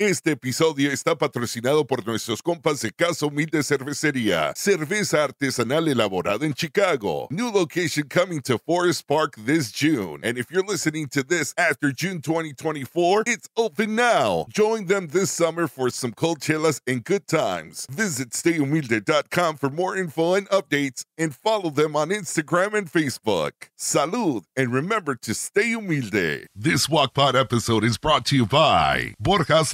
Este episodio está patrocinado por nuestros compas de Casa Humilde Cervecería, cerveza artesanal elaborada en Chicago. New location coming to Forest Park this June. And if you're listening to this after June 2024, it's open now. Join them this summer for some cold chelas and good times. Visit stayhumilde.com for more info and updates and follow them on Instagram and Facebook. Salud and remember to stay humilde. This Walk Pod episode is brought to you by Borjas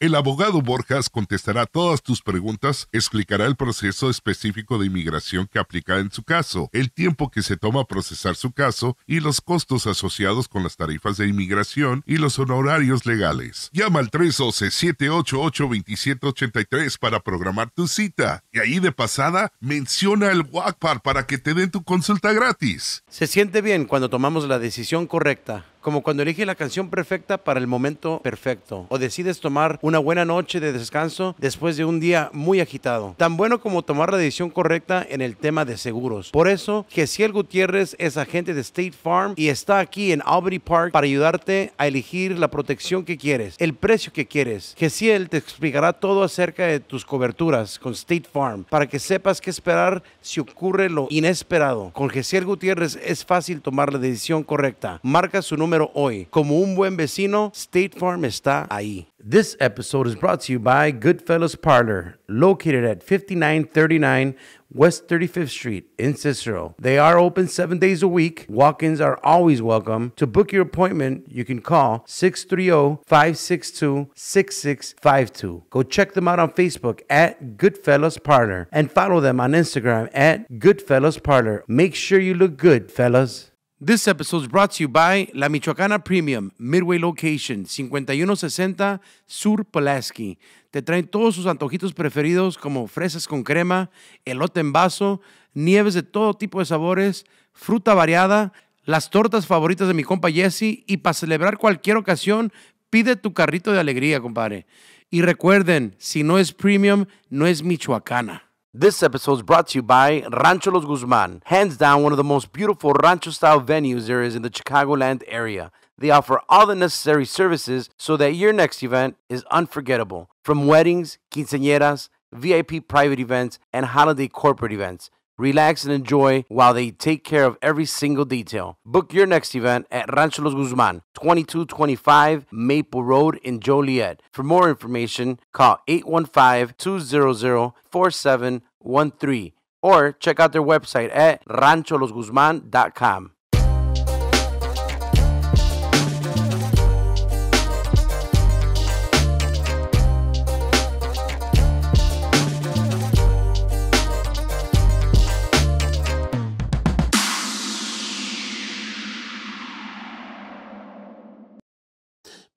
El abogado Borjas contestará todas tus preguntas, explicará el proceso específico de inmigración que aplica en su caso, el tiempo que se toma procesar su caso y los costos asociados con las tarifas de inmigración y los honorarios legales. Llama al 312-788-2783 para programar tu cita. Y ahí de pasada, menciona el WACPAR para que te den tu consulta gratis. Se siente bien cuando tomamos la decisión correcta como cuando eliges la canción perfecta para el momento perfecto o decides tomar una buena noche de descanso después de un día muy agitado. Tan bueno como tomar la decisión correcta en el tema de seguros. Por eso, Gesiel Gutiérrez es agente de State Farm y está aquí en Albany Park para ayudarte a elegir la protección que quieres, el precio que quieres. Gesiel te explicará todo acerca de tus coberturas con State Farm para que sepas qué esperar si ocurre lo inesperado. Con Gesiel Gutiérrez es fácil tomar la decisión correcta. Marca su número número hoy. Como un buen vecino, State Farm está ahí. This episode is brought to you by Goodfellas Parlor, located at 5939 West 35th Street in Cicero. They are open seven days a week. Walk ins are always welcome. To book your appointment, you can call 630 562 6652. Go check them out on Facebook at Goodfellas Parlor and follow them on Instagram at Goodfellas Parlor. Make sure you look good, fellas. This episode is brought to you by La Michoacana Premium Midway Location 5160 Sur Pulaski. Te traen todos sus antojitos preferidos como fresas con crema, elote en vaso, nieves de todo tipo de sabores, fruta variada, las tortas favoritas de mi compa Jesse y para celebrar cualquier ocasión, pide tu carrito de alegría, compadre. Y recuerden, si no es premium, no es michoacana. This episode is brought to you by Rancho Los Guzman, hands down one of the most beautiful rancho style venues there is in the Chicagoland area. They offer all the necessary services so that your next event is unforgettable. From weddings, quinceañeras, VIP private events, and holiday corporate events relax, and enjoy while they take care of every single detail. Book your next event at Rancho Los Guzman, 2225 Maple Road in Joliet. For more information, call 815 200 4713 or check out their website at rancholosguzman.com.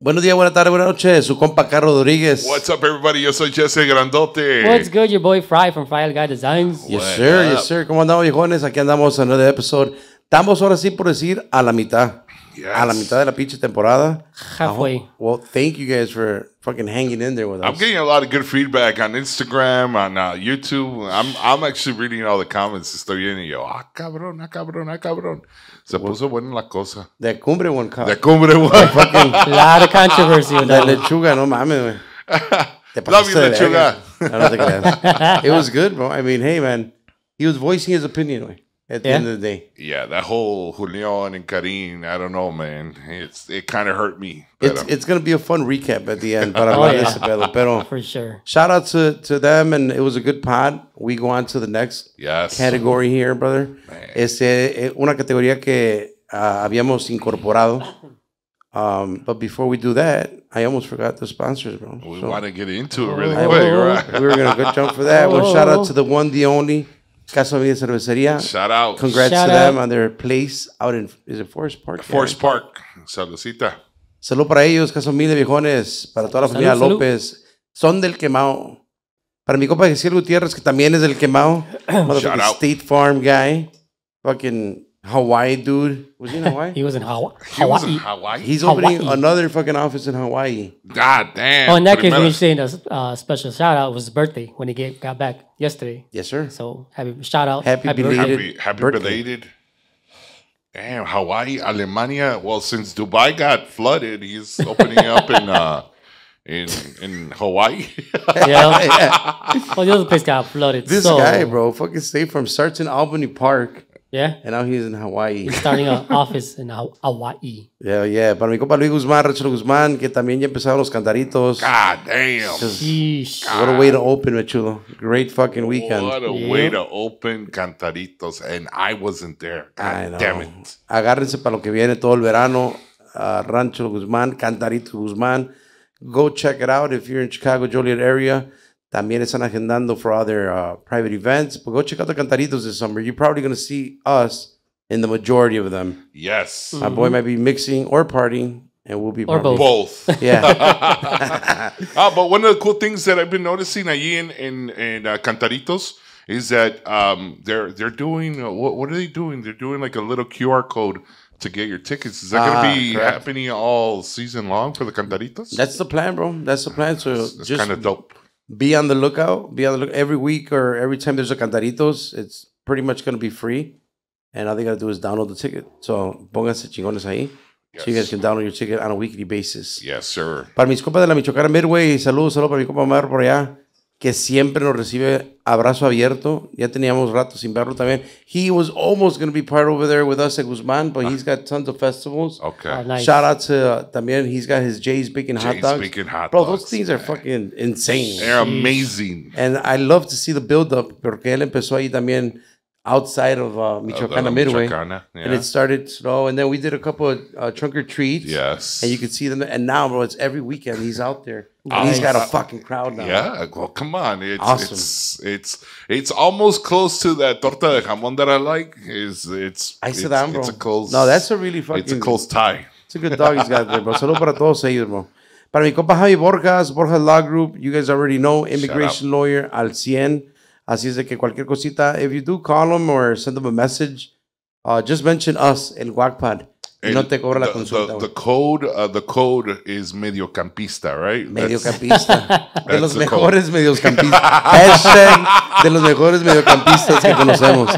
Buenos días, buenas tardes, buenas noches. Su compa Carlos Rodríguez. What's up, everybody? Yo soy Jesse Grandote. What's good, your boy Fry from Fry Guy Designs. Yes, sir, yes, sir. ¿Cómo andamos, viejones? Aquí andamos en otro episodio. Estamos ahora sí por decir a la mitad. Yes. A la mitad de la pinche temporada. Halfway. Hope, oh, well, thank you guys for fucking hanging in there with us. I'm getting a lot of good feedback on Instagram, on uh, YouTube. I'm I'm actually reading all the comments. Estoy viendo yo, ah, cabrón, ah, cabrón, ah, cabrón. Se well, puso buena la cosa. De Cumbre one. De Cumbre one. A lot of controversy with La lechuga, no mames, güey. Love you, lechuga. I don't think that. It was good, bro. I mean, hey, man, he was voicing his opinion, güey at the yeah. end of the day. Yeah, that whole Julian and Karin, I don't know, man. It's it kind of hurt me. It's, um, it's gonna be a fun recap at the end, but I'm oh, Isabella. Pero um, for sure. Shout out to to them, and it was a good pod. We go on to the next yes. category here, brother. Man. Este eh, una categoría que uh, habíamos incorporado. Um, but before we do that, I almost forgot the sponsors, bro. We so, want to get into it really I, oh. quick, right? We were gonna go jump for that. Well, oh. shout out to the one, the only. Casa de Cervecería. Shout out. Congrats to them on their place out in is it Forest Park? Forest Park. Saludcita. Salud para ellos, Casa de Viejones, para toda la familia López. Son del quemado. Para mi compa Jesús Gutiérrez, que también es del quemado. State Farm guy. Fucking Hawaii dude was he in Hawaii? he was in Hawaii. He was in Hawaii. He's Hawaii. opening another fucking office in Hawaii. God damn. Oh, in that case, we are saying a uh, special shout out was his birthday when he gave, got back yesterday. Yes, sir. So happy shout out. Happy, happy belated. Happy, happy birthday. belated. Damn, Hawaii, Alemania. Well, since Dubai got flooded, he's opening up in uh, in in Hawaii. yeah. yeah. Well, the other place got flooded. This so. guy, bro, fucking stayed from starts in Albany Park Yeah. And now he's in Hawaii. He's starting an office in Hawaii. Yeah, yeah. Para mi compa Luis Guzmán, Rancho Guzmán, que también ya empezaron los cantaritos. God damn. What a way to open, Mechulo. Great fucking weekend. What a way to open cantaritos. And I wasn't there. God damn it. Agárrense para lo que viene todo el verano. Uh, Rancho Guzmán, Cantarito Guzmán. Go check it out if you're in Chicago, Joliet area. También están agendando for other uh, private events. But go check out the Cantaritos this summer. You're probably going to see us in the majority of them. Yes. My mm-hmm. boy might be mixing or partying and we'll be or both. both. Yeah. uh, but one of the cool things that I've been noticing allí in in, in uh, Cantaritos is that um, they're they're doing uh, what, what are they doing? They're doing like a little QR code to get your tickets. Is that going to ah, be correct. happening all season long for the Cantaritos? That's the plan, bro. That's the plan. So that's, that's kind of dope be on the lookout. Be on the look every week or every time there's a Cantaritos, it's pretty much going to be free. And all they got to do is download the ticket. So pónganse chingones ahí. Yes. So you guys can download your ticket on a weekly basis. Yes, sir. Para mis compas de la Michoacana Midway, saludos, saludos para mi compa Mar por allá. que siempre nos recibe abrazo abierto. Ya teníamos rato sin verlo también. He was almost going to be part over there with us at Guzmán, but he's got tons of festivals. Okay. Ah, Shout out to uh, también, he's got his Jay's Bacon Hot Dogs. Bacon Hot Bro, those things are fucking insane. They're amazing. And I love to see the build up, porque él empezó ahí también outside of uh, Michoacana uh, Midway. Michoacana, yeah. And it started slow. And then we did a couple of uh, trunk or treats. Yes. And you could see them. And now, bro, it's every weekend he's out there. And he's got a fucking crowd now. Yeah. Well, come on. It's, awesome. It's, it's, it's almost close to that torta de jamon that I like. Is It's, I said bro. It's a close. No, that's a really fucking. It's a close tie. It's a good dog he's got there, bro. Saludos para todos ellos, bro. Para mi compa Javi Borgas, Borjas Law Group, you guys already know, immigration lawyer al Cien. Así es de que cualquier cosita, if you do call them or send them a message, uh, just mention us, el WACPAD. no te cobra the, la consulta. The, the code, uh, the code is mediocampista, right? Mediocampista. de los mejores mediocampistas. Hashtag de los mejores mediocampistas que conocemos.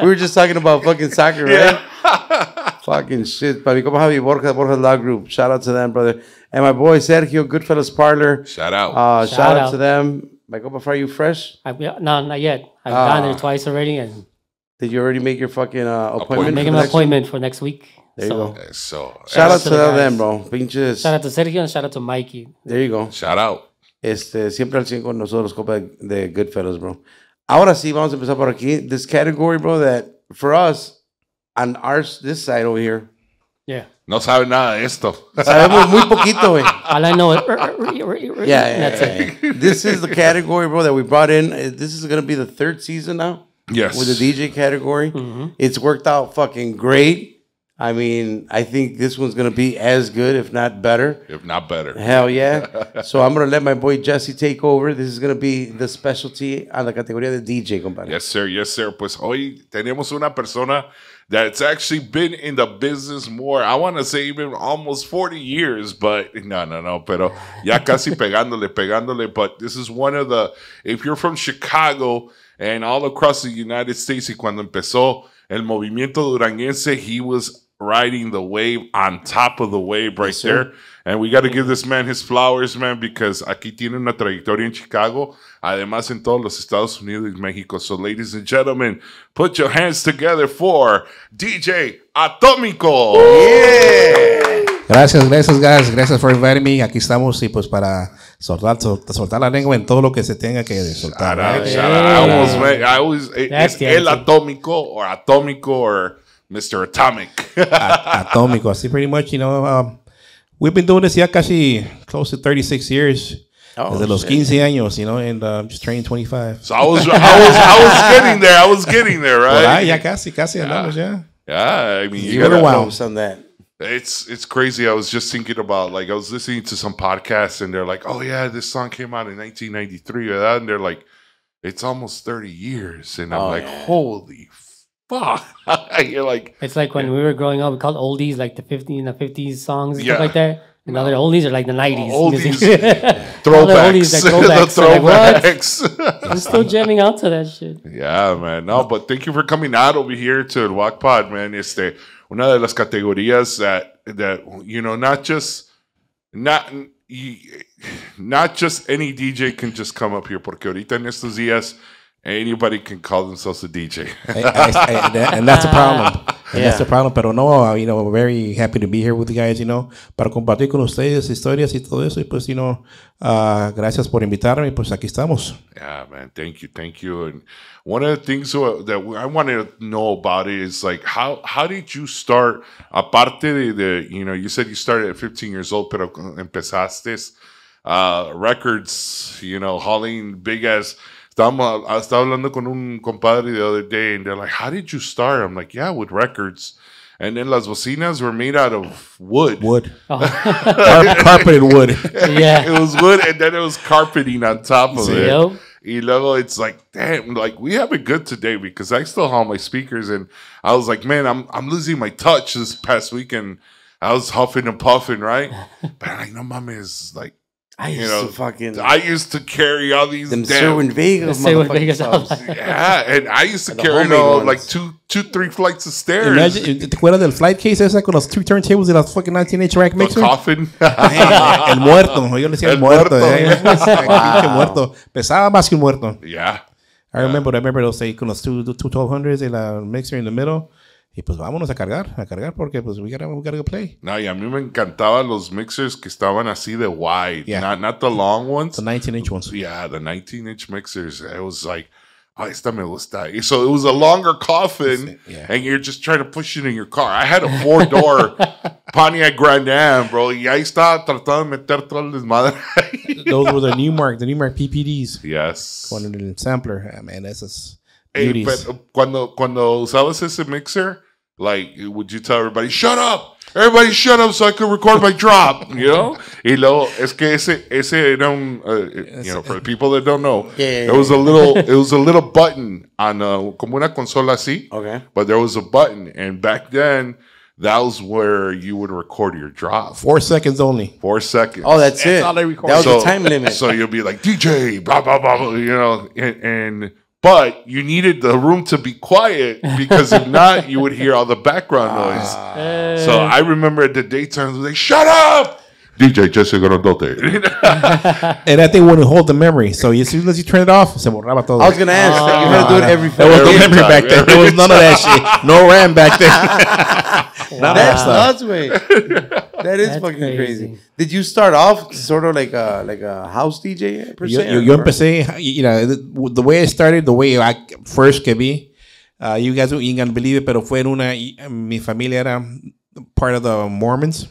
We were just talking about fucking soccer, right? Yeah. fucking shit. Para mi compa Javi Borja, Borja Law Group. Shout out to them, brother. And my boy Sergio, Goodfellas Parlor. Shout out. Uh, shout, shout out, out to them. My Michael Fry, you fresh? I've no, not yet. I've ah. gone there twice already, and did you already make your fucking uh, appointment? Making an appointment for next week. There so. you go. So shout out to, the them, bro. Pinches. Shout out to Sergio and shout out to Mikey. There you go. Shout out. Este, siempre al 100 con nosotros, copa de Goodfellas, bro. Ahora sí, vamos a empezar por aquí. This category, bro, that for us on our this side over here. Yeah. No sabe nada de esto. Sabemos muy poquito, güey. All I know is... Yeah, yeah, This is the category, bro, that we brought in. Uh, this is going to be the third season now. Yes. With the DJ category. Mm-hmm. It's worked out fucking great. I mean, I think this one's going to be as good, if not better. If not better. Hell yeah. so I'm going to let my boy Jesse take over. This is going to be the specialty a la categoría de DJ, compadre. Yes, sir. Yes, sir. Pues hoy tenemos una persona that's actually been in the business more, I want to say even almost 40 years, but no, no, no, pero ya casi pegándole, pegándole. But this is one of the, if you're from Chicago and all across the United States, y cuando empezó el movimiento duranguense, he was riding the wave on top of the wave right yes, there. And we got to give this man his flowers, man, because aquí tiene una trayectoria en Chicago además en todos los Estados Unidos y México. So, ladies and gentlemen, put your hands together for DJ Atómico. Gracias, gracias, guys. Gracias por inviting me. Aquí estamos y pues para soltar, soltar, la lengua en todo lo que se tenga que soltar. Shout el atómico o atómico or Mr. Atomic. atómico. Así pretty much, you know, um, we've been doing this ya casi close to 36 years. Oh, desde los 15 años, you know, and uh, just turning 25. So I was, I was, I was getting there. I was getting there, right? Well, ya casi, casi yeah. andamos ya. Yeah, I mean, you, you gotta on that. It's it's crazy. I was just thinking about like I was listening to some podcasts and they're like, oh yeah, this song came out in 1993, uh, and they're like, it's almost 30 years, and I'm oh, like, yeah. holy fuck. You're like, it's like when yeah. we were growing up, we called oldies like the 50 and the 50s songs and yeah. stuff like that. You know, the oldies are like the nineties. Oldies, throwbacks, the throwbacks. the throwbacks. I'm still jamming out to that shit. Yeah, man. No, but thank you for coming out over here to Walk Pod, man. Este, una de las categorías that that you know, not just not not just any DJ can just come up here porque ahorita en estos días anybody can call themselves a DJ, I, I, I, and that's a problem. And yeah. that's the problem. Pero no, you know, very happy to be here with you guys, you know, para compartir con ustedes historias y todo eso. Y pues, you know, uh, gracias por invitarme. Pues aquí estamos. Yeah, man. Thank you. Thank you. And one of the things that I want to know about it is like, how, how did you start? Aparte de, de, you know, you said you started at 15 years old, pero empezaste uh, records, you know, hauling big ass I ah, estaba hablando con un compadre the other day, and they're like, How did you start? I'm like, Yeah, with records. And then las bocinas were made out of wood. Wood. Oh. carpeted wood. yeah. It was wood, and then it was carpeting on top of it. Yep. You know, it's like, damn, like we have it good today because I still have my speakers, and I was like, man, I'm I'm losing my touch this past weekend. I was huffing and puffing, right? but I no, mom is like I used you know, to fucking. I used to carry all these them damn, Vegas, the Vegas Yeah, and I used to carry all ones. like two, two, three flights of stairs. Imagine, eh, the acuerdas del flight case esa con los two turntables y las fucking 19 inch rack mixer? The coffin. el muerto. Yo le decía el, muerto. El eh. muerto. Pesaba más que un muerto. Yeah. I remember, I remember those, like, con los two, two 1200s and a mixer in the middle. Y pues vámonos a cargar, a cargar, porque pues we gotta, we go play. No, y a mí me encantaban los mixers que estaban así de wide. Yeah. Not, not the long ones. The 19-inch ones. Yeah, the 19-inch mixers. It was like... oh, esta me gusta. So it was a longer coffin, and you're just trying to push it in your car. I had a four door Pontiac Grand Am, bro. Y ahí estaba tratando de meter todo el desmadre. Those were the Newmark, the Newmark PPDs. Yes. Con el sampler. Oh, man, esas. Hey, eh, pero cuando, cuando usabas ese mixer, Like, would you tell everybody, shut up? Everybody shut up so I could record my drop, you know? y luego, es que ese, ese era un, uh, you know, for the people that don't know, yeah, it was a little, it was a little button on a, uh, como una consola así. Okay. But there was a button. And back then, that was where you would record your drop. Four seconds only. Four seconds. Oh, that's, that's it. All That was so, the time limit. So you'll be like, DJ, blah, blah, blah, blah you know, and, and but you needed the room to be quiet because if not, you would hear all the background noise. Ah. So I remember at the daytime, I was like, shut up! DJ Jesse Grandote. and that thing wouldn't hold the memory. So as soon as you turn it off, se borraba todo. I was gonna ask. you had to ah. do it every. There was no memory time, back then. There was none of that shit. No RAM back then. wow. That's nuts, That is That's fucking crazy. crazy. Did you start off sort of like a like a house DJ per se? empecé, you know, the, the, way I started, the way I first could be. uh, you guys do ain't gonna believe it, pero fue en una. Mi familia era part of the Mormons.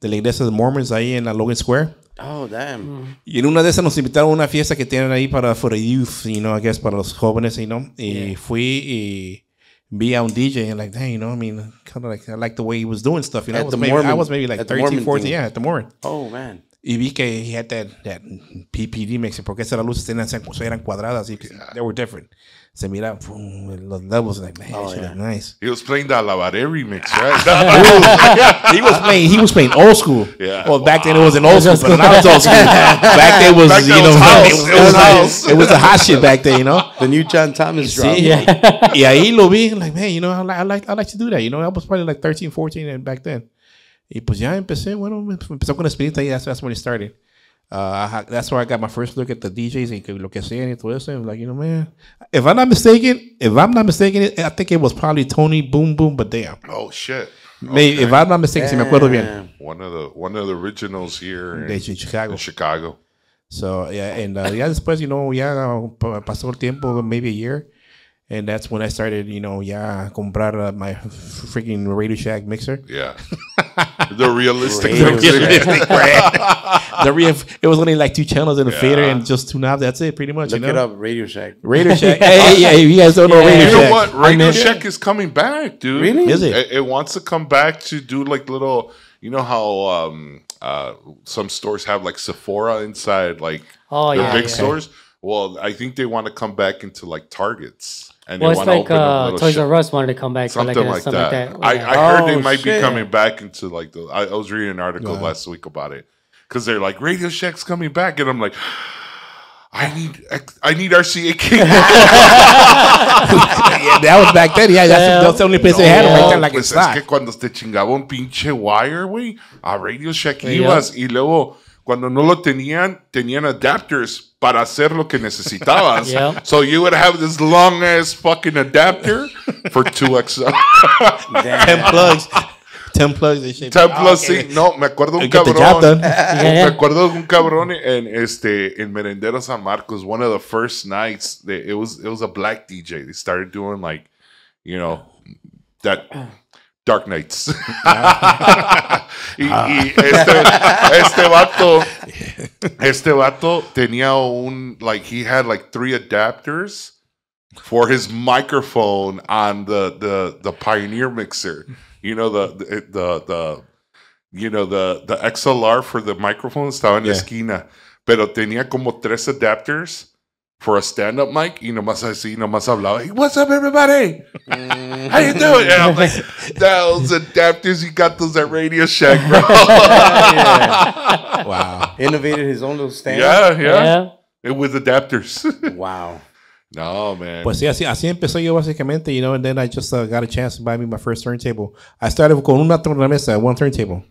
de la iglesia de Mormons ahí en la Logan Square. Oh, damn. Y en una de esas nos invitaron a una fiesta que tienen ahí para for the youth, you know, I guess, para los jóvenes, you know. Y fui y vi a un DJ and like, dang, you know, I mean, kind of like I like the way he was doing stuff. You know, at I was, the maybe, I was maybe like 13, 14, yeah, at the Mormon. Oh man. Y vi que he had that, that PPD mix porque esas luces tenían, eran cuadradas y they were different. se mira boom, los levels like man oh, yeah. nice he was playing that lavare remix right he was playing he was playing old school yeah well back wow. then it was an old school but now it's old school back then was back you know it, was, it, was, it, was house. Like, it was the hot shit back then you know the new John Thomas drop. yeah yeah he lo vi like man you know I like, I like I like to do that you know I was probably like 13 14 and eh, back then y pues ya empecé bueno empezó con la espinita y that's, that's when it started uh, I, that's where I got my first look at the DJs and lo que hacían y todo eso. And like, you know, man, if I'm not mistaken, if I'm not mistaken, I think it was probably Tony Boom Boom But damn. Oh shit. man. okay. if I'm not mistaken, si me acuerdo bien. One of the one of the originals here in, in Chicago. In Chicago. So yeah, and uh, yeah, después, you know, yeah, uh, pasó el tiempo, maybe a year and that's when I started, you know, yeah, comprar my freaking Radio Shack mixer. Yeah, the realistic, realistic the real, it was only like two channels in the yeah. fader and just two knobs. That's it, pretty much. Look you know? it up, Radio Shack. Radio Shack. hey, yeah, you guys don't know yeah. Radio Shack. You know what? Radio I mean, Shack is coming back, dude. Really? Is it? it? it? wants to come back to do like little. You know how um, uh, some stores have like Sephora inside, like oh, yeah, big stores. Well, I think they want to come back into like Targets and well, it's like uh, Toys R Us wanted to come back, uh, something, like, something that. like, that. I, I oh, heard they oh, might shit. be coming back into like the. I, I was reading an article last week about it because they're like Radio Shack's coming back, and I'm like. I need I need RCA King. yeah, that was back then. Yeah, that's, that's the only place no, they had him right there, like pues it's es que cuando te chingaba un pinche wire, güey, a Radio Shack ibas y luego cuando no lo tenían, tenían adapters para hacer lo que necesitabas. So you would have this long ass fucking adapter for 2XL. 10 plugs. 10 plugs 10 plugs, sí. No, me acuerdo un cabrón. me acuerdo de un cabrón en este en Merendero San Marcos, one of the first nights, it was it was a black DJ. They started doing like, you know, that Dark Knights. y, y este, este, vato, este vato tenía un, like, he had like three adapters for his microphone on the, the, the Pioneer mixer. You know, the, the, the, the you know, the, the XLR for the microphone estaba en yeah. esquina, pero tenía como tres adapters for a stand-up mic y nomás así, nomás hablaba, hey, what's up everybody? Mm. How you doing? And I'm like, those adapters, you got those at Radio Shack, bro. yeah. Wow. Innovated his own little stand-up. Yeah, yeah. yeah. With adapters. wow. No, man. Pues sí, así, así empezó yo básicamente, you know, and then I just uh, got a chance to buy me my first turntable. I started con una tornamesa, one turntable.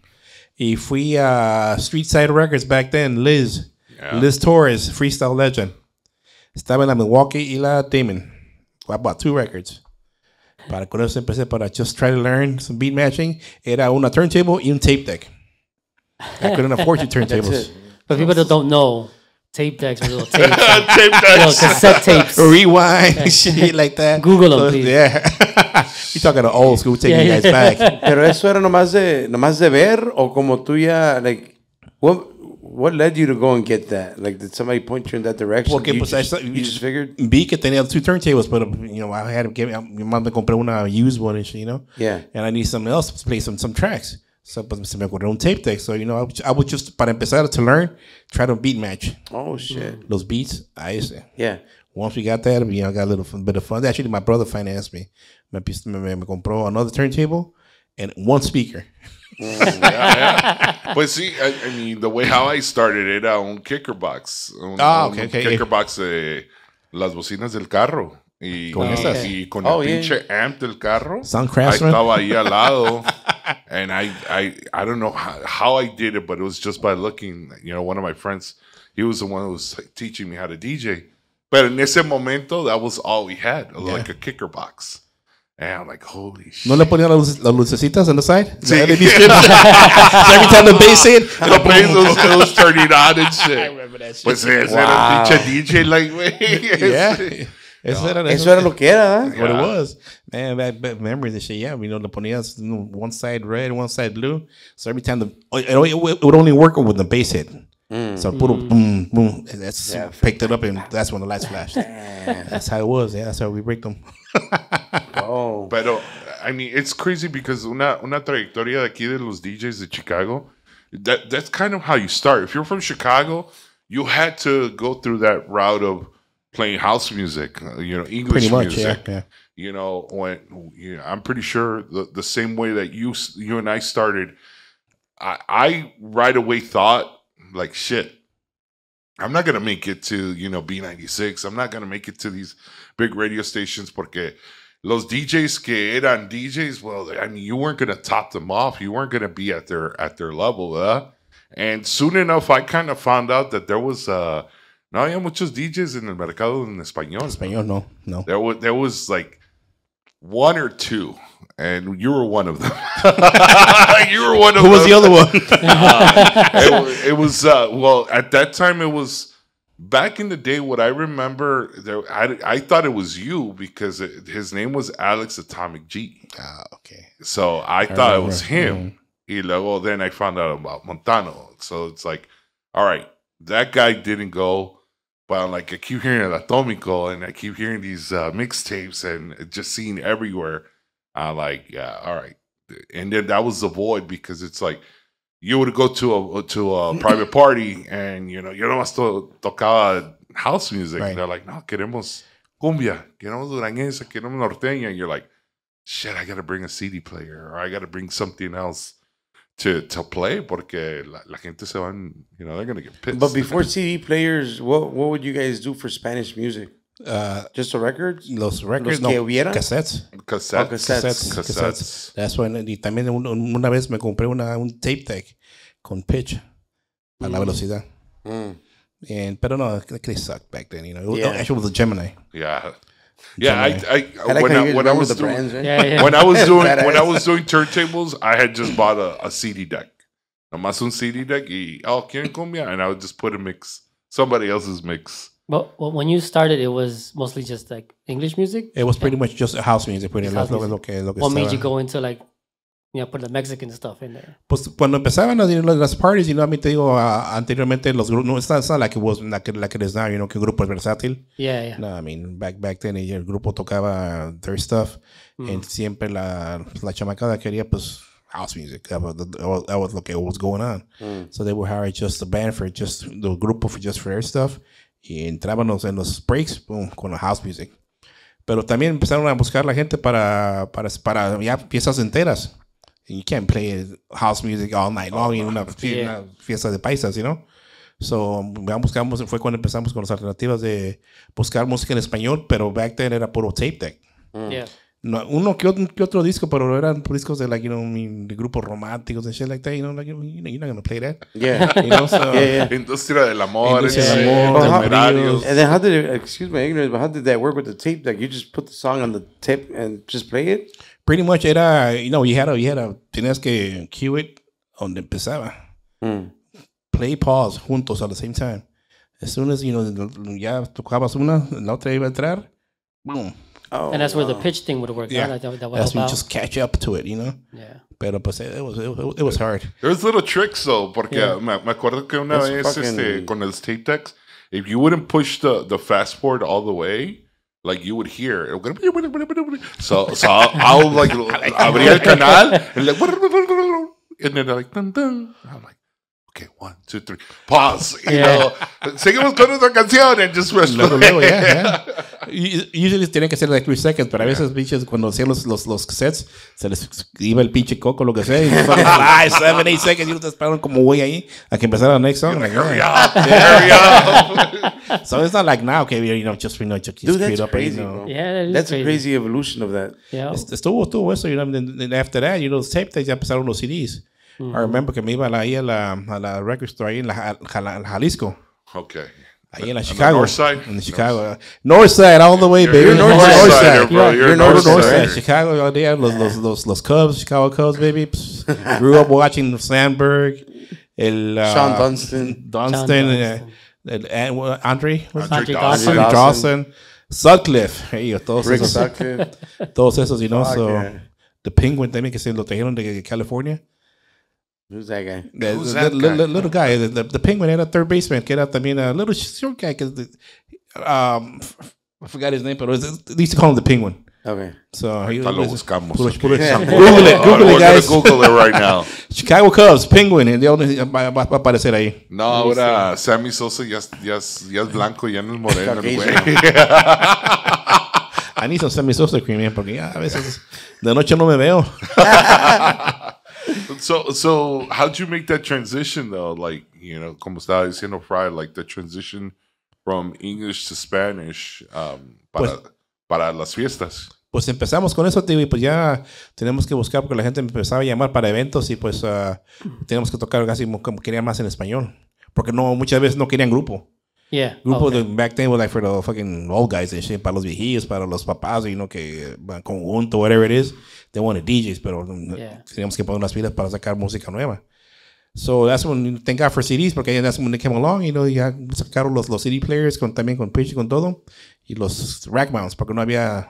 Y fui a uh, Street Side Records back then, Liz. Yeah. Liz Torres, Freestyle Legend. Estaba en la Milwaukee y la Damon. I bought two records. Para cuando empecé para Just Try to Learn some Beat Matching, era una turntable y un tape deck. I couldn't afford two turntables. But people that don't know, tape decks are little tapes. tape decks. cassette tapes. Rewind, shit like that. Google them, Yeah. You're talking to old school taking you guys back. Pero eso era nomás de, nomás de ver o como tú ya, like, What led you to go and get that? Like, did somebody point you in that direction? Porque you, pues, just, figured. you just figured? Vi que tenía two turntables, but, you know, I had to get, mi mother me compré una used one and shit, you know? Yeah. And I need something else to play some, some tracks. So, but se me ocurrió un tape deck. So, you know, I, I would just, para empezar to learn, try to beat match. Oh, shit. Los beats, I used to. Yeah. Once we got that, you know, I got a little bit of fun. Actually, my brother financed me. Me, me, me compró another turntable and one speaker. Mm, yeah, yeah. But see, I, I, mean, the way how I started era un kicker box. Un, ah, okay, un okay, Kicker box, eh, las bocinas del carro. Y con, esas? Y con oh, el pinche amp del carro. Soundcraft. Estaba ahí al lado. and I, I, I don't know how, how, I did it, but it was just by looking. You know, one of my friends, he was the one who was teaching me how to DJ. But in ese momento, that was all we had, like a kicker box. And I'm like, holy shit. ¿No le ponían las, las lucecitas on the side? Sí. The so every time the bass hit, the bass was, was turning on and shit. I remember that shit. Pues ese wow. era el pinche DJ, like, güey. yeah. Eso, no. era, eso, eso era lo que era, ¿eh? What yeah. it was. Man, back, back memories and shit. Yeah, you know, the ponías you one side red, one side blue. So every time the, oh, it, it, it would only work with the bass hit. Mm. So put mm. boom, boom. And that's yeah, picked it up, and that's when the lights flashed. that's how it was. Yeah, that's how we break them oh. Pero, I mean, it's crazy because una, una trayectoria de aquí de los DJs de Chicago, that, that's kind of how you start. If you're from Chicago, you had to go through that route of playing house music, you know, English much, music. Yeah, yeah. You know, when you know, I'm pretty sure the, the same way that you you and I started, I, I right away thought like shit. I'm not gonna make it to you know B96. I'm not gonna make it to these big radio stations porque Los DJs que eran DJs, well, I mean, you weren't gonna top them off. You weren't gonna be at their at their level, uh. And soon enough, I kind of found out that there was uh, no había muchos DJs in the mercado en español. Español, no, no. There was there was like one or two, and you were one of them. you were one of. Who them. was the other one? Uh, it, it, was uh, well at that time. It was back in the day, what I remember, there, I, I thought it was you because it, his name was Alex Atomic G. Ah, okay. So I, I thought remember. it was him. Mm-hmm. Y luego then I found out about Montano. So it's like, all right, that guy didn't go. But I'm like, I keep hearing Atomic Atomico and I keep hearing these uh, mixtapes and just seeing everywhere. I like, yeah, all right. And then that was the void because it's like – you would go to a to a private party and you know, don't want to, tocaba house music. Right. They're like, no, queremos cumbia, queremos duranguense, queremos norteña. And you're like, shit, I gotta bring a CD player or I gotta bring something else to to play porque la, la gente se van, you know, they're gonna get pissed. But before CD players, what what would you guys do for Spanish music? Uh, Just the records. Los records, Los que no, hubieran. cassettes. Oh, cassettes. Oh, cassettes. Cassettes. Cassettes. That's when, y también un, una vez me compré una, un tape deck con pitch a mm. la velocidad. Mm. And, pero no, they sucked back then, you know. Yeah. Actually, with the Gemini. Yeah. Yeah, I, I, I, when, I when I was doing brands, right? Eh? yeah, yeah. when I was doing when I was doing turntables, I had just bought a, a CD deck, nomás un CD deck y oh quieren cumbia, and I would just put a mix, somebody else's mix, but when you started, it was mostly just like English music. It was pretty much just house music, pretty lo, que, lo que what made you go into like you know, put the Mexican stuff in there. Pues cuando empezaban you know, las parties, you know, a mí te digo uh, anteriormente los grupos, no está la que was la que la que now, you know, que grupo es versátil. Yeah, yeah. No, I mean, back back then el grupo tocaba their stuff, mm. and siempre la la chamacada quería pues house music. That was, that was, that was like what was going on. Mm. So they would hire just the band for just the grupo for just for their stuff, y entrábamos en los breaks con la house music. Pero también empezaron a buscar la gente para, para, para ya piezas enteras. You can't play house music all night long en oh, una, fiesta de paisas, you know? So, buscamos, fue cuando empezamos con las alternativas de buscar música en español, pero back then era puro tape deck. Mm no, uno que otro, disco, pero eran discos de like you de grupos románticos and shit like that. You know, like you, you're not gonna play that. Yeah. You know, so, Industria del amor. Eh, amor. Eh, and then how did it, excuse my ignorance, but how did that work with the tape? Like you just put the song on the tape and just play it? Pretty much era, you know, you had a, you had a, tenías que cue it donde empezaba. Mm. Play pause juntos at the same time. As soon as, you know, ya tocabas una, la otra iba a entrar, boom. Oh, and that's where the pitch thing would work. Yeah, right? that, that that's you just catch up to it, you know. Yeah. Pero pues it was it, it was hard. There's little tricks though, porque yeah. me, me, acuerdo que una vez fucking... este, con el tape decks, if you wouldn't push the the fast forward all the way, like you would hear. So so I, I would like abrir the canal and like and then like dun, dun. I'm like ok, one, two, three, pause. You eh. know, seguimos con otra canción and just rush luego, luego, yeah, yeah. Usually tienen que ser de like three seconds, pero a veces, bitches, cuando hacían los, los, los sets, se les iba el pinche coco, lo que sea, y ah, seven, eight seconds, y ustedes pararon como güey ahí a que empezara la next song. Like, hurry ah, up, hurry up. so it's not like now, okay, you know, just, you know, just Dude, up crazy, you know, Yeah, that's crazy. a crazy evolution of that. Yeah. Estuvo, estuvo eso, you know, and then after that, you know, tape, ya empezaron los CDs. Mm I remember que me iba ahí a la, a la record store ahí en la, Jalisco. Okay. Ahí en la Chicago. En Chicago. North side, all the way, baby. Northside. north, side. You're, north, side. Chicago, los, los, los, los Cubs, Chicago Cubs, baby. Grew up watching Sandberg, el. Uh, Sean Dunston. Dunston. Uh, Andre, Andre Dawson. Dawson. Sutcliffe. todos Rick esos. Sutcliffe. Todos esos, you know. so, The Penguin también, que se lo trajeron de California. Who's that guy? There's Who's that little, guy? Little, little guy, the, the, penguin at a third baseman. Get up, I mean, a little short guy because um, I forgot his name, but was, they used to call him the penguin. Okay. So I he was, was Google it, oh, Google it, guys. Google it right now. Chicago Cubs, penguin, el eh, eh, va a aparecer ahí. No, ahora Sammy Sosa yes, yes, yes, blanco, ya no es moreno, güey. I need some Sammy Sosa cream, eh, porque ya a veces de noche no me veo. so so how'd you make that transition though? Like, you know, como estaba diciendo Fry, like the transition from English to Spanish um, pues, para, las fiestas. Pues empezamos con eso, tío, y pues ya tenemos que buscar porque la gente empezaba a llamar para eventos y pues ah, tenemos que tocar casi como, como quería más en español. Porque no, muchas veces no querían grupo. Yeah. okay. Oh, de back then was like for the fucking old guys and shit, para los viejillos, para los papás, you know, que conjunto, whatever it is. They wanted DJs, pero mm, teníamos que poner unas pilas para sacar música nueva. So that's when, thank God for CDs, porque that's when they came along, you know, ya sacaron los, los CD players con, también con pitch y con todo, y los rack mounts, porque no había,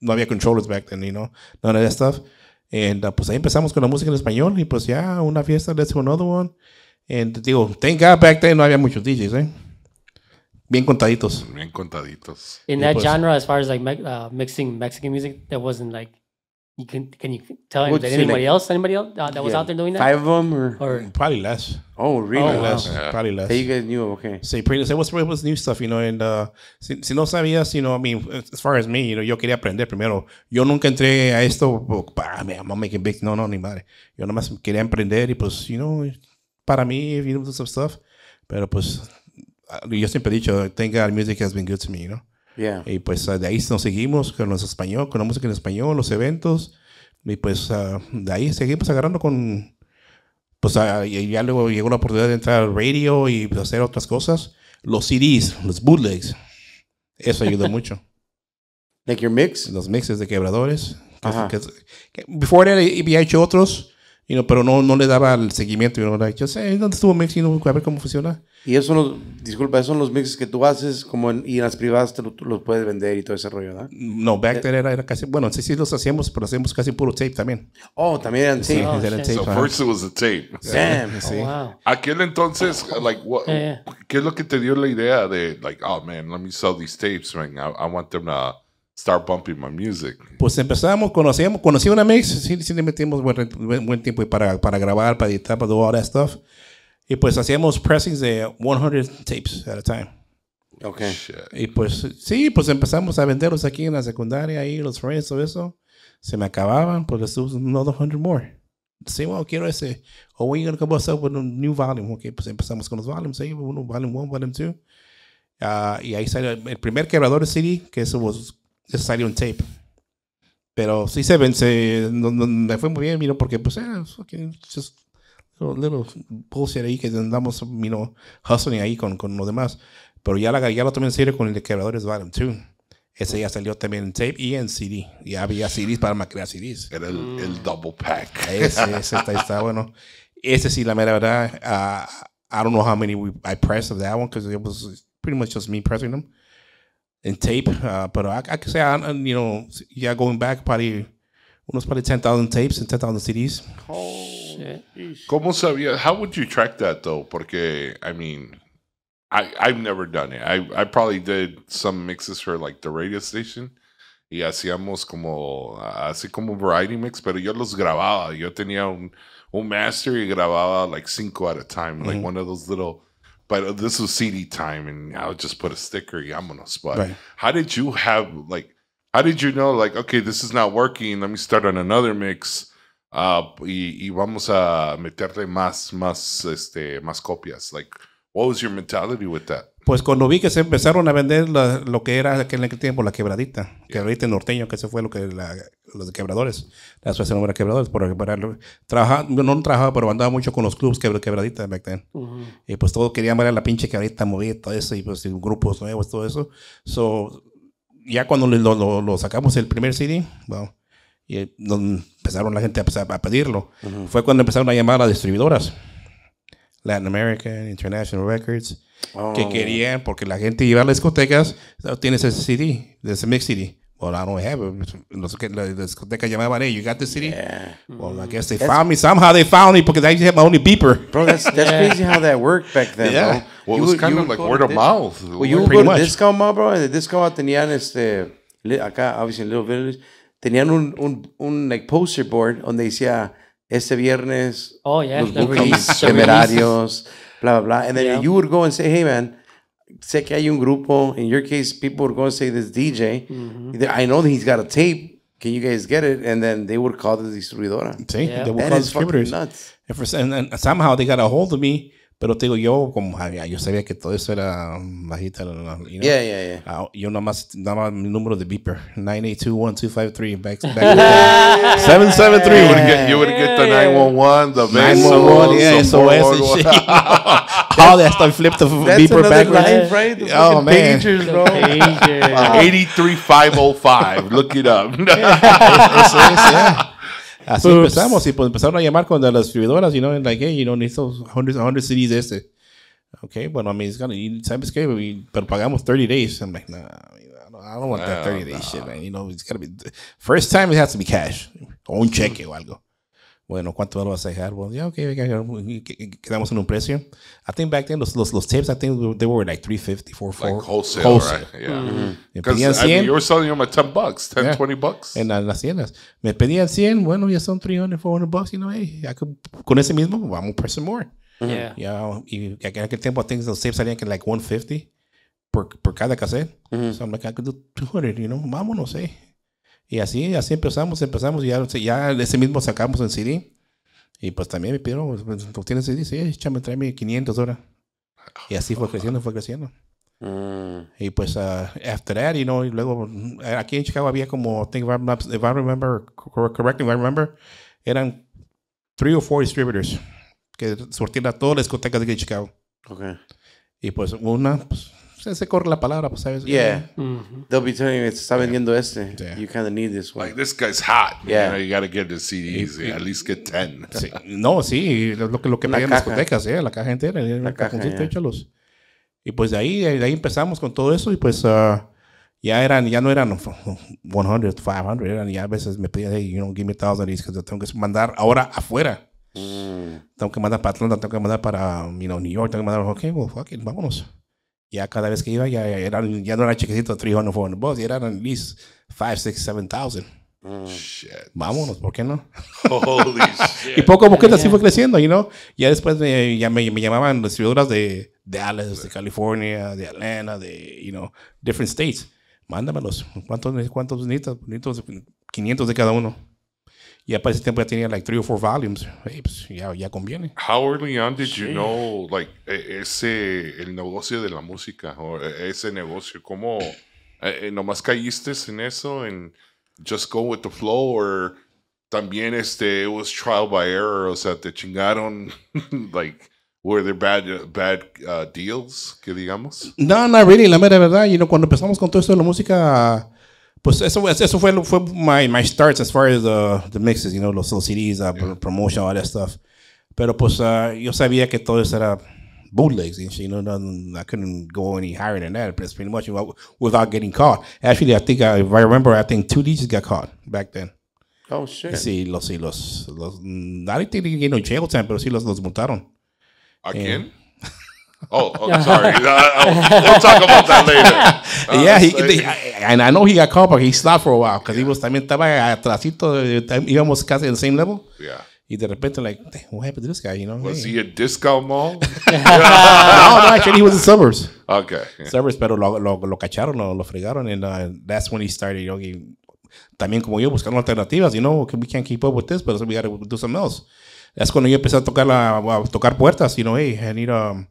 no había controllers back then, you know, none of that stuff. And uh, pues ahí empezamos con la música en español, y pues ya, una fiesta, let's do another one. And digo, thank God back then no había muchos DJs, eh. Bien contaditos. Bien contaditos. In that pues, genre, as far as like me uh, mixing Mexican music, there wasn't like you can can you tell me anybody, anybody else anybody else uh, that was yeah, out there doing that? Five of them, or, or? probably less. Oh, oh really? Oh, less. Yeah. Probably less. Hey, you guys knew, okay? say pretty, say what's what's new stuff, you know? And uh, si, si, no sabías, you know, I mean, as far as me, you know, yo quería aprender primero. Yo nunca entré a esto pues, para me I'm making big. No, no, ni madre. Yo nomás quería emprender y pues, you know, para mí, you know, some stuff. Pero pues yo siempre he dicho, tenga God music has been good to me, you know? Y pues ah, de ahí nos seguimos con los español, con la música en español, los eventos. Y pues ah, de ahí seguimos agarrando con. Pues ah, ya luego llegó la oportunidad de entrar al radio y hacer otras cosas. Los CDs, los bootlegs. Eso ayudó mucho. Like your mix? Los mixes de quebradores. -huh. Before that había hecho otros, y no, pero no, no le daba el seguimiento. Y no le yo sé, ¿dónde estuvo y No, a cómo funciona. Y eso, no, disculpa, esos son los mixes que tú haces como en, y en las privadas los puedes vender y todo ese rollo, ¿verdad? No, back eh, then era, casi, bueno, sí, sí los hacíamos, pero hacíamos casi puro tape también. Oh, también eran tape. Sí, eran oh, tape. So first it was a tape. Damn. Oh, wow. Aquel entonces, oh. like, ¿qué es lo que te dio la idea de, like, oh man, let me sell these tapes, man, I, I want them to start bumping my music. Pues empezamos, conocíamos, conocí una mix, sí, sí le metimos buen, buen, tiempo para, para grabar, para editar, para todo all that stuff. Y pues hacíamos pressings de 100 tapes at a time. Okay. Shit. Y pues sí, pues empezamos a venderlos aquí en la secundaria, ahí los friends, todo eso. Se me acababan, pues les tuve another 100 more. Sí, bueno, quiero ese. O we're gonna come up with a new volume. Ok, pues empezamos con los volumes ahí, uno, volume 1, volume 2. Uh, ah, y ahí salió el primer quebrador de CD, que eso was salió en tape. Pero sí se vence, me fue muy bien, miro, porque pues era just little, little bullshit ahí que andamos, miro, hustling ahí con, con los demás. Pero ya, la, ya lo tomé en serio con el de Quebradores Bottom 2. Ese ya salió también en tape y en CD. Ya había CDs para crear CDs. Era el, el, double pack. Ese, está, bueno. Ese sí, la mera verdad. Ah, I don't know how many I pressed of that one because it was pretty much just me pressing them. In tape, uh, I, I, can say, I, you know, yeah, going back probably almost probably 10,000 tapes and 10,000 CDs. Oh, shit. ¿Cómo How would you track that though? Porque, I mean, I, I've never done it. I, I probably did some mixes for like the radio station. Y hacíamos como, así como variety mix, pero yo los grababa. Yo tenía un, un master y grababa like cinco at a time, mm -hmm. like one of those little but uh, this was CD time, and I would just put a sticker. Yeah, I'm on a spot. Right. How did you have like? How did you know like? Okay, this is not working. Let me start on another mix. Uh, y, y vamos a meterle más, más, este, más copias. Like, what was your mentality with that? Pues cuando vi que se empezaron a vender lo que era aquel tiempo la quebradita, quebradita norteño, que se fue lo que los quebradores, la asociación de quebradores, por, para, no trabajaba, pero andaba mucho con los clubs quebradita back then. Y pues todo querían ver a la pinche quebradita movida, todo eso, y pues grupos nuevos, todo eso. So, ya cuando lo, sacamos el primer CD, y empezaron la gente a, pues, pedirlo, fue cuando empezaron a llamar a las distribuidoras. Latin American, International Records, que oh. querían, porque la gente iba a las discotecas, oh, tienes ese CD, ese mix CD. Well, I don't have it. Los que la discoteca llamaban, hey, you got the CD? Well, I guess they found me. Somehow they found me because I just had my only beeper. Bro, that's, that's crazy how that worked back then, yeah. Well, it was kind of like word of mouth. Well, you would go much. to disco mall, bro, and the disco mall tenían este, acá, obviously in Little Village, tenían un, un, un like, poster board donde decía, este viernes, oh, los bookies, temerarios, blah, blah, blah. And then yeah. you would go and say, hey, man, sé que hay un grupo. In your case, people would go and say, this DJ, mm -hmm. I know that he's got a tape. Can you guys get it? And then they would call the distribuidora. See, yeah. they would that call the distributors. Nuts. And, for, and, and somehow they got a hold of me Pero te digo, yo como ah, yo sabía que todo eso era um, bajita. You know? Yeah, yeah, yeah. Ah, yo nomás daba mi número de beeper. 9821253 back, back 773. You would get, you would get the 911, the 911, yeah, SOS and shit. All that stuff flipped the That's beeper backwards. Life, right? The oh man. Pagers, bro. Pagers. Wow. 83505. Look it up. it's, it's, yeah. Así empezamos y pues empezaron a llamar con las distribuidoras You know like, hey, you know, necesito 100, CDs de este. Ok, bueno, I mean, it's gonna, ¿sabes qué? escape, pero pagamos 30 days. I'm like, nah, I don't, want that 30 days shit, man. You know, it's gotta be, first time it has to be cash. O un cheque o algo. Bueno, ¿cuánto me lo vas a dejar? Well, yeah, okay, quedamos en un precio. I think back then, los, los, tapes, I think they were like 350, 440. Like wholesale, wholesale. right? Yeah. Mm Me 100. you were selling them at 10 bucks, 10, 20 bucks. En, las tiendas. Me pedían 100, bueno, ya son 300, 400 bucks, you know, hey, I could, con ese mismo, vamos a some more. Mm-hmm. Yeah. Y en aquel tiempo, I think los tapes salían que like 150 por, por cada cassette. Mm -hmm. So I'm like, I could do 200, you know, vámonos, eh. Y así, así empezamos, empezamos y ya, ya ese mismo sacamos en CD. Y pues también me pidieron, pues, pues, ¿tú tienes CD? Sí, échame, tráeme 500 dólares. Y así fue creciendo, fue creciendo. Mm. Y pues, ah, after that, you know, y luego mm, aquí en Chicago había como, if I remember correctly, if I remember, eran three or four distributors que sortían a todas las discotecas de Chicago. Okay. Y pues una, pues, se corre la palabra, pues sabes. Yeah. Mm They'll be telling me está vendiendo este. You kind of need this one. Like, this guy's hot. Yeah. You, know, you gotta get the CDs. at least get 10. Sí. No, sí. Lo que, lo que pedían las discotecas, ¿eh? la caja entera. La, eh, la caja, échalos. Y pues de ahí, de ahí empezamos con todo eso y pues... Ah, ya eran, ya no eran 100, 500, eran, ya a veces me pedían, hey, you know, give me 1000 discos. yo tengo que mandar ahora afuera. Mm. Tengo que mandar para Atlanta, tengo que mandar para, you know, New York, tengo que mandar, okay well, fuck vámonos. Ya cada vez que iba, ya, eran, ya no era chiquitito, 300, 400 bucks, ya eran at least 5, 6, 7,000 Vámonos, ¿por qué no? Holy shit. y poco a poco así fue creciendo, you know? Ya después me, ya me, me llamaban distribuidoras de Dallas, de California, de Atlanta, de, you know, different states. Mándamelos. ¿Cuántos, cuántos necesitas? 500 de cada uno y para ese tiempo ya tenía like three or four volumes. Hey, pues ya, ya, conviene. How early on did you know like e, ese el negocio de la música o e, ese negocio? ¿Cómo e, nomás caíste en eso en just go with the flow ¿O también este it was trial by error, o sea, te chingaron like Were there bad, bad uh, deals, que digamos? No, no, really, la mera verdad. You know, cuando empezamos con todo esto de la música, Pues eso, eso fue, fue my, my starts as far as the uh, the mixes, you know, los, los CDs, uh, yeah. promotion, all that stuff. Pero pues uh, yo sabía que todo eso era bootlegs. you know, nothing, I couldn't go any higher than that. it's pretty much without, without getting caught. Actually, I think I, if I remember, I think two DJs got caught back then. Oh shit. Sí, los, sí, los, los, mm, I didn't think they get no jail time, pero sí los, los multaron. ¿A quién? Oh, oh sorry. we'll talk about that later. Uh, yeah, he, and I know he got caught, but he stopped for a while because he was también estaba atrasito. Íbamos casi en the same level. Yeah. Y de repente, like, what happened to this guy? You know, was hey. he at discount Mall? no, no, actually, he was in suburbs. Okay. Suburbs, pero lo, lo, lo cacharon, lo, lo fregaron, and uh, that's when he started. You know, también como yo buscando alternativas, you know, we can't keep up with this, but we gotta do something else. That's cuando yo empecé a tocar la, a tocar puertas, you know, hey, I need a um,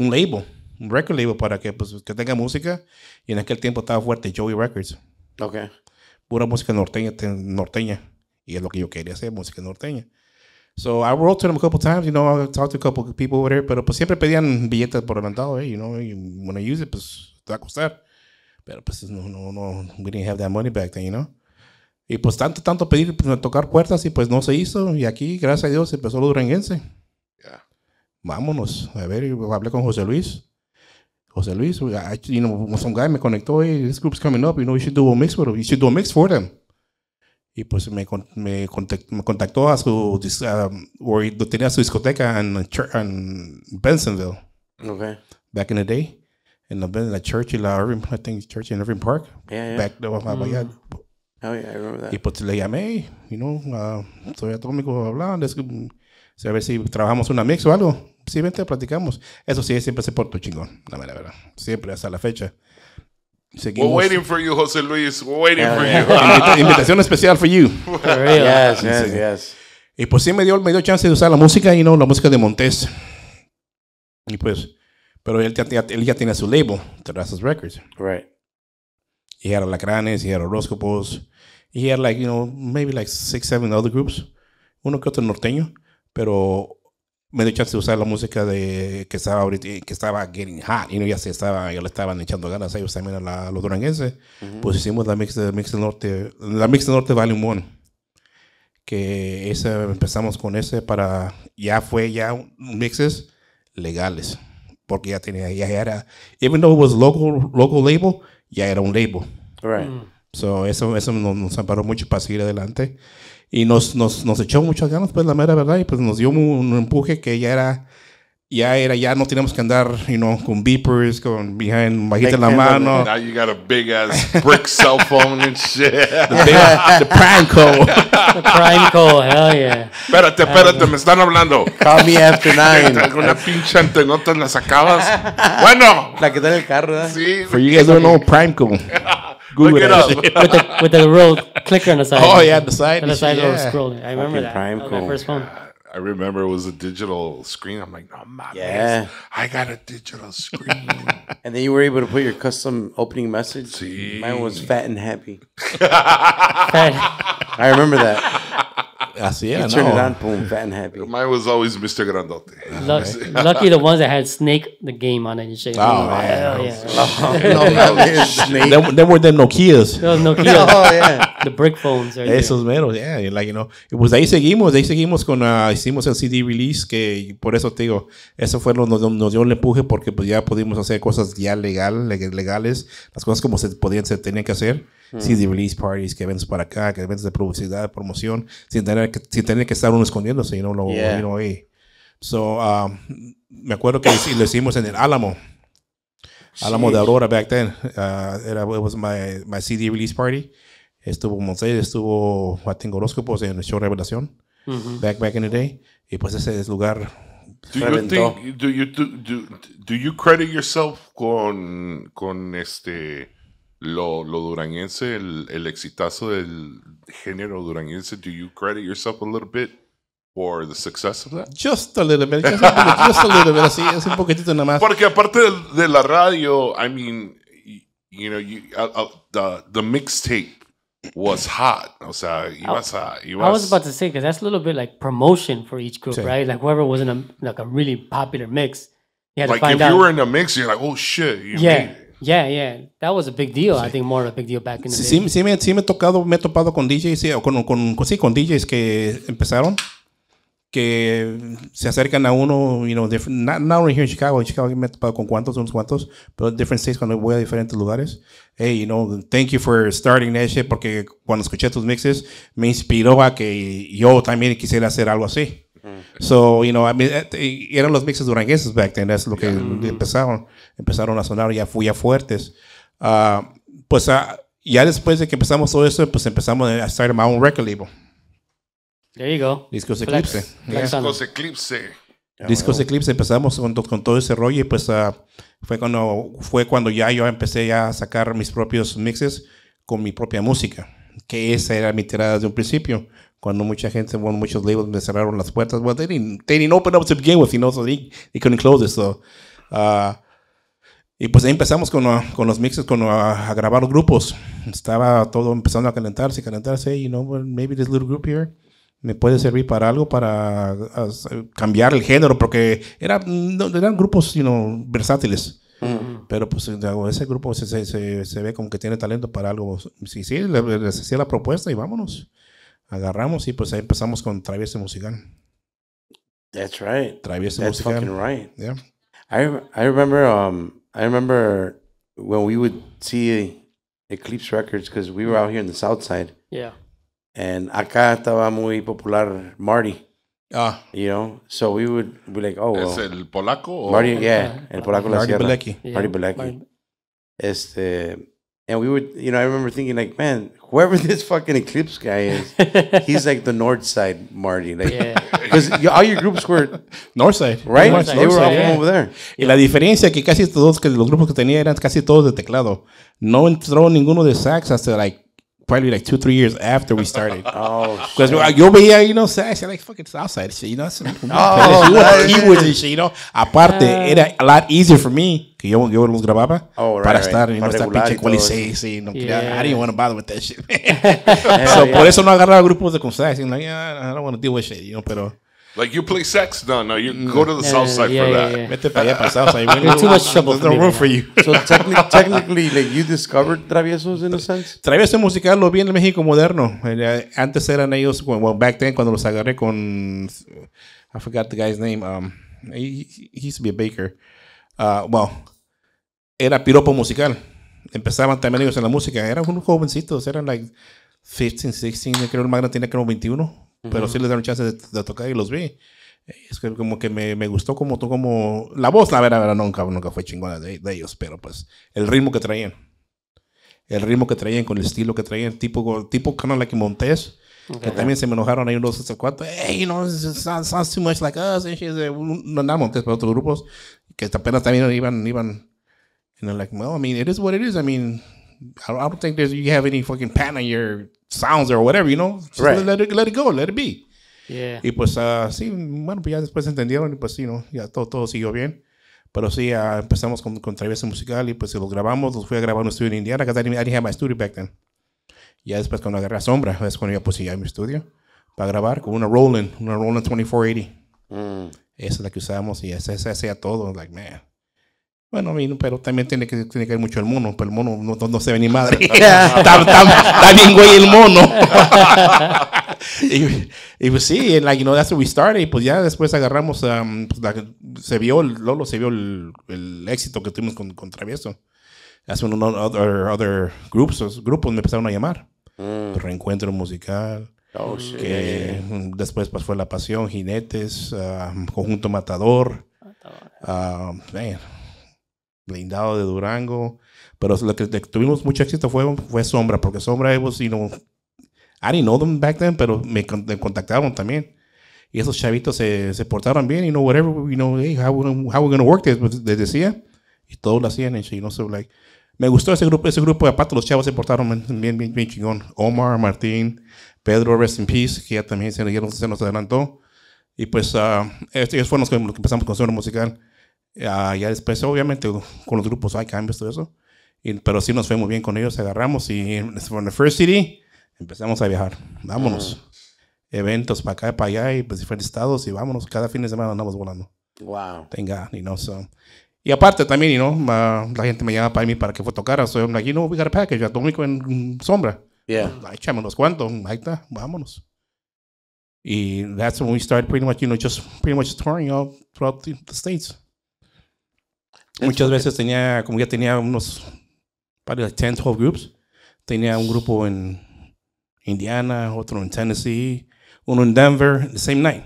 un label, un record label para que, pues, que tenga música. Y en aquel tiempo estaba fuerte Joey Records. Ok. Pura música norteña, norteña. Y es lo que yo quería hacer, música norteña. So I wrote to them a couple times, you know, I talked to a couple of people over there, pero pues siempre pedían billetes por adelantado, eh, you know, when I use it, pues te va a costar. Pero pues no, no, no, we didn't have that money back then, you know. Y pues tanto, tanto pedir, pues, tocar puertas y pues no se hizo. Y aquí, gracias a Dios, empezó lo duranguense. Yeah vámonos. A ver, hablé con José Luis. José Luis, I, you know, some guy me conectó, hey, this group's coming up, you know, you should do a mix for them. You should do a mix for them. Y pues me, me, contactó, me contactó a su, um, tenía su discoteca en, en, Bensonville. Okay. Back in the day. En la, la church y la Irving, I think church in Irving Park. Yeah, yeah. Back there, mm. yeah. Oh, yeah, I remember that. Y pues le llamé, you know, uh, soy atómico, bla, bla, mm, a ver si trabajamos una mix o algo simplemente platicamos. Eso sí, siempre se portó chingón, la verdad. Siempre, hasta la fecha. Seguimos. We're waiting for you, José Luis. We're waiting for you. invitación especial for you. Yes, yes, yes. Y pues sí me dio, me dio chance de usar la música y no la música de Montes. Y pues, pero él, él ya tiene su label, Terrazas Records. Right. Y era Lacranes, y era Horóscopos, y era like, you know, maybe like six, seven other groups. Uno que otro norteño, pero me dio chance usar la música de que estaba ahorita, que estaba getting hot, y no ya se estaba, ya le estaban echando ganas a ellos también a, la, los duranguenses. Pues hicimos la mix, del mix del norte, la mix del norte Volume 1. Que ese, empezamos con ese para, ya fue ya mixes legales. Porque ya tenía, ya era, even though it was local, local label, ya era un label. Right. Mm. So eso, eso nos, nos amparó mucho para seguir adelante. Y nos, nos, nos echó muchas ganas, pues la mera verdad, y pues nos dio un, empuje que ya era ya era, ya no teníamos que andar, you know, con beepers, con behind, bajita en la mano. Now you got a big ass brick cell phone and shit. The, prime call. The prime call, hell yeah. Espérate, espérate, me están hablando. Call me after nine. Con una pinche antenota la sacabas. Bueno. La que está en el carro, ¿verdad? Sí. For you guys don't know, prime call. Google Look it up. with, the, with the real clicker on the side. Oh, yeah, the side. On the side, yeah. scrolling. I remember Fucking that. Prime Cool. my first phone. I remember it was a digital screen. I'm like, no, my yeah. I got a digital screen. and then you were able to put your custom opening message. See? Mine was fat and happy. I remember that. Así era, you turn no. it on, boom, fan happy. Mine was always Mr. Grandote. Luck, lucky the ones that had Snake the game on it and shit. Oh, man. Hell yeah. Oh, no, Snake. There, there were them Nokias. There was Nokia. oh, yeah. The brick phones. Esos meros, yeah. Like, you know. Y pues de ahí seguimos, de ahí seguimos con, ah, hicimos el CD release, que por eso te digo, eso fue lo nos, nos dio el empuje porque pues ya pudimos hacer cosas ya legal, legales, las cosas como se podían, se tenían que hacer. Mm. CD release parties, que eventos para acá, que eventos de publicidad, promoción, sin tener que, sin tener que estar uno escondiéndose, you no lo, ahí. So, um, me acuerdo que lo hicimos en el Álamo. Álamo de Aurora back then. Uh, era, it was my, my CD release party estuvo Montse, estuvo Martín Horóscopos pues, en el show Revelación, back, back in the day, y pues ese es lugar do You think, do, you, credit yourself con, con este, lo, lo duranguense, el, el exitazo del género duranguense? Do you credit yourself a little bit? for the success of that? Just a little bit. Just a, little bit. Así, es un poquitito nada más. Porque aparte de, la radio, I mean, you, know, uh, uh, the, the mixtape was hot outside. You was oh, hot. You was. I was about to say because that's a little bit like promotion for each group, Same. right? Like whoever was in a like a really popular mix, you had like to find if out. you were in the mix, you're like, oh shit, you yeah. made it. Yeah, yeah, that was a big deal. Sí. I think more of a big deal back in the sí, day. Sí, sí, me, sí me he tocado, me he topado con DJs, sí, con, con, sí, con DJs que empezaron que se acercan a uno, you know, not, only here in Chicago, en Chicago me he topado con cuantos, unos cuantos, pero different states cuando voy a diferentes lugares. Hey, you know, thank you for starting that shit, porque cuando escuché tus mixes me inspiró a que yo también quisiera hacer algo así. Mm. So, you know, eh, eh, eran los mixes durangueses back then, es lo que empezaron, empezaron a sonar ya, fui a fuertes. Ah, pues ah, ya después de que empezamos todo eso, pues empezamos a hacer my own record label. There you Discos Eclipse. Discos Eclipse. Discos Eclipse empezamos con, con, todo ese rollo y pues ah, fue, cuando, fue cuando ya yo empecé a sacar mis propios mixes con mi propia música, que esa era mi tirada de un principio. Cuando mucha gente, bueno, muchos labels me cerraron las puertas, well, they didn't, open up to begin with, you know, so they, couldn't close it, ah, y pues ahí empezamos con, ah, con los mixes, con a grabar los grupos. Estaba todo empezando a calentarse, calentarse, you know, maybe this little group here me puede servir para algo, para ah, cambiar el género, porque era, no, eran grupos sino versátiles. Mm-hmm. Pero pues ese grupo se, se, se, ve como que tiene talento para algo. Sí, sí, les hacía la propuesta y vámonos. Agarramos y pues ahí empezamos con Traviese Musical. That's right. Traviesa That's Musical. fucking right. Yeah. I, I remember, um, I remember when we would see Eclipse Records because we were out here in the South Side. Yeah and acá estaba muy popular Marty. Ah. You know, so we would be like, oh, ¿Es el polaco? O? Marty, yeah, el polaco la Marty Belecki. Marty Belecki. Este, and we would, you know, I remember thinking like, man, whoever this fucking Eclipse guy is, he's like the North Side Marty. Like, because all your groups were North Side, right? They were all over there. Y la diferencia que casi todos que los grupos que tenía eran casi todos de teclado. No entró ninguno de sax hasta like probably like two, three years after we started. oh, because yo veía, you know, I said like fucking outside shit, you know. Some, oh, nice. keywords and shit, you know. Aparte, uh, era a lot easier for me que yo, yo los grababa oh, right, para right. estar, you know, estar pinche cual y No, Yeah. I didn't want to bother with that shit. so yeah. por eso no agarraba grupos de conscience. You know, yeah, I don't want to deal with shit, you know, pero. Like you play sex? No, no. You mm. go to the south side for that. Yeah, Vete para allá para south side. There's too much trouble. no room for you. So technically, technically, like you discovered traviesos in a sense. Travieso musical lo vi en el México moderno. Eh, eh, antes eran ellos. Well, back then cuando los agarré con, I forgot the guy's name. Um, he, he used to be a baker. Uh, well, era piropo musical. Empezaban también ellos en la música. Eran unos jovencitos. Eran like 15, 16. Creo el Magno tenía como 21 pero sí les dieron chance de, tocar y los vi. Es que como que me, me gustó como tú, como... La voz, la verdad, nunca, nunca fue chingona de, ellos, pero pues el ritmo que traían. El ritmo que traían, con el estilo que traían, tipo, tipo Canal like Montes. Que también se me enojaron ahí unos hasta este, cuatro. Hey, no, sounds, sounds too much like us. And No, no, Montes, pero otros grupos que apenas también iban, iban, and they're like, well, I mean, it is what it is. I mean, I don't think you have any fucking pan on your sounds or whatever, you know. Just let, it, let it go, let it be. Yeah. Y pues así, ah, bueno, pues ya después entendieron y pues sí, ¿no? Ya todo, todo siguió bien. Pero sí, ah, empezamos con, con Travesa Musical y pues si lo grabamos, los fui a grabar un estudio en Indiana, que I didn't, I didn't have my studio back then. Ya después cuando agarré a Sombra, es cuando yo pues ya en mi estudio para grabar con una Roland, una Roland 2480. Mm. Esa es la que usamos y esa, esa hacía todo, like man. Bueno, pero también tiene que, tiene que ir mucho el mono, pero el mono no, se ve ni madre. también güey el mono. y, pues sí, en la you know, that's we started. Y pues ya después agarramos, um, pues se vio, el, Lolo, se vio el, el éxito que tuvimos con, Travieso. Hace unos other, other groups, grupos me empezaron a llamar. Mm. Reencuentro musical. Oh, que después pues, fue La Pasión, Jinetes, um, Conjunto Matador. Ah, blindado de Durango. Pero lo que tuvimos mucho éxito fue, fue Sombra, porque Sombra I didn't know them back then, pero me, contactaron también. Y esos chavitos se, se portaron bien, you know, whatever, you know, how, gonna work this, les decía. Y todos lo hacían, y no me gustó ese grupo, ese grupo, aparte los chavos se portaron bien, bien, bien chingón. Omar, Martín, Pedro, Rest in Peace, que ya también se, se nos adelantó. Y pues, uh, ah, ellos fueron los que empezamos con sonido musical. Ah, ya después, obviamente, con los grupos hay cambios, todo eso. Y, pero sí nos fue muy bien con ellos, agarramos y en the First City empezamos a viajar. Vámonos. Ah. Eventos para acá, para allá y pues diferentes estados y vámonos. Cada fin de semana andamos volando. Wow. Tenga, you know, so. Y aparte también, you know, la gente me llama para mí para que fue tocar. So I'm like, you know, we got a package. Atómico en sombra. Yeah. Pues, ahí echámonos cuánto. Mm, ahí está, vámonos. Y that's when we started pretty much, you know, just pretty much touring all throughout the states. Muchas veces tenía, como ya tenía unos varios 10, 12 groups, tenía un grupo en Indiana, otro en Tennessee, uno en Denver, the same night.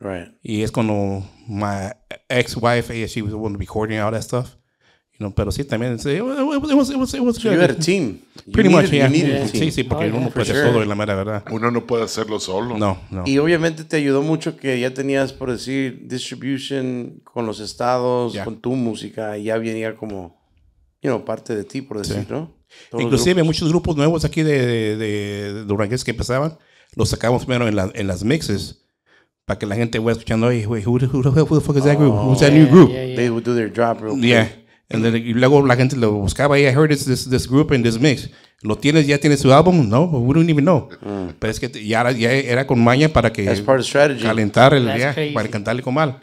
Right. Y es cuando my ex-wife, she was the one recording all that stuff. No, pero sí también sí, it was, so you had a team pretty much yeah. team. sí sí porque oh, uno puede sure. solo la mera verdad uno no puede hacerlo solo no, no y obviamente te ayudó mucho que ya tenías por decir distribution con los estados con tu música y ya venía como you know, parte de ti por decir no inclusive muchos grupos nuevos aquí de de, de, de que empezaban los sacamos primero en, la, en las mixes para que la gente vaya escuchando hey who, who, who, the fuck is that group oh. who's that new group they would do their drop real quick. yeah y luego la gente lo buscaba, y I heard it's this, this group in this mix. ¿Lo tienes? ¿Ya tienes su álbum? No, we don't even know. Mm. Pero es que ya era, con maña para que calentar el día para cantarle con mal.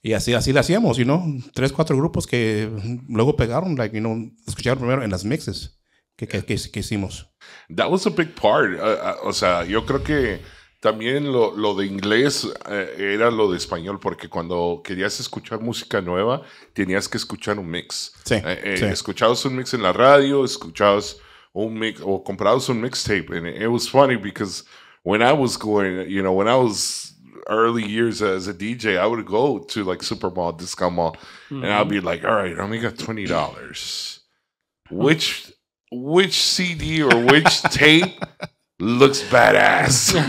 Y así, así lo hacíamos, you ¿no? Tres, cuatro grupos que luego pegaron, like, escucharon primero en las mixes que, que, que, hicimos. That was a big part. Uh, uh, o sea, yo creo que también lo, lo de inglés eh, era lo de español, porque cuando querías escuchar música nueva, tenías que escuchar un mix. Eh, eh, sí, Escuchabas un mix en la radio, escuchabas un mix, o comprabas un mixtape. And it was funny because when I was going, you know, when I was early years as a DJ, I would go to like Super Mall, Discount Mall, and I'd mm-hmm. be like, all right, I only got $20. Which which CD or which tape looks badass.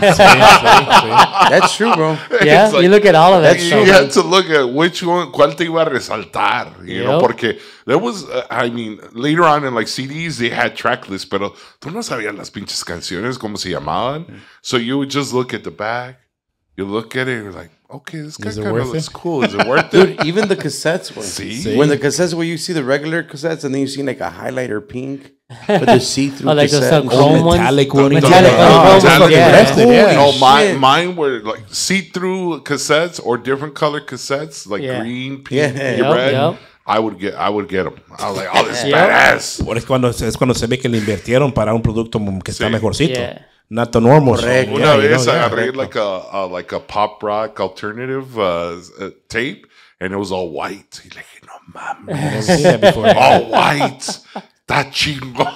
That's true, bro. Yeah, like, you look at all of that. You, have to look at which one, cuál te iba a resaltar, you yep. know, porque there was, uh, I mean, later on in like CDs, they had track lists, pero tú no sabías las pinches canciones, cómo se llamaban. Mm. So you would just look at the back, you look at it, you're like, okay, this guy kind of looks cool. Is it worth it? Dude, even the cassettes were. See? See? When the cassettes where you see the regular cassettes and then you see like a highlighter pink. But the see-through oh, like cassette, those chrome ones, metallic oh, ones, metallic, oh, metallic, yeah. Holy yeah. No, mine, mine were like see-through cassettes or different color cassettes, like yeah. green, pink, yeah. yep, red. Yep. I would get, I would get them. I was like, oh, this yeah. badass. Bueno, es cuando, es cuando se ve que le invirtieron para un producto que está mejorcito. Yeah not the normal. Correct. One yeah, vez know, I yeah, read like a, a, like a pop rock alternative uh, uh, tape, and it was all white. Y le dije, no mames, yeah, before, all white, that chingo.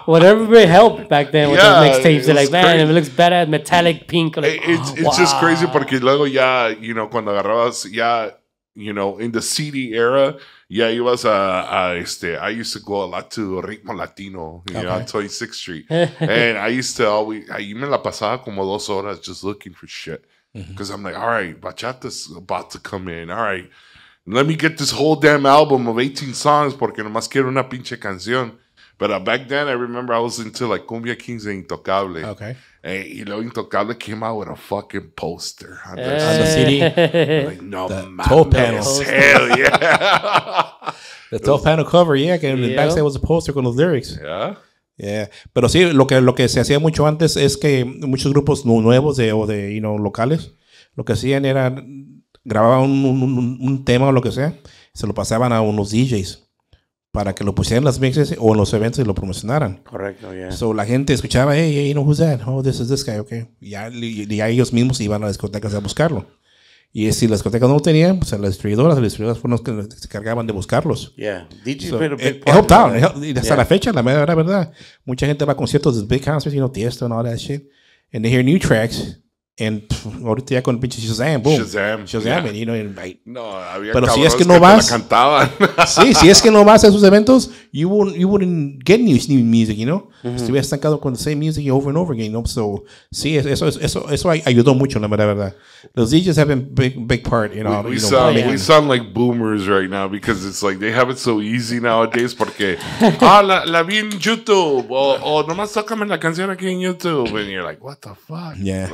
Whatever may help back then with yeah, those mixtapes. They're like, man, crazy. it looks better, metallic pink. Like, it's oh, it's wow. just crazy porque luego ya, you know, cuando agarrabas ya, you know, in the CD era, yeah, he was. Uh, uh, este, I used to go a lot to Ritmo Latino, you okay. know, on 26th Street. and I used to always, I me la pasaba como dos horas just looking for shit. Because mm-hmm. mm -hmm. I'm like, all right, bachata's about to come in. All right, let me get this whole damn album of 18 songs porque nomás quiero una pinche canción. But uh, back then, I remember I was into like Cumbia Kings and e Intocable. Okay. And eh, you Intocable came out with a fucking poster on the, eh. on the CD. like, no, the toe panel. Hell yeah. the toe panel cover, yeah, and en back backside was a poster con los lyrics. Yeah. Yeah. Pero sí, lo que, lo que se hacía mucho antes es que muchos grupos nuevos de, o de you locales, lo que hacían era grababan un tema o lo que sea, se lo pasaban a unos DJs para que lo pusieran en las mixes o en los eventos y lo promocionaran. Correcto, ya. So la gente escuchaba, hey, hey, you know who's that? Oh, this is this guy, okay. ya, ellos mismos iban a las discotecas a buscarlo. Y si las discotecas no lo tenían, pues a las distribuidoras, las distribuidoras fueron los que se encargaban de buscarlos. Yeah, DJs pero. Eh, big helped y hasta la fecha, la mera verdad, mucha gente va a conciertos de big concerts, you know, Tiesto and all that shit. And they hear new tracks en, ahorita ya con pinche Shazam, boom. Shazam. Shazam, yeah. y, no, y, no, había Pero si es que no vas. Que cantaban. sí, si es que no vas a esos eventos, you wouldn't, you wouldn't get new, music, you know? Mm -hmm. estancado con the same music over and over again, you know? So, sí, eso, eso, eso, eso ayudó mucho, la verdad. Los DJs have a big, big part, you know? We, we sound, we sound like boomers right now because it's like they have it so easy nowadays porque, ah, la, la vi en YouTube, o, o nomás tócame la canción aquí en YouTube, and you're like, what the fuck? yeah.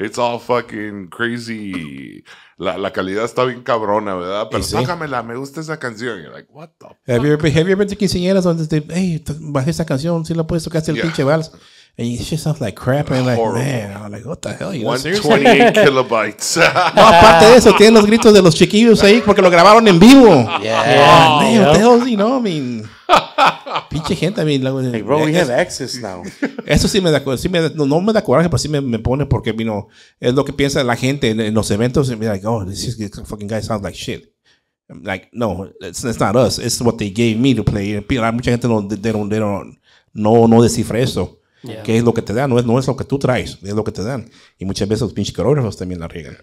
It's all fucking crazy. La, la calidad está bien cabrona, ¿verdad? Pero me gusta esa canción. You're like, what the fuck? Have you ever, been to donde te, hey, bajé esa canción, si la puedes tocar el pinche vals? And it just sounds like crap. And like, man, I'm like, what the hell? You 128 kilobytes. no, aparte de eso, tienen los gritos de los chiquillos ahí porque lo grabaron en vivo. Yeah. Oh, man, Pinche gente a mí. bro, we have access now. Eso sí me da coraje. Sí no, no, me da coraje, pero sí me, me pone porque vino es lo que piensa la gente en, los eventos. Y me like, oh, this, fucking guy sounds like shit. like, no, it's, not us. It's what they gave me to play. Mucha gente no, they don't, they don't, no, no descifra eso. Que es lo que te dan, no es, no es lo que tú traes, es lo que te dan. Y muchas veces los pinches coreógrafos también la riegan.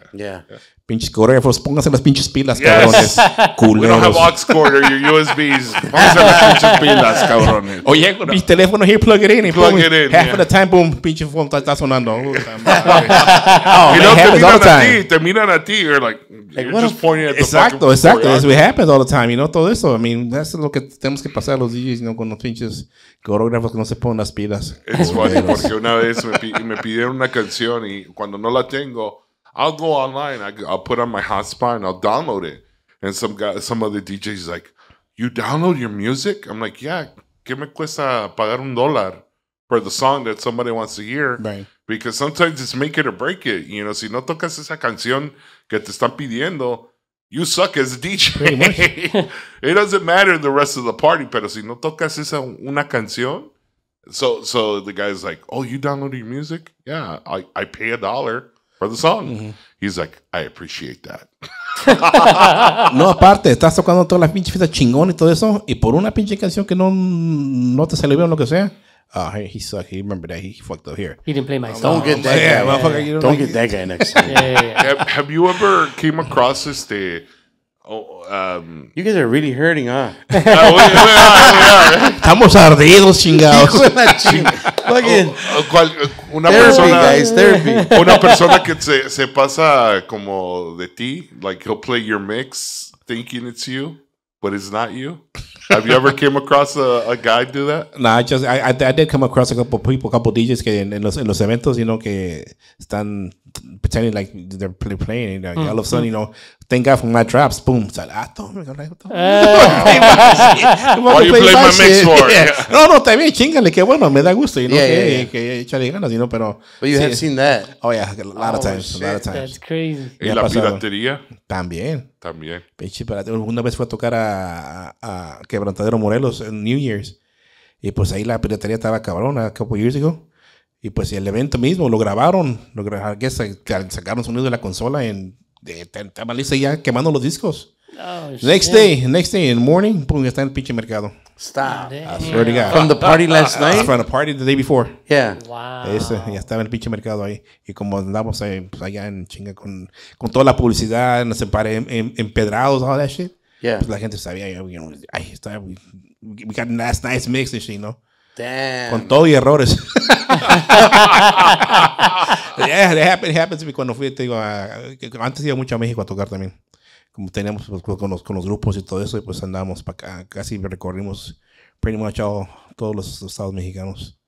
Pinches coreógrafos, pónganse las pinches pilas, cabrones. Culeros. We don't have aux cord or your USBs. Pónganse las pinches pilas, cabrones. Oye, no. mis teléfonos here, plug it in. Plug it in. Half of the time, boom, pinche phone está, está sonando. oh, y luego terminan a ti, terminan a ti. You're like, you're just pointing at the Exacto, exacto. That's what happens all the time, you know, todo eso. I mean, that's lo que tenemos que pasar los DJs, ¿no? Con los pinches coreógrafos que no se ponen las pilas. Es funny, porque una vez me, me pidieron una canción y Cuando no la tengo, I'll go online. I, will put on my hotspot and I'll download it. And some guy, some other DJ's like, "You download your music?" I'm like, "Yeah." ¿Qué me cuesta pagar un dólar for the song that somebody wants to hear? Right. Because sometimes it's make it or break it. You know, si no tocas esa canción que te están pidiendo, you suck as a DJ. it doesn't matter the rest of the party. Pero si no tocas esa una canción so so the guy's like, "Oh, you downloaded your music? Yeah, I I pay a dollar for the song." Mm -hmm. He's like, "I appreciate that." no, aparte, estás tocando todas las pinches fiestas chingón y todo eso, y por una pinche canción que no, no te salió bien lo que sea. Oh, ah, he, he sucked. He remember that. He fucked up here. He didn't play my song. Don't get that guy. don't, get that guy next time. yeah, yeah, yeah. Have, have you ever came across this day? Oh, um, you guys are really hurting, huh? uh, we, Estamos ardidos, chingados. Fucking. Oh, oh, una therapy, persona, guys, therapy. Una persona que se, se pasa como de ti, like he'll play your mix, thinking it's you, but it's not you. Have you ever came across a, a guy do that? No, nah, I just I, I, I, did come across a couple people, a couple DJs que en, en, los en los eventos, you know, que están pretending like they're playing. You know, mm All of a sudden, mm-hmm. you know, thank God for my drops. Boom. So ah, I thought, like, what the uh, you play, my mix for? No, No, no, también chingale, que bueno, me da gusto, you know, yeah, que, yeah, que, echarle ganas, you know, pero. But you sí. have seen that. Oh, yeah, a lot oh, of times, shit. a lot of times. That's crazy. ¿Y la piratería? También. También. Pinche Una vez fue a tocar a, a, a Quebrantadero Morelos en New Year's. Y pues ahí la piratería estaba cabrona a couple years ago. Y pues el evento mismo lo grabaron, lo grabaron, ah, que sacaron sonido de la consola en estaba ya quemando los discos. Oh, next day, next day in the morning, pum, está en el pinche mercado. Stop. I swear to God. From the party ah, last ah, night? From the party the day before. Yeah. Wow. Ese, ya estaba en el pinche mercado ahí. Y como andamos ahí, eh, pues, allá en chinga con, con toda la publicidad, nos empedrados, all that shit. Yeah. Pues la gente sabía, you know, está, we, got a nice, nice mix and shit, ¿no? Con todo y errores. yeah, it happened, it happened me. Cuando fui, te digo, antes iba mucho a México a tocar también. Como teníamos pues, con, los, grupos y todo eso, y pues andábamos para acá. Casi recorrimos pretty much all, todos los estados mexicanos.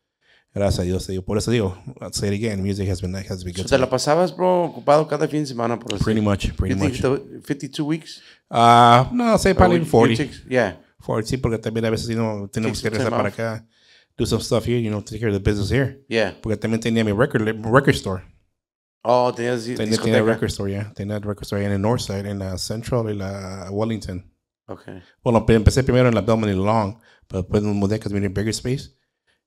Gracias a Dios, Por eso digo, say it again, music has been, has been good. ¿Te la pasabas, bro, ocupado cada fin de semana? Por Pretty much, pretty much. 52 weeks? Uh, no, say probably 40. Yeah. 40, porque también a veces no, tenemos que regresar para acá. do some stuff here, you know, take care of the business here. Yeah. Porque también tenía mi record, record store. Oh, tenías discoteca. Tenía record store, yeah. Tenía record store en el north side, en la central y la Wellington. Okay. Bueno, empecé primero en la Belmont y Long, pero después nos mudé we need bigger space.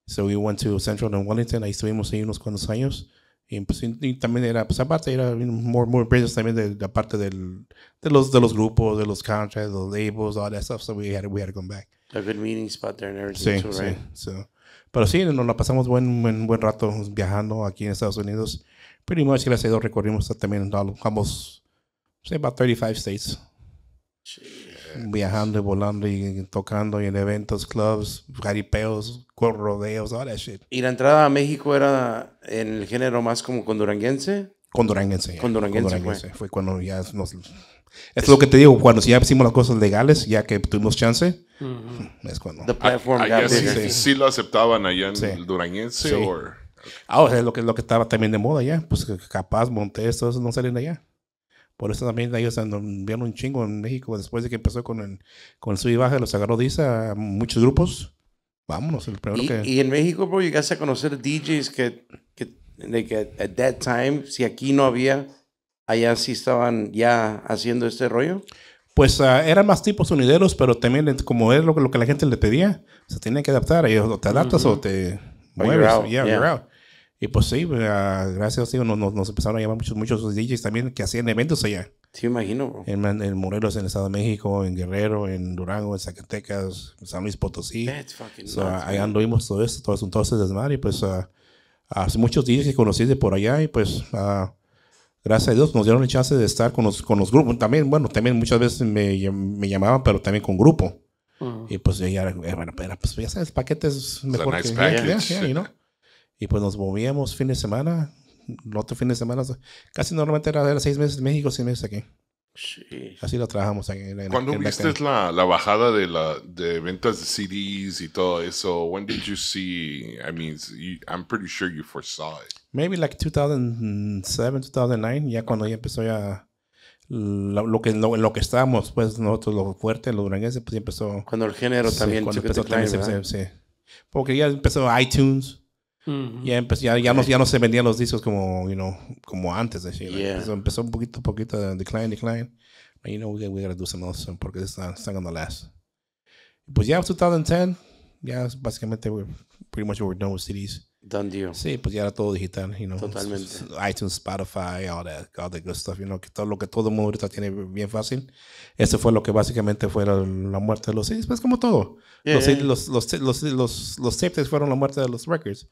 So we went to Central and Wellington, ahí estuvimos ahí unos cuantos años. Y, pues, y también era, pues aparte, era more, more business también de la parte del, de, los, de los grupos, de los contracts, los labels, all that stuff. So we had, we had to come back. A good meeting spot there and everything sí, too, right? Sí, so. Pero sí, nos la pasamos buen, buen, rato viajando aquí en Estados Unidos. Pretty much, gracias a Dios, recorrimos también vamos say, about 35 states. Viajando y volando y tocando y en eventos, clubs, jaripeos, corrodeos all that shit. ¿Y la entrada a México era en el género más como Duranguense? Con Duranguense, Con fue. fue. cuando ya nos... Es lo que te digo, cuando ya hicimos las cosas legales, ya que tuvimos chance, mm. es cuando... Ah, ah, sí, sí. lo aceptaban allá en sí. el Duranguense Ah, Ahora es lo que, lo que estaba también de moda allá, pues capaz Montes, todos no salen allá. Por eso también ellos vieron un chingo en México después de que empezó con el, con el sub y baja, los agarró a muchos grupos. Vámonos, el primero y, que... Y en México, bro, llegaste a conocer DJs que de que at that time, si aquí no había, allá sí estaban ya haciendo este rollo? Pues ah, eran más tipos unideros pero también como es lo, que la gente le pedía, se tiene que adaptar. Ellos o te adaptas o te mueves. Y pues sí, pues, ah, gracias a Dios nos, nos, empezaron a llamar muchos, muchos DJs también que hacían eventos allá. Sí, imagino. En, en, Morelos, en el Estado de México, en Guerrero, en Durango, en Zacatecas, en San Luis Potosí. That's fucking ahí anduvimos todo esto todo, ese Y pues ah, Hace muchos días que conocí de por allá y pues ah, gracias a Dios nos dieron la chance de estar con los, con los grupos. También, bueno, también muchas veces me, me llamaban, pero también con grupo. Y pues ya, eh, bueno, pues ya sabes, paquetes mejor que el Y pues nos movíamos fin de semana, otro fin de semana. Casi normalmente era, era seis meses en México, seis meses aquí. Sí. Así lo trabajamos en, en Cuando viste la, la, bajada de, la, de ventas de CDs y todo eso? When did you see? I mean, you, I'm pretty sure you foresaw it. Maybe like 2007, 2009, ya cuando ya empezó ya lo, que lo que estábamos, pues nosotros lo fuerte, lo duranguense, pues ya empezó. Cuando el género también, empezó sí. Porque ya empezó iTunes ya, empezó, ya, ya, no, ya no se vendían los discos como, you know, como antes. Así, yeah. empezó, un poquito a poquito, decline, decline. But you know, we, we gotta do some else porque it's not, it's not gonna last. Pues ya, 2010, ya básicamente, we're, pretty much we're done with CDs. Done deal. Sí, pues ya era todo digital, you know. Totalmente. iTunes, Spotify, all that, all that good stuff, you know, que todo lo que todo el mundo ahorita tiene bien fácil. Eso fue lo que básicamente fue la, muerte de los CDs, pues como todo. los, los, los, los, los, los fueron la muerte de los records.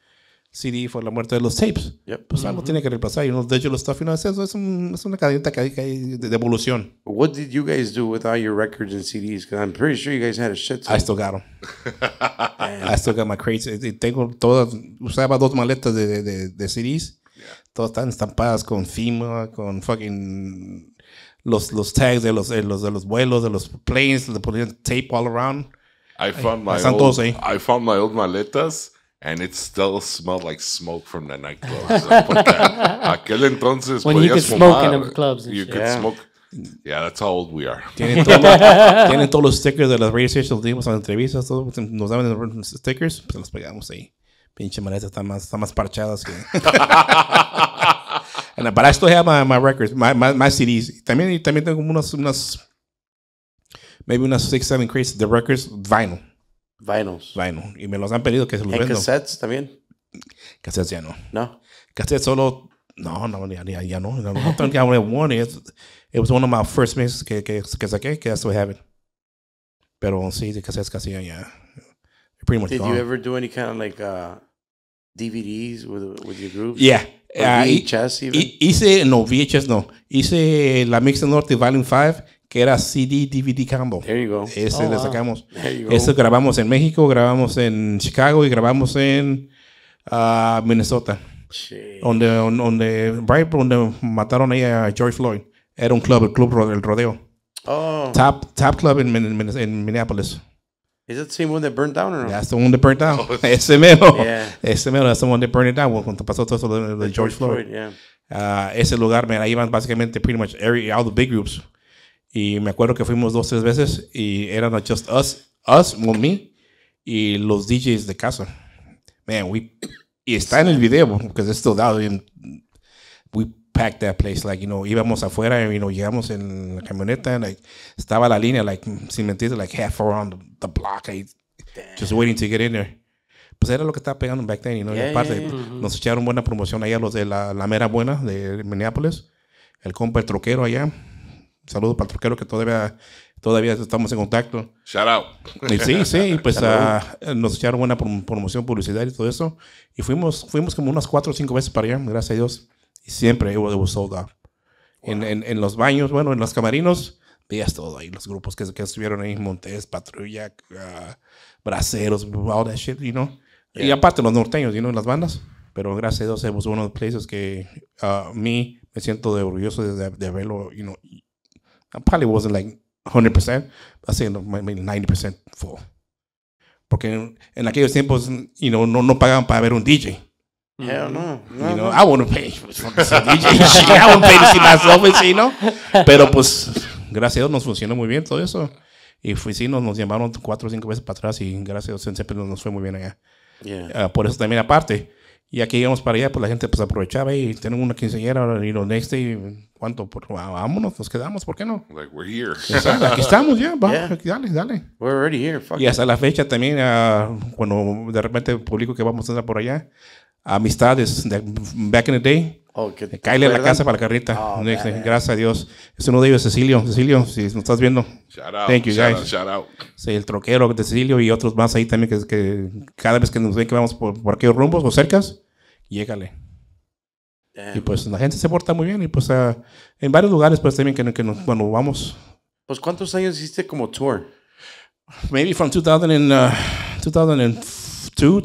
CD fue la muerte de los tapes. Pues algo tiene que reemplazar. Y uno de hecho lo está final. Es, es, un, es una cadena que hay de, evolución. What did you guys do with all your records and CDs? Because I'm pretty sure you guys had a shit ton. I still got them. I still got my crates. tengo todas, usaba dos maletas de, de, de, CDs. Yeah. Todas están estampadas con FEMA, con fucking los, los tags de los, de los, vuelos, de los planes. Le ponían tape all around. I found my, old, I found my old maletas. and it still smelled like smoke from the nightclubs. aquel entonces when you could fumar. smoke in the clubs and you shit. could Yeah. smoke. Yeah, that's how old we are. Tienen, todo- tienen todos los stickers de las radio stations, dimos en entrevistas, todo, nos daban los stickers, pues los pegamos ahí. Pinche maleta está más, está más parchadas que. And- but I still have my, my records, my, my, my CDs. También, también tengo unas, unas, maybe unas six, seven crates de records vinyl. Vinyls. Y me los han pedido que se los vendo. cassettes también? Cassettes ya no. No. Cassettes solo. No, no, ya, no. no one. it was one of my first mixes que, que, que saqué, que Pero sí, de cassettes casi ya. Yeah. Pretty much Did you ever do any kind of like uh, DVDs with, with your group? Yeah. VHS Hice, no, VHS no. Hice la Mix Norte Volume 5 que era CD DVD Combo. There you go. Ese oh, le sacamos. Wow. Eso grabamos en México, grabamos en Chicago y grabamos en uh, Minnesota. Sí. Donde, donde, donde mataron ahí a George Floyd. Era un club, el club del rodeo. Oh. Top, top Club en, en, Minneapolis. Is it the same one that burned down or no? That's the one that burned down. Oh, ese mero. Yeah. Ese mero, that's the one that burned it down cuando pasó todo eso de, George, George Floyd. Floyd yeah. uh, ese lugar, man, ahí van básicamente pretty much every, all the big groups. Y me acuerdo que fuimos dos, tres veces y eran just us, us, me y los DJs de casa. Man, we, y está en el video, porque es todo este We packed that place, like, you know, íbamos afuera y you know, llegamos en la camioneta, estaba la línea, like, sin mentir, like, half around the, the block, just waiting to get in there. Pues era lo que estaba pegando back then, you know, y aparte, nos echaron buena promoción allá los de la, la mera buena de Minneapolis, el compa, el troquero allá Saludos para el troquero que todavía, todavía estamos en contacto. Shout out. sí, sí, pues ah, nos echaron buena promoción, publicidad y todo eso. Y fuimos, fuimos como unas cuatro o cinco veces para allá, gracias a Dios. Y siempre it de sold En, en, los baños, bueno, en los camarinos, días todo ahí, los grupos que, que estuvieron ahí, Montes, Patrulla, ah, Braceros, all that shit, you know. Y aparte los norteños, you en las bandas. Pero gracias a Dios, hemos uno de los places que ah, a mí me siento de orgulloso de, de, de haberlo you I probably wasn't like 100%, I say maybe 90% full. Porque en, en aquellos tiempos, no, no pagaban para ver un DJ. no. no know, I want to pay I want to pay to see you know? Pero pues, gracias a Dios nos funcionó muy bien todo eso. Y fui, sí, nos, llamaron cuatro o cinco veces para atrás y gracias a Dios siempre nos fue muy bien allá. Yeah. Ah, por eso también aparte, y aquí íbamos para allá, pues la gente pues aprovechaba y tenemos una quinceañera y lo next y ¿cuánto? Por, ah, vámonos, nos quedamos, ¿por qué no? Exacto, aquí estamos ya, vamos, dale, dale. We're already Y hasta la fecha también, ah, cuando de repente publico que vamos a estar por allá, amistades de back in the day. Oh, que eh, en la casa para la carrita. Ah, Gracias a Dios. Es uno de ellos, Cecilio. Cecilio, si nos estás viendo. Shout out. Thank you, guys. shout out. Sí, el troquero de Cecilio y otros más ahí también que, cada vez que nos ven que vamos por, por aquellos rumbos o cercas, llégale. Y pues la gente se porta muy bien y pues ah, en varios lugares pues también que, que nos, bueno vamos. Pues ¿cuántos años hiciste como tour? Maybe from 2002 ah,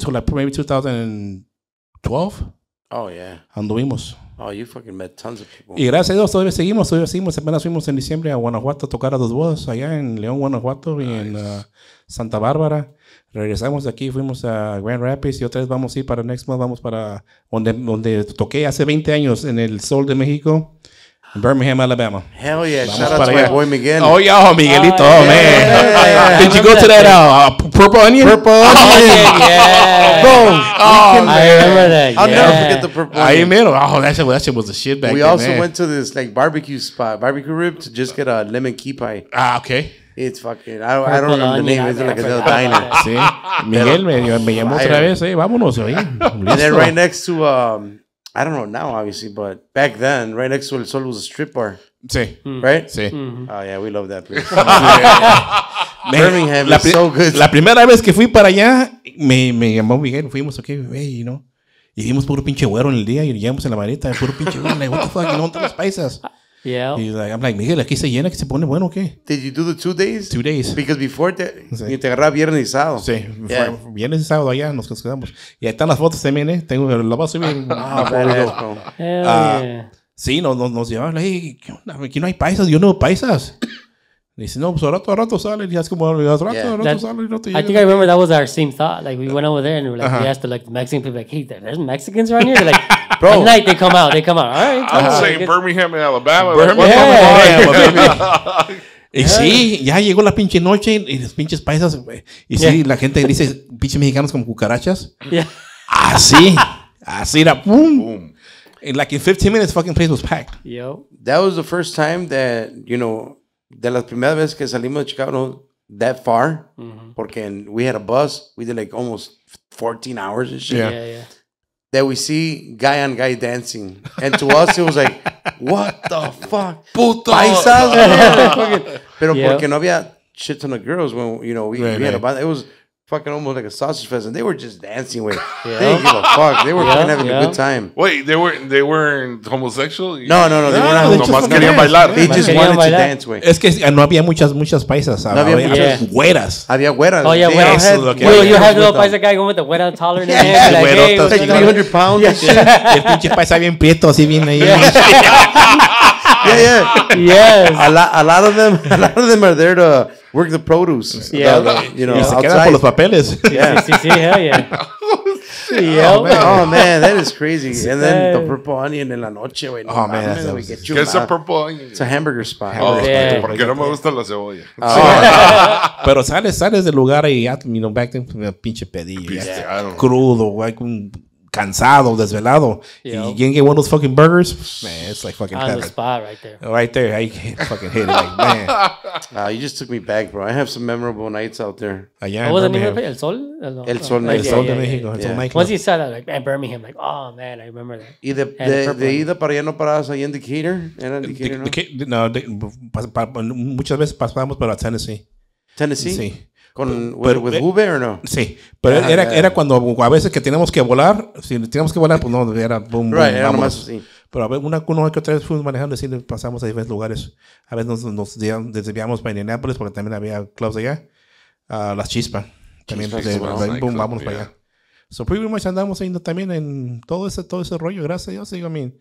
to like maybe 2000 12. Oh, yeah. Anduvimos. Oh, you fucking met tons of people. Y gracias a Dios todavía seguimos, todavía seguimos. Apenas fuimos en diciembre a Guanajuato a tocar a dos bodas allá en León, Guanajuato y en uh, Santa Bárbara. Regresamos de aquí, fuimos a Grand Rapids y otra vez vamos a ir para Next Month, vamos para donde, donde toqué hace 20 años en el Sol de México. Birmingham, Alabama. Hell yeah! Vamos Shout out to my boy Miguel. Oh y'all, oh, Miguelito, oh, yeah, man. Yeah, yeah, Did you go to that, uh, uh purple onion? Purple oh, onion, oh, yeah. Bro, oh, I remember that. I'll never forget the purple. I remember. Oh, that shit, that shit was a shit back. We then, also man. went to this like barbecue spot, barbecue rib, to just get a lemon key pie. Ah, okay. It's fucking. I, don't, I don't remember the name. It's like a little diner. See, Miguel me, me llamó otra vez. Eh. Vámonos. Eh. And then right next to um, I don't know now, obviously, but back then, right next to El Sol was a strip bar. Sí. Mm. Right? Sí. Mm-hmm. Oh, yeah, we love that place. Birmingham la is so good. La primera vez que fui para allá, me, me llamó Miguel, fuimos, ok, hey, you know. Y vimos puro pinche güero en el día y llegamos en la marita, puro pinche güero, like, what the fuck, no, las paisas. Yeah. He's like, I'm like, Miguel, aquí se llena, que se pone bueno, ¿qué? Did you do the two days? Two days. Because before te, sí. te agarraba viernes y sábado. Sí, viernes y sábado allá nos quedamos. Y ahí están las fotos también, ¿eh? Tengo, la voy a subir. Ah, ah, ah Sí, nos, nos, nos llevaban, hey, ¿qué onda? Aquí no hay paisas, yo no veo paisas. Dice, no, pues a rato, a rato sale. Y es como, a rato, yeah. a rato that, sale. No te I think I remember that was our same thought. Like, we went over there and we, like, uh -huh. we asked the, like, the Mexican people, like, hey, there's Mexicans around here? They're like, Bro. At night they come out. They come out. All right. I'm saying Birmingham, Alabama. Birmingham, Alabama, baby. Y yeah. sí, ya llegó la pinche noche y las pinches paisas. Y sí, la gente dice pinches mexicanos como cucarachas. Yeah. Así. Así era. Boom. boom. And like in 15 minutes, fucking place was packed. Yo. That was the first time that, you know, de las primeras veces que salimos de Chicago that far, mm -hmm. porque we had a bus, we did like almost 14 hours and shit. yeah, yeah. that we see guy on guy dancing. And to us, it was like, what the fuck? Puto. Paisas. Pero yeah. porque no había shit ton of girls when, you know, we, right, we had right. a band. It was fucking almost like a sausage fest, and they were just dancing with. Yeah. They didn't give a fuck. They were yeah, fucking having yeah. a good time. Wait, they weren't they weren't homosexual. No, no, no, they ah, no, weren't. No, nomás querían bailar. They just wanted bailar. to dance with. Es que eh, no había muchas muchas paisas. No había yeah. muchas güeras. Había güeras. Oh yeah, güeras. Eso es you, you had little paisa guy going with the güera taller than him. Like, hey, like 300 pounds. El pinche paisa bien prieto, así bien ahí. Yeah, yeah. Yes. A lot, a lot of them, a lot of them are there to work the produce. Yeah, you know, y se los papeles. Yeah. sí, sí, oh, yeah. oh, man. that is crazy. and then the purple onion en la noche, güey. we oh, get purple onion? It's a hamburger spot. Oh, no Pero sales, sales del lugar y ya, ah, you know, pues, pinche pedillo. Crudo, güey, con cansado, desvelado. Yo. You can get one of those fucking burgers, man. It's like fucking on heaven. the spot right there. Right there, I fucking hit it, like, man. Uh, you just took me back, bro. I have some memorable nights out there. Yeah, What oh, was the in name of El Sol? El Sol El Sol oh, de México, Once you said that, like at Birmingham, like oh man, I remember that. Y de, And de, de ida para allá no parabas ahí en Decatur. Era en The- Decatur, ¿no? the- no, the- pa- pa- muchas veces pasamos para Tennessee. Tennessee. Sí. ¿Con with Uber o no? Sí, pero ah, era, era cuando a veces que teníamos que volar, si teníamos que volar, pues no, era boom, boom Pero a ver, una, una que otra vez fuimos manejando y pasamos a diferentes lugares. A veces nos, nos desviamos para Indianápolis porque también había clubs allá. Las Chispas. También, de, boom, vamos boom, para allá. So pretty much andamos yendo también en todo ese, todo ese rollo, gracias a Dios. Digo, a mí.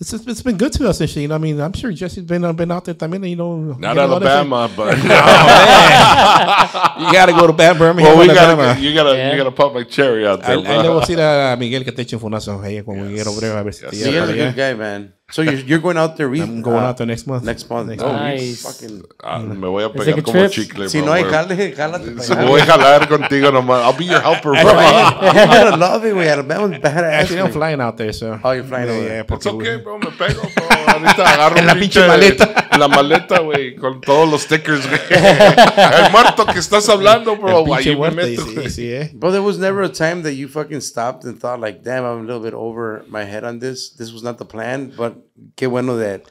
It's, just, it's been good to us this I mean, I'm sure Jesse's been uh, been out there. I mean, you know, not Alabama, but you got to go to Bam Birmingham. Well, we gotta, you gotta yeah. you gotta pop my cherry out there. I, I know we see that uh, Miguel que te eche un funazo ahí eh, cuando yes. we get over there. yes. Miguel's a good guy, man. So you're, you're going out there. I'm going uh, out there next month. Next month. Next oh, Nice. fucking- Ah, mm. me voy a like a como chicle, Si no hay jale, jálate voy a jalar contigo nomás. I'll be your helper, bro. I'm gonna love it, güey. Alabama's badass. Actually, I'm flying out there, so. Oh, you're flying over there. Yeah, It's okay, bro. Me pego, bro. ahorita agarro en la maleta. La maleta, güey, con todos los stickers, güey. El muerto que estás hablando, bro. El sí, sí, eh. Bro, there was never a time that you fucking stopped and thought like, damn, I'm a little bit over my head on this. This was not the plan, but qué bueno that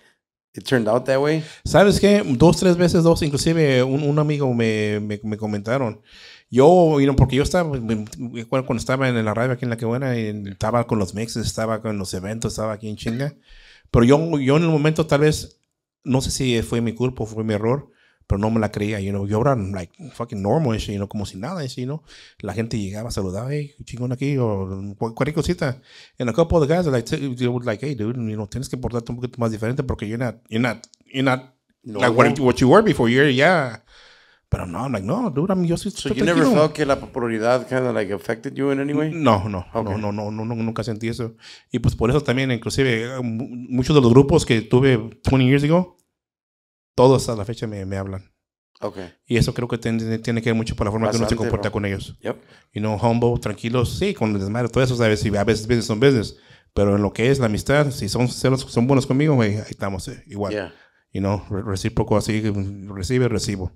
it turned out that way. ¿Sabes qué? Dos, tres veces, dos, inclusive un, amigo me, me, comentaron. Yo, porque yo estaba, cuando estaba en la radio aquí en La que buena estaba con los mixes, estaba con los eventos, estaba aquí en chinga. Pero yo, yo en el momento tal vez, no sé si fue mi culpa o fue mi error, pero no me la creía, you know, yo era like fucking normal, you know, como si nada, you know, la gente llegaba, saludaba, hey, chingón aquí, o cualquier cosita, en a couple of the guys like, they were like, hey, dude, you know, tienes que portarte un poquito más diferente porque you're not, you're not, you're not like what, what, you were before, you're, yeah, pero I'm no, dude, yo sí you never felt que la popularidad kind like affected you in No, no, no, no, no, nunca sentí eso. Y pues por eso también, inclusive, muchos de los grupos que tuve 20 years ago, todos hasta la fecha me, me hablan. Okay. Y eso creo que tiene, tiene que ver mucho por la forma que uno se comporta con ellos. Yep. You know, humble, tranquilos, sí, con desmadre, todo eso, ¿sabes? Y a veces business son business. Pero en lo que es la amistad, si son, son buenos conmigo, ahí estamos, eh, igual. Yeah. You know, recíproco así, recibe, recibo.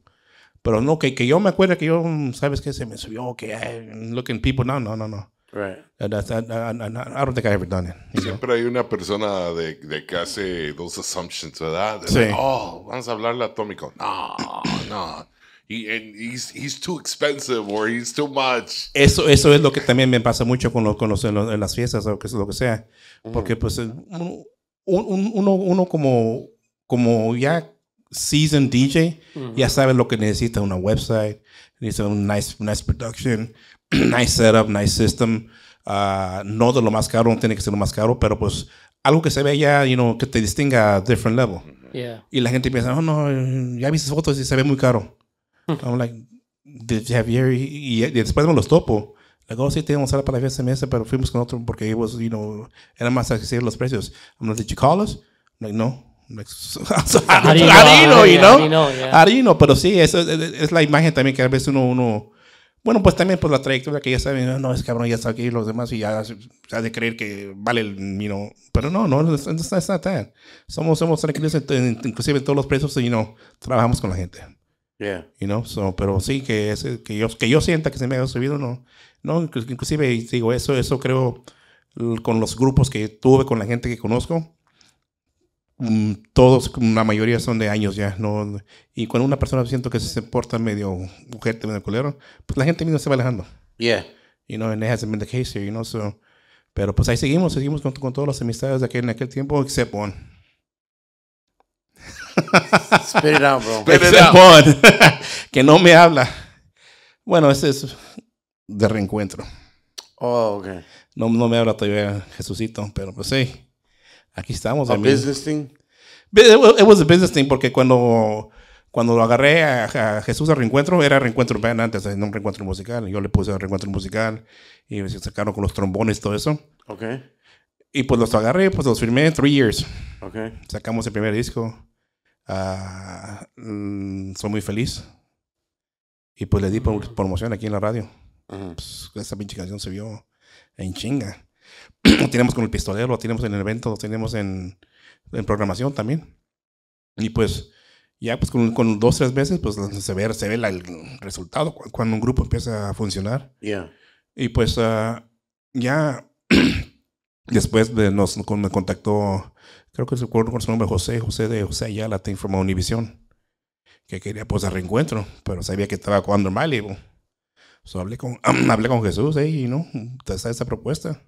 Pero no, que, que yo me acuerdo que yo, ¿sabes qué? Se me subió, que I'm eh, looking people. No, no, no, no. Right. I, don't think I ever done it. Siempre hay una persona de, de, que hace those assumptions, ¿verdad? Sí. oh, vamos a hablarle atómico. No, no. y and he's, he's too expensive or he's too much. Eso, eso es lo que también me pasa mucho con, lo, con los, en, las fiestas o que, lo que sea. Porque mm. pues eh, uno, uno, uno como, como ya season DJ, ya sabe lo que necesita una website, necesita un nice, nice production, nice setup, nice system. Ah, no de lo más caro, no tiene que ser lo más caro, pero pues algo que se vea ya, you know, que te distinga a different level. Y la gente piensa, oh no, ya vi fotos y se ve muy caro. I'm like, did have y, después me los topo. Le digo, oh, sí, tenemos sala para la SMS, pero fuimos con otro porque it you eran más accesible los precios. I'm like, did you call us? no. harino, harino, no? pero sí, eso es, la imagen también que a veces uno, uno, bueno, pues también por la trayectoria que ya saben, ah, no, es cabrón, ya está aquí los demás y ya se ha de creer que vale el Pero no, no, no está tan. Somos, somos tranquilos, inclusive todos los presos, y no trabajamos con la gente. Yeah. You pero sí, que, ese, que, yo, que yo sienta que se me ha subido, no. no inclusive, digo, eso, eso creo con los grupos que tuve, con la gente que conozco, Mm, todos, la mayoría son de años ya, ¿no? Y cuando una persona siento que se porta medio mujer, medio culero, pues la gente misma se va alejando. Yeah. You know, and it hasn't been the case here, you know, so... Pero pues ahí seguimos, seguimos con, con todas las amistades de aquel, aquel tiempo, except one. Spit bro. que no me habla. Bueno, ese es de reencuentro. Oh, ok. No, no me habla todavía Jesucito, pero pues sí aquí estamos. ¿A business thing? It was a business thing porque cuando, cuando lo agarré a, Jesús al Reencuentro, era Reencuentro antes, no un Reencuentro Musical. Yo le puse Reencuentro Musical y se sacaron con los trombones y todo eso. Ok. Y pues los agarré, pues los firmé Three Years. Okay. Sacamos el primer disco. Ah, mm, soy muy feliz. Y pues le di mm. promoción aquí en la radio. pues, esa pinche canción se vio en chinga lo tenemos con el pistolero, lo tenemos en el evento, lo tenemos en, en programación también. Y pues ya pues con, con dos, tres veces pues se ve, se ve el resultado cuando un grupo empieza a funcionar. Y pues ah, ya después de nos, me contactó, creo que se acuerdo con su nombre, José, José de José Ayala, te informó Univisión, que quería pues el reencuentro, pero sabía que estaba con en y pues, hablé, con, hablé con Jesús, ¿eh? y no, está esa propuesta.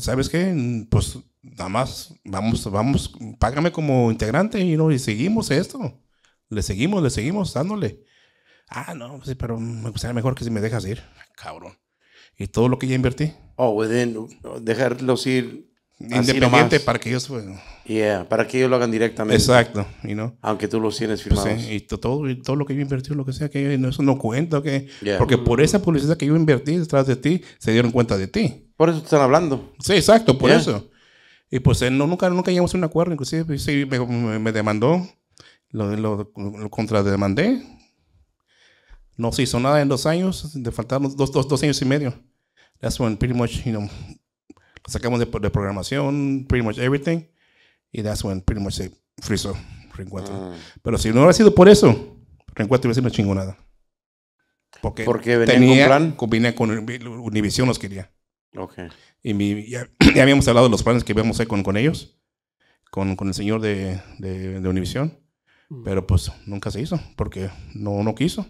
¿sabes qué? Mm, pues nada más, vamos, vamos, págame como integrante y, ¿no? y seguimos esto. Le seguimos, le seguimos dándole. Ah, no, sí, pero me gustaría mejor que si me dejas ir. Cabrón. ¿Y todo lo que yo invertí? Oh, pueden dejarlos ir. Independiente para que ellos. Yeah, para que ellos lo hagan directamente. Exacto, y no. Aunque tú los tienes pues, firmados. y todo, todo lo que yo invertí, lo que sea, que yo, eso no cuenta. que Porque por esa publicidad que yo invertí detrás de ti, se dieron cuenta de ti. Por eso están hablando. Sí, exacto, por eso. Y pues no, nunca, nunca llegamos a un acuerdo, inclusive pues, me, demandó, lo, lo, lo contrademandé. No se hizo nada en dos años, de faltaron dos, dos, años y medio. That's when pretty much, you know, sacamos de, programación, pretty much everything. Y that's when pretty much se frizó reencuentro. Ah. Pero si no hubiera sido por eso, reencuentro hubiera sido una chingonada. Porque, tenía, con plan. combiné con Univision, los quería. Y mi, ya, habíamos hablado de los planes que vemos a con, con ellos, con, con, el señor de, de, Univisión, mm. pero pues nunca se hizo porque no, no quiso.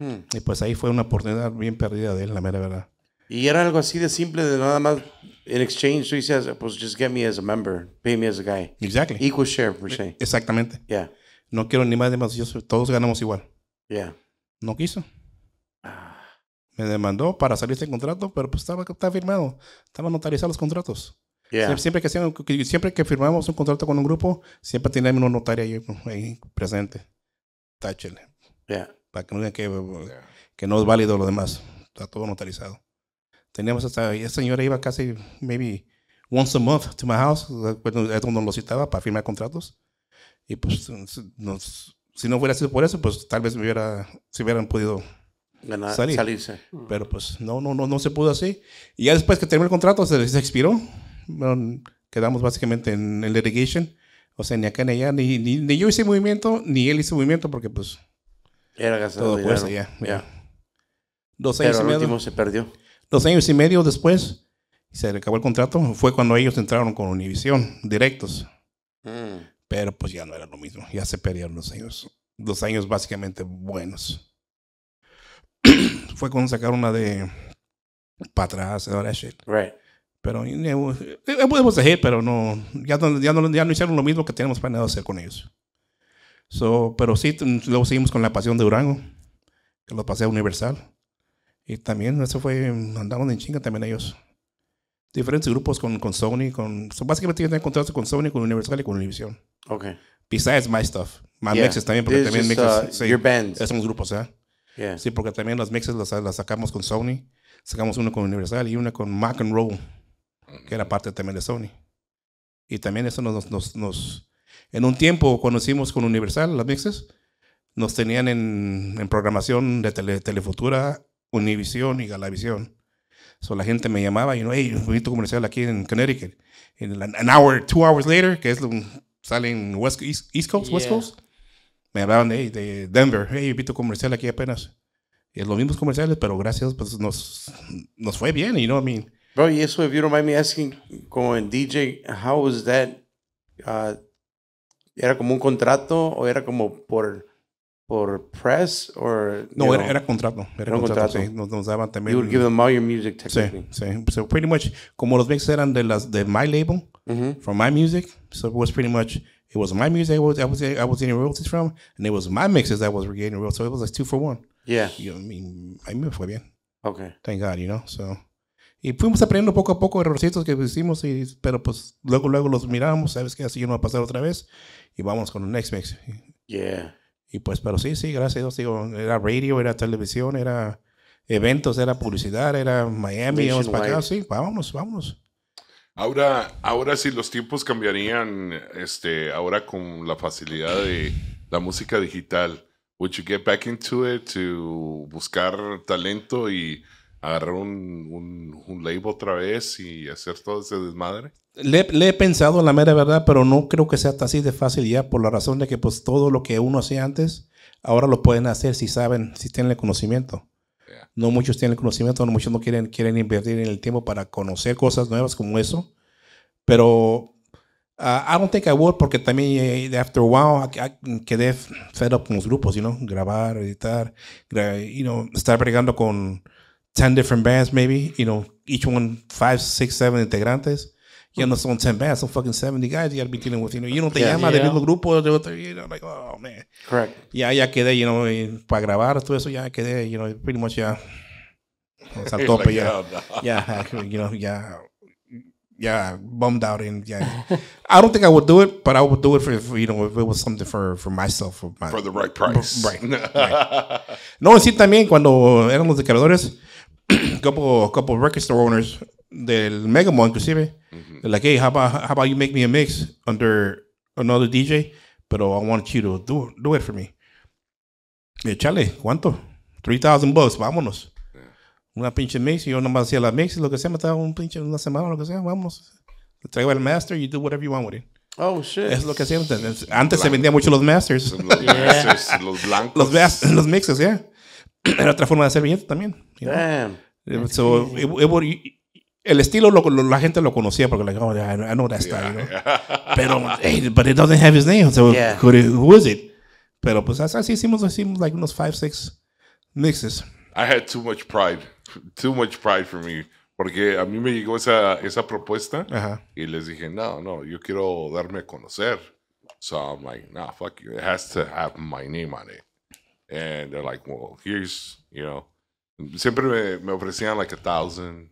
Hmm. Y pues ahí fue una oportunidad bien perdida de él, la mera verdad. Y era algo así de simple, de nada más, en exchange, tú dices, pues just get me as a member, pay me as a guy. Exactly. Equal share, per Exactamente. Yeah. No quiero ni más de más, todos ganamos igual. Yeah. No quiso me demandó para salir del este contrato, pero pues estaba, firmado, estaban notarizados los contratos. Siempre, que, siempre que firmamos un contrato con un grupo, siempre tenemos un notario ahí, presente. Táchele. Para que no digan que, que, no es válido lo demás. Está todo notarizado. Teníamos hasta. Esa señora iba casi, maybe once a month to my house. Es donde lo citaba para firmar contratos. Y pues, nos, si no hubiera sido por eso, pues tal vez me hubiera. Si hubieran podido salirse. Pero pues no, no, no, no se pudo así. Y ya después que terminó el contrato se expiró. quedamos básicamente en el litigation. O sea, ni acá ni allá, ni, ni, yo hice movimiento, ni él hizo movimiento porque pues... Era gastado todo pues, ya, Dos años Pero y medio. se perdió. Dos años y medio después se le acabó el contrato. Fue cuando ellos entraron con Univision, directos. Mm. Pero pues ya no era lo mismo. Ya se perdieron los años. Dos años básicamente buenos. fue cuando sacaron una de para atrás, ahora Right. Pero eh, eh, eh, podemos seguir, pero no ya, no, ya no, ya no hicieron lo mismo que teníamos planeado hacer con ellos. So, pero sí, luego seguimos con la pasión de Durango, que lo pasé a Universal. Y también eso fue, andamos en chinga también ellos. Diferentes grupos con, con Sony, con básicamente yo tenía contratos con Sony, con Universal y con Univision. Okay. Besides my stuff, my mixes también, porque también just, mixes. Uh, sí, bands. Esos grupos, ¿eh? Sí, porque también las mixes las sacamos con Sony, sacamos una con Universal y una con Mac and Roll, que era mm. parte también de Sony. Y también eso nos, nos, nos en un tiempo cuando hicimos con Universal las mixes, nos tenían en, en programación de Telefutura, Univisión y Galavisión. So, la gente me llamaba y no, hey, un tu comercial aquí en Connecticut. En an hour, two hours later, que es sale en West, East, Coast, West Coast, me hablaban de, Denver, hey, un comercial aquí apenas es los mismos comerciales, pero gracias, pues nos, nos fue bien, you know, I mean. Bro, y eso, if you don't mind me asking, como en DJ, how was that? Uh, ¿Era como un contrato o era como por, por press? Or, no, era, era, contrato. Era, era contrato, contrato. Sí, nos, daban también. You would give them all your music, technically. Sí, sí. So pretty much, como los mix eran de las de My Label, from My Music, so it was pretty much It was my music I was I was, I royalties from, and it was my mixes that was getting royalties. So it was like two for one. Yeah. know, I mean, a mí me fue bien. Okay. Thank God, you know. So. Y fuimos aprendiendo poco a poco errorcitos que hicimos, y, pero pues luego, luego los miramos, sabes que así no va a pasar otra vez, y vamos con el next mix. Yeah. Y pues, pero sí, sí, gracias a Dios, digo, era radio, era televisión, era eventos, era publicidad, era Miami, vamos para acá, sí, vámonos, vámonos. Ahora, ahora sí los tiempos cambiarían, este, ahora con la facilidad de la música digital. Would you get back into it to buscar talento y agarrar un, un, label otra vez y hacer todo ese desmadre? Le, he pensado la mera verdad, pero no creo que sea así de fácil ya por la razón de que pues todo lo que uno hacía antes, ahora lo pueden hacer si saben, si tienen el conocimiento. No muchos tienen el conocimiento, no muchos no quieren, quieren invertir en el tiempo para conocer cosas nuevas como eso. Pero ah, I don't think I would porque también eh, after a while quedé fed up con los grupos, you grabar, editar, estar bregando con 10 different bands maybe, you know, each one 5, 6, 7 integrantes you know, 10 fucking 70 guys you gotta be dealing with. You know, no te yeah, llama yeah. mismo de otro, oh man. Correct. Ya, ya quedé, you para grabar todo eso, ya quedé, pretty much ya. Saltope, ya. you know, yeah. bummed out and yeah, I don't think I would do it, but I would do it for, you know if it was something for for myself for, my, for the right price, right? no, sí también cuando éramos de creadores, couple couple record store owners del Megamon inclusive. Like, hey, how about, how about you make me a mix under another DJ? Pero I want you to do, do it for me. Echale, ¿cuánto? 3,000 bucks, vámonos. Una pinche mix, yo nomás hacía la mix, lo que sea, me estaba un pinche una semana, lo que sea, vámonos. Te traigo el master, you do whatever you want with it. Oh, shit. Es lo que hacían. Antes se vendían mucho los masters. Los masters, los blancos. Los, los mixes, yeah. Era otra forma de hacer billetes también. Damn. Eh, so, it, it would, el estilo lo, la gente lo conocía porque like, oh, I know that style. Pero, hey, but it doesn't have his name. So who, is it? Pero pues así hicimos, hicimos like unos 5, 6 mixes. I had too much pride. Too much pride for me. Porque a mí me llegó esa, esa propuesta y les dije, no, no, yo quiero darme a conocer. So I'm like, nah, fuck you. It has to have my name on it. And they're like, well, here's, you know. Siempre me, me ofrecían like a thousand.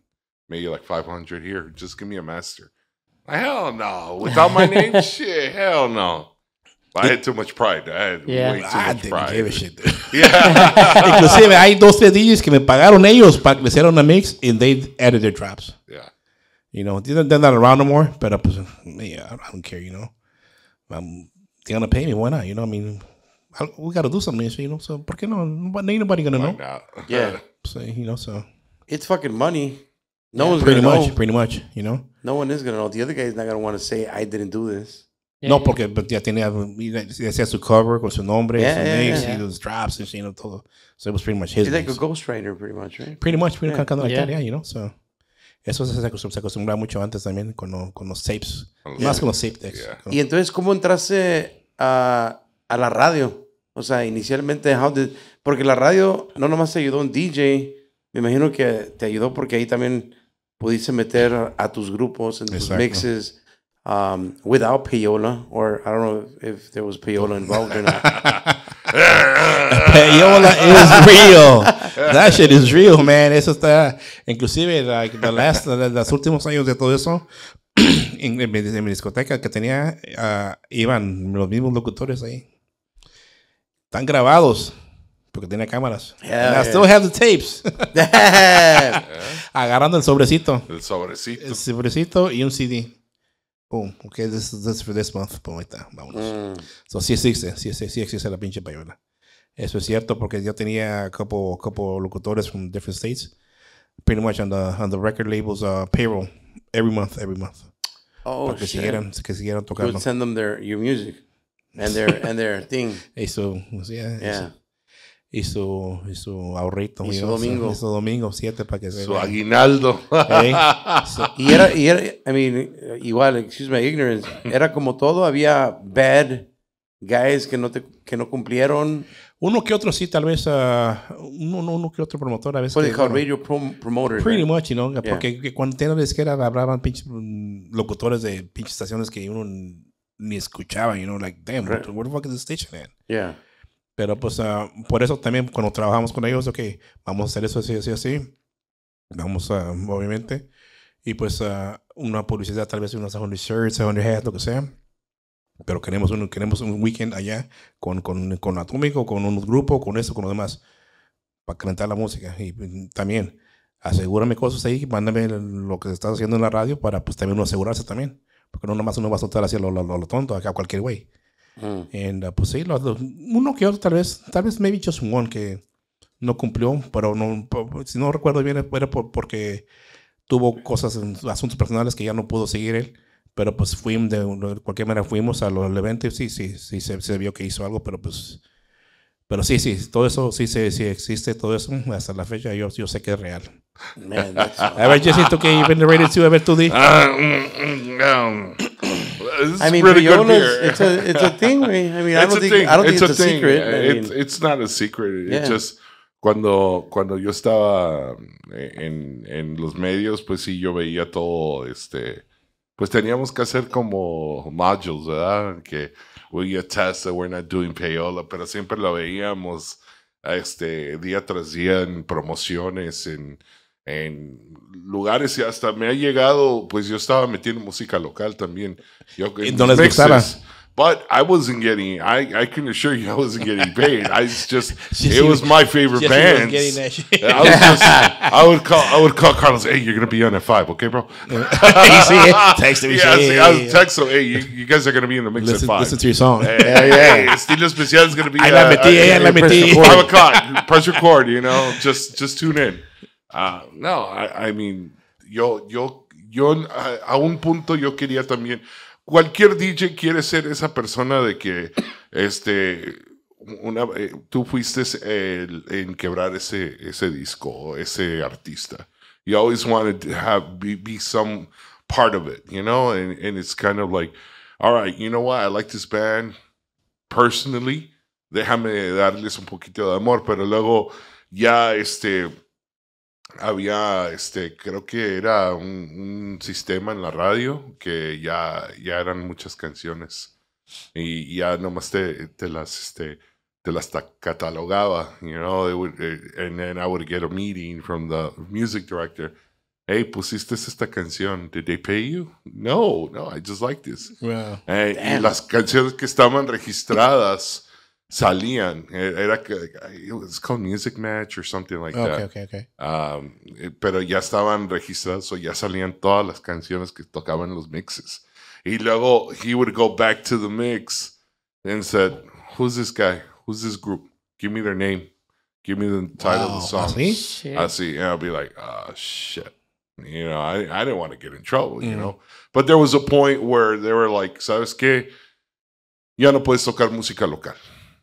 maybe like 500 here. Just give me a master. Hell no. Without my name? shit, hell no. I had too much pride. I had yeah. way too I ah, much pride. Give a shit. yeah. Inclusive hay dos tres DJs que me pagaron ellos para que me a mix and they added their drops. Yeah. You know, they're not around no more, but uh, I, yeah, I don't care, you know. I'm, um, they're going to pay me. Why not? You know, I mean, I, we got to do something, you know. So, por no? Ain't nobody going to know. Not? Yeah. So, you know, so. It's fucking money. No one's pretty much, pretty much, you know. No one is gonna know. The other is not gonna want to say I didn't do this. no, porque pues, ya tenía ya hacía su cover con su nombre, yeah, su los drops, and, you know, todo. So it was pretty much his. He's like a ghostwriter, pretty much, right? Pretty much, pretty yeah. cantando like that, yeah, you know. So eso se, se acostumbraba mucho antes también con, con los tapes, más con los tape decks. Y entonces, ¿cómo entraste a, a la radio? O sea, inicialmente, how did, porque la radio no nomás te ayudó un DJ me imagino que te ayudó porque ahí también pudiste meter a, tus grupos, en tus mixes, um, without payola, or I don't know if there was payola involved or not. payola is real. That shit is real, man. Eso está, inclusive, like, the last, los últimos años de todo eso, en, mi discoteca que tenía, ah, iban los mismos locutores ahí. Están grabados porque tiene cámaras. I still have the tapes. Agarrando el sobrecito. El sobrecito. El sobrecito y un CD. Boom. Ok, this is this for this month. Boom, ahí está. Vámonos. Mm. So, sí existe. Sí, sí, sí existe la pinche payola. Eso es cierto porque yo tenía couple, couple locutores from different states. Pretty much on the, on the record label's uh, payroll. Every month, every month. Oh, para que shit. siguieran, que siguieran tocando. You would send them their, your music and their, and their thing. Eso, pues, yeah. Yeah. Eso y su, y su ahorrito. Y su domingo. Su, domingo, siete para que Su aguinaldo. y, era, y era, I mean, igual, excuse my ignorance, era como todo, había bad guys que no, que no cumplieron. Uno que otro sí, tal vez, ah, uno, uno, que otro promotor a veces. radio Pretty much, you know Porque que cuando tenían disquera hablaban pinches mm, locutores de pinches estaciones que uno ni escuchaba, you know, like, damn, right. what the fuck is the station, man? Yeah. Pero pues ah, por eso también cuando trabajamos con ellos, ok, vamos a hacer eso así, así, así. Vamos a, obviamente. Y pues ah, una publicidad, tal vez unos 100 shirts, 100 hats, lo que sea. Pero queremos un, queremos un weekend allá con, con, con Atómico, con un grupo, con eso, con lo demás. Para cantar la música. Y pues, también asegúrame cosas ahí, mándame lo que estás haciendo en la radio para pues también uno asegurarse también. Porque no nomás uno va a soltar así a lo, lo, tonto, acá a cualquier güey. Mm. Uh, pues sí, uno que otro, tal vez, tal vez maybe just one que no cumplió, pero no, si no recuerdo bien, era porque tuvo cosas, asuntos personales que ya no pudo seguir él. Pero pues fuimos, de, cualquier manera fuimos a los eventos sí, sí, sí, se, se vio que hizo algo, pero pues pero sí, sí, todo eso sí, sí, sí existe, todo eso hasta la fecha yo, yo sé que es real rated ah, mm, mm, mm, I mean, It's a it's a thing. I mean, I don't it's a, it's, not a secret. just cuando cuando yo estaba en, en los medios, pues sí, yo veía todo este. Pues teníamos que hacer como modules, ¿verdad? Que we that we're not doing payola, pero siempre lo veíamos este día tras día en promociones en en lugares y hasta me ha llegado, pues yo estaba metiendo música local también. Yo, en no les gustaba. But I wasn't getting. I, I can assure you, I wasn't getting paid. I just it was my favorite band. I was just. I would call. I would call Carlos. Hey, you're gonna be on at five, okay, bro? you see it? Text him. Yeah, I would text him. Hey, you, you guys are gonna be in the mix listen, at five. Listen to your song. Hey, eh, hey, hey Estilo Especial is gonna be. I love it. I la Five uh, eh, o'clock. Press record. You know, just just tune in. Ah. no, I, I, mean, yo, yo, yo a, un punto yo quería también. Cualquier DJ quiere ser esa persona de que, este, una, eh, tú fuiste el, en quebrar ese, ese disco, ese artista. You always wanted to have be, some part of it, you know? And, and it's kind of like, all right, you know what? I like this band personally. Déjame darles un poquito de amor, pero luego ya este había, este, creo que era un, sistema en la radio que ya, ya eran muchas canciones y, ya nomás te, te, las, este, te las catalogaba, you know, would, eh, and then I would get a meeting from the music director. Hey, pusiste esta canción. Did they pay you? No, no, I just like this. Wow. Eh, y las canciones que estaban registradas salían. Era it was called Music Match or something like okay, that. Okay, okay, um, eh, pero ya estaban registrados o ya salían todas las canciones que tocaban los mixes. Y luego he would go back to the mix and said, "Who's this guy? Who's this group? Give me their name. Give me the title wow, of the song." I see. and I'll be like, "Ah, oh, shit." You know, I, I didn't want to get in trouble, mm. you know. But there was a point where they were like, ¿sabes qué? Ya no puedes tocar música local.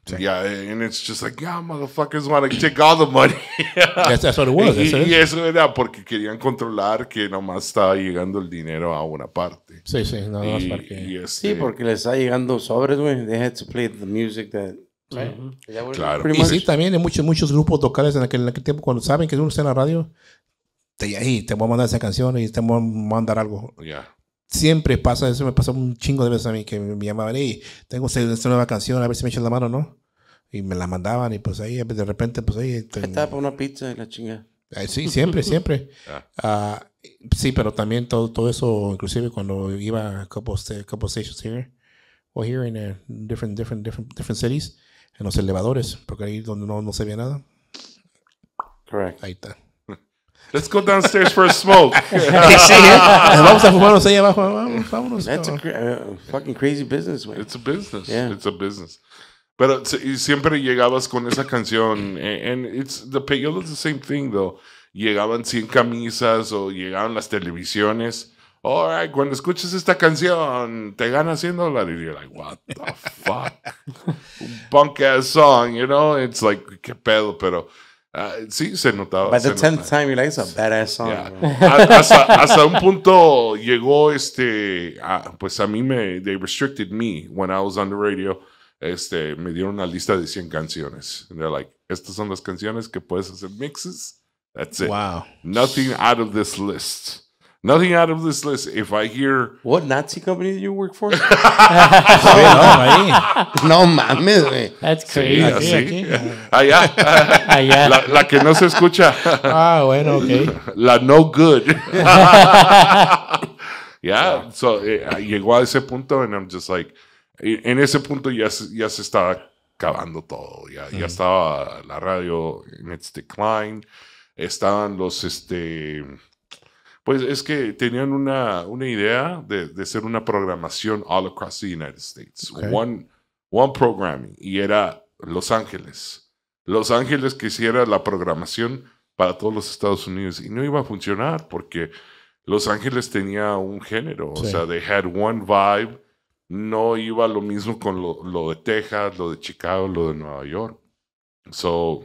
ya yeah, and it's just like, yeah motherfuckers want to take all the money. that's, that's what it was. Y, y, eso era porque querían controlar que nomás estaba llegando el dinero a una parte. Sí, sí, nada más para que... Este sí, porque les está llegando sobres, güey. They had to play the music that... Claro. Y sí, también hay muchos, muchos grupos locales en aquel, tiempo cuando saben que uno está en la radio, te, ahí, te voy a mandar esa canción y te voy a mandar algo. Yeah siempre pasa, eso me pasa un chingo de veces a mí, que me, llamaban, hey, tengo esta nueva canción, a ver si me echan la mano no. Y me la mandaban y pues ahí de repente, pues ahí... Este, estaba por una pizza y la chinga. Sí, siempre, siempre. Ah. Ah, sí, pero también todo, eso, inclusive cuando iba a couple, stations here, o here in eh, different, different, different, different cities, en los elevadores, porque ahí donde no, no se ve nada. Correct. Ahí está. Let's go downstairs for a smoke. sí, ¿eh? ¿eh? Vamos a fumarnos ahí abajo. Vamos, vámonos. That's a uh, fucking crazy business, man. It's a business. Yeah. It's a business. Pero siempre llegabas con esa canción. Eh, and, it's, the payola is the same thing, though. Llegaban 100 camisas o llegaban las televisiones. All right, cuando escuchas esta canción, te ganas 100 dólares. You're like, what the fuck? Punk ass song, you know? It's like, qué pedo, pero... Uh, sí, se notaba. By the tenth time, you're like, it's a badass song. hasta, un punto llegó este, a, pues a mí me, they restricted me when I was on the radio. Este, me dieron una lista de 100 canciones. And they're like, estas son las canciones que puedes hacer mixes. That's it. Wow. Nothing out of this list. Nothing out of this list. If I hear what Nazi company do you work for? no, no mames, güey. That's crazy. Sí, Allá. Allá. La, que no se escucha. Ah, bueno, okay. La no good. yeah, so eh, llegó a ese punto and I'm just like, en ese punto ya, ya se estaba acabando todo. Ya, ya estaba la radio en its decline. Estaban los, este pues es que tenían una, una idea de, de hacer una programación all across the United States. One, one programming. Y era Los Ángeles. Los Ángeles que hiciera la programación para todos los Estados Unidos. Y no iba a funcionar porque Los Ángeles tenía un género. O sea, they had one vibe. No iba lo mismo con lo, lo de Texas, lo de Chicago, lo de Nueva York. So,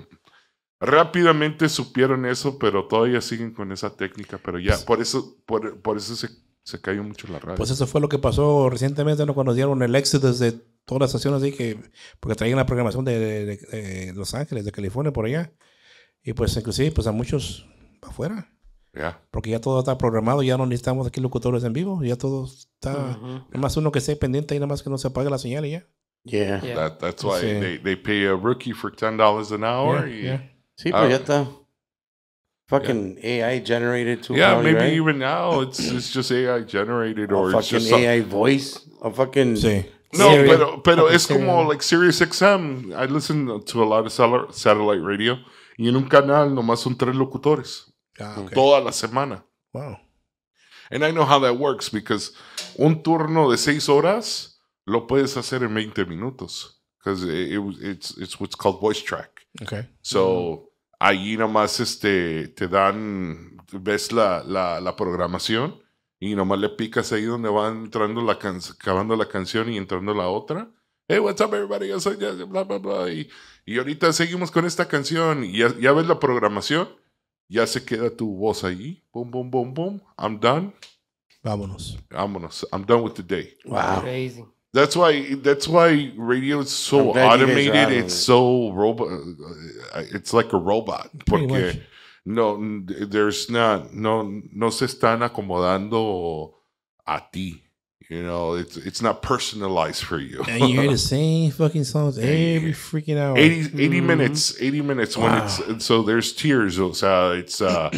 Rápidamente supieron eso, pero todavía siguen con esa técnica, pero ya, pues por eso, por, por eso se, se, cayó mucho la radio. Pues eso fue lo que pasó recientemente, ¿no? Cuando dieron el éxito desde todas las estaciones, que, porque traían la programación de, Los Ángeles, de California, por allá. Y pues inclusive, pues a muchos afuera. Porque ya todo está programado, ya no necesitamos aquí locutores en vivo, ya todo está. Nada más uno que esté pendiente y nada más que no se apague la señal y ya. Yeah. that's why they, they pay a rookie for $10 an hour. Yeah, Sí, pero pues, ah. ya está. Fucking AI generated Yeah, maybe even now it's it's just AI generated or a fucking AI voice. A fucking No, pero pero es como like Sirius XM. I listen to a lot of satellite radio y en un canal nomás son tres locutores ah, toda la semana. Wow. And I know how that works because un turno de seis horas lo puedes hacer en 20 minutos because eh, it's it's what's called voice track. Okay. So. Allí nomás este, te dan, ves la, la, programación y nomás le picas ahí donde va entrando la canción, acabando la canción y entrando la otra. Hey, what's up everybody? Yo soy bla, bla, bla. Y, y, ahorita seguimos con esta canción y ya, ves la programación. Ya se queda tu voz ahí. Boom, boom, boom, boom. I'm done. Vámonos. Vámonos. I'm done with the day. Wow. That's why. That's why radio is so automated. It's so robot. Uh, it's like a robot. Porque no, there's not. No, no se están acomodando a ti. You know, it's it's not personalized for you. and you hear the same fucking songs every freaking hour. 80, 80 mm -hmm. minutes, 80 minutes wow. when it's ah. so there's tiers. O it's uh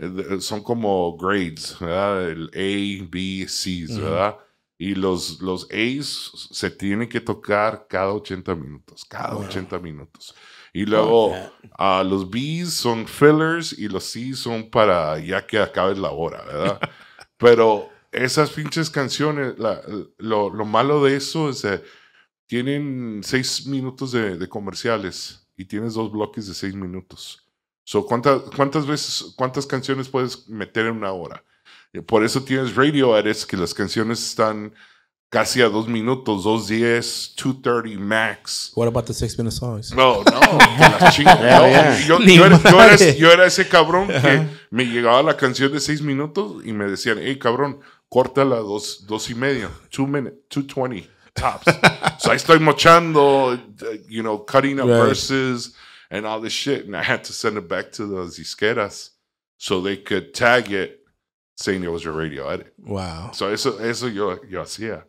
son como grades, ¿verdad? El A, B, C's, mm -hmm. Y los, los A's se tienen que tocar cada 80 minutos, cada 80 minutos. Y luego a ah, los B's son fillers y los C's son para ya que acabes la hora, ¿verdad? Pero esas pinches canciones, lo, lo, malo de eso es que tienen seis minutos de, comerciales y tienes dos bloques de seis minutos. ¿cuántas, ¿Cuántas veces, cuántas canciones puedes meter en una hora? Eh, por eso tienes radio eres que las canciones están casi a dos minutos, dos diez, two thirty max. What about the six minute songs? No, no, Yo, era, ese cabrón que me llegaba la canción de seis minutos y me decían, hey cabrón, córtala dos, dos y media, two minute, two twenty tops. so ahí estoy mochando, you know, cutting up verses and all this shit, and I had to send it back to the disqueras so they could tag it saying was your radio edit. Wow. So it's a, it's a your yeah.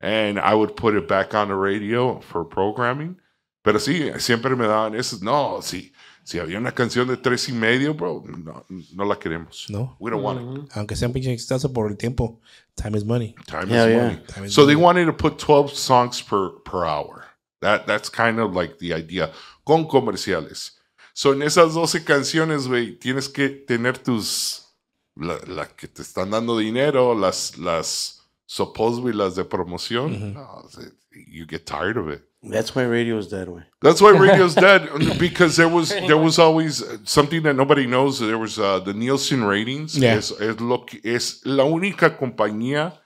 And I would put it back on the radio for programming. Pero sí, siempre me daban eso. No, sí. Si había una canción de tres y medio, bro, no, no la queremos. No. We don't mm -hmm. want it. Mm-hmm. Aunque sea un pinche por el tiempo, time is money. Time yeah, is yeah. money. Time is so money. they wanted to put 12 songs per, per hour. That, that's kind of like the idea. Con comerciales. So en esas 12 canciones, güey, tienes que tener tus las la, que te están dando dinero, las, las las de promoción, you get tired of it. That's why radio is dead. Way. That's why radio is dead because there was there was always uh, something that nobody knows. There was uh, the Nielsen ratings. Yeah. es la única compañía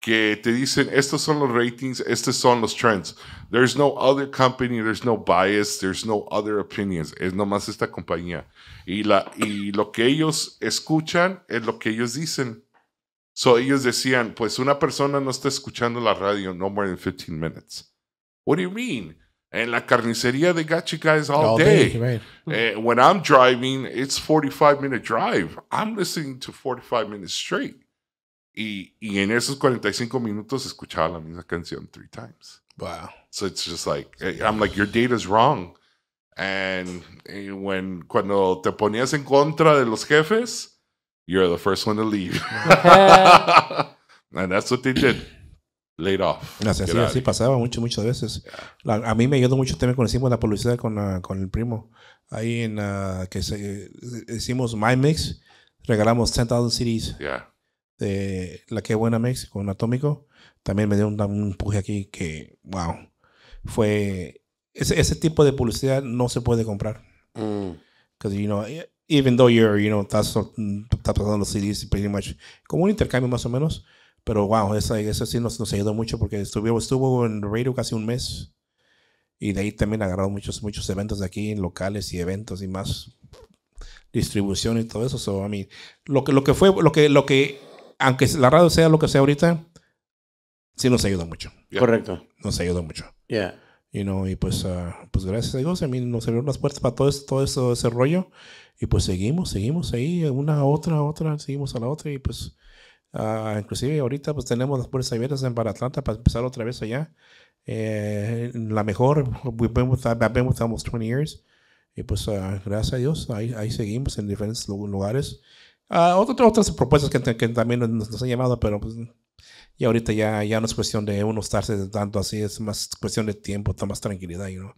que te dicen, estos son los ratings, estos son los trends. There's no other company, there's no bias, there's no other opinions. Es nomás esta compañía. Y, la, y lo que ellos escuchan es lo que ellos dicen. So ellos decían, pues una persona no está escuchando la radio no more than 15 minutes. What do you mean? En la carnicería de you guys all, day. Eh, when I'm driving, it's 45 minute drive. I'm listening to 45 minutes straight. Y, en esos 45 minutos escuchaba la misma canción three times. Wow. So it's just like, eh, I'm like, your data's wrong. And eh, when, cuando te ponías en contra de los jefes, you're the first one to leave. and that's what they did. Laid off. No, así, pasaba mucho, muchas veces. a mí me ayudó mucho también cuando hicimos la publicidad con, con el primo. Ahí en ah, que eh, hicimos My Mix, regalamos 10,000 CDs. Yeah. Eh, la que buena México un Atómico, también me dio un, empuje aquí que, wow, fue... Ese, tipo de publicidad no se puede comprar. Because, mm. you know, even though you're, you know, estás, pasando los CDs pretty much como un intercambio más o menos, pero wow, eso sí nos, nos ayudó mucho porque estuvo, estuvo en radio casi un mes y de ahí también agarrado muchos, muchos eventos de aquí, locales y eventos y más distribución y todo eso. So, a lo que, lo que fue, lo que, lo que aunque la radio sea lo que sea ahorita, sí nos ayuda mucho. Correcto. Nos ayuda mucho. Yeah. You know, y pues, ah, pues gracias a Dios, a mí nos abrieron las puertas para todo, todo ese rollo. Y pues seguimos, seguimos ahí, una otra, otra, seguimos a la otra. Y pues, ah, inclusive ahorita pues tenemos las puertas abiertas en Baratlanta para empezar otra vez allá. Eh, la mejor, we've been with, almost 20 years. Y pues, ah, gracias a Dios, ahí, ahí seguimos en diferentes lugares. Ah, otras, otras propuestas que, que también nos, han llamado, pero pues y ahorita ya, ya no es cuestión de uno estarse tanto así, es más cuestión de tiempo, más tranquilidad, you know.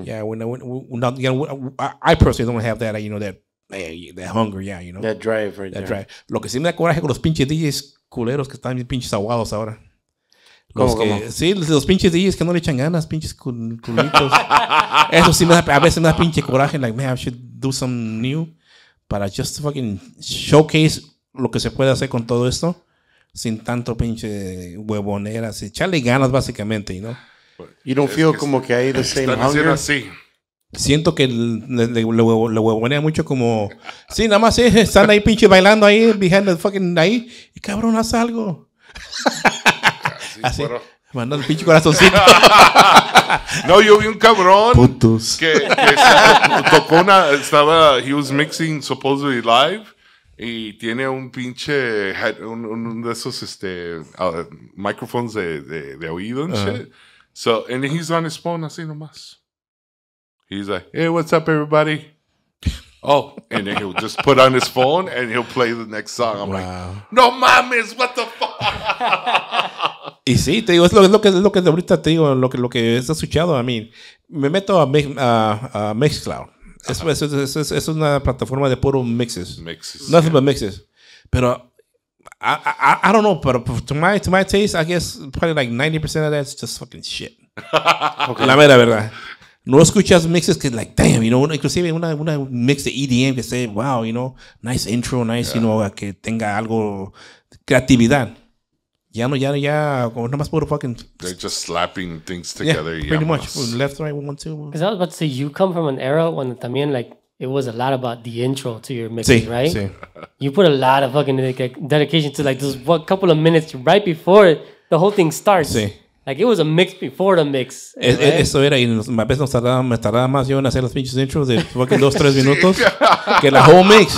Mm. Yeah, when, when, I, personally don't have that, you know, that, eh, that hunger, yeah, you know. That drive, right that drive. Lo que sí me da coraje con los pinches DJs culeros que están bien pinches aguados ahora. Los que, Sí, los pinches DJs que no le echan ganas, pinches culitos. Eso sí me da, a veces me da pinche coraje, like, man, I should do some new para just fucking showcase lo que se puede hacer con todo esto sin tanto pinche huevoneras, echarle ganas básicamente, ¿no? Y no feel como que hay the same Así. Siento que le, le, huevonea mucho como sí, nada más sí, eh, están ahí pinche bailando ahí behind fucking ahí y cabrón haz algo. así. no, yo vi un cabrón que, que estaba, he was mixing supposedly live y tiene un pinche, un, de esos, este, ah, microphones de, de, de oído and shit. So, and he's on his phone así nomás. He's like, hey, what's up everybody? Oh, and then he'll just put on his phone and he'll play the next song. I'm like, no mames, what the fuck? Y sí, te digo, es lo, es lo que es lo que ahorita te digo, lo que lo que has escuchado a mí. Me meto a, a, a Mixcloud. Eso es, es, es, es, una plataforma de puro mixes. Mixes. Nothing mixes. Pero I, don't know, pero pues, to my to my taste, I guess probably like 90% of that's just fucking shit. okay. La mera verdad. No escuchas mixes que like, damn, you know, inclusive una, una mix de EDM que say, wow, you know, nice intro, nice, you know, que tenga algo creatividad. yeah, yeah, yeah. Or no más puro fucking. They're just slapping things together. Yeah, pretty much. Left, right, one, two. Because I was about to say, you come from an era when también like it was a lot about the intro to your mixes, sí, right? Sí. You put a lot of fucking dedication to like this couple of minutes right before the whole thing starts. Sí. Like, it was a mix before the mix. E-, e-, eso era, y a veces nos tardaba, me tardaba más yo en hacer los pinches intros de fucking dos, tres minutos que la whole mix.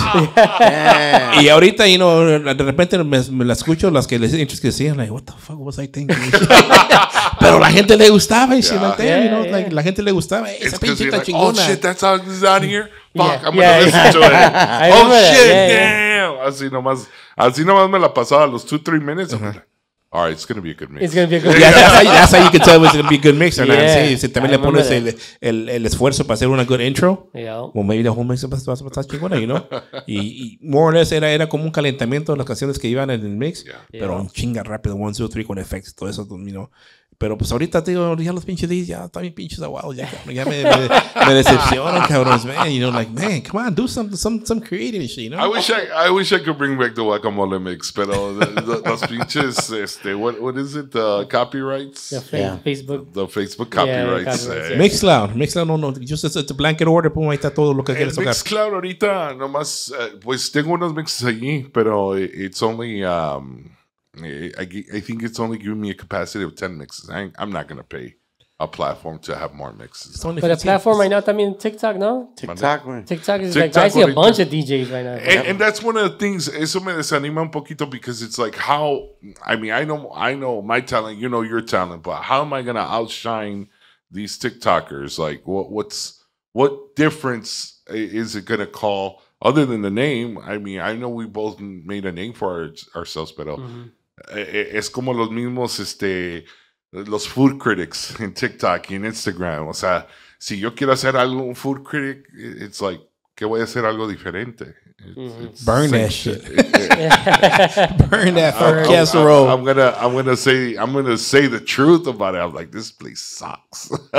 Y ahorita, you know, de repente me, la escucho, las que les intros que decían, like, what the fuck was I thinking? Pero la gente le gustaba, y si no like, la gente le gustaba, esa pinche oh, chingona. Oh shit, that song is out here. Fuck, I'm gonna listen to it. oh shit, damn. Así nomás, así nomás me la pasaba los two, three minutes. Uh All right, it's gonna be a good mix. It's gonna be a good mix. that's, how you, can tell it's gonna be a good mix or Yeah, sí, si también le pones el, el, el, esfuerzo para hacer una good intro, yeah. well, maybe the whole mix va a estar chingona, you know? y, y, more or less era, era como un calentamiento de las canciones que iban en el mix, pero un chinga rápido, one, two, three, con efectos, todo eso, you know? Pero pues ahorita te digo, ya los pinches días ya están bien pinches aguados, ya, ya me, me, me decepcionan, cabrones, man. You know, like, man, come on, do some, some, some creative shit, you know? I wish I, I wish I could bring back the guacamole mix, pero los pinches, este, what, what is it, the copyrights? The yeah. Facebook. The, Facebook copyrights. Eh. Yeah, mixloud Mixcloud, Mixcloud, no, no, just it's a blanket order, pum, ahí está todo lo que quieres tocar. Mixcloud ahorita, nomás, eh, pues tengo unos mixes allí, pero it's only, um, I, I think it's only giving me a capacity of 10 mixes. I, am not going to pay a platform to have more mixes. It's only but a platform right now, I mean, TikTok, no? TikTok, man. TikTok is TikTok like, I see a bunch of DJs right now. And, and, that's one of the things, eso me desanima un poquito because it's like how, I mean, I know, I know my talent, you know your talent, but how am I going to outshine these TikTokers? Like, what, what's, what difference is it going to call? Other than the name, I mean, I know we both made a name for our, ourselves, but mm -hmm Eh, eh, es como los mismos, este, los food critics en TikTok y en Instagram. O sea, si yo quiero hacer algo, un food critic, eh, it's like, que voy a hacer algo diferente. Mm-hmm. Burn that shit. Burn that casserole. I'm, gonna, I'm gonna say, I'm gonna say the truth about it. I'm like, this place sucks.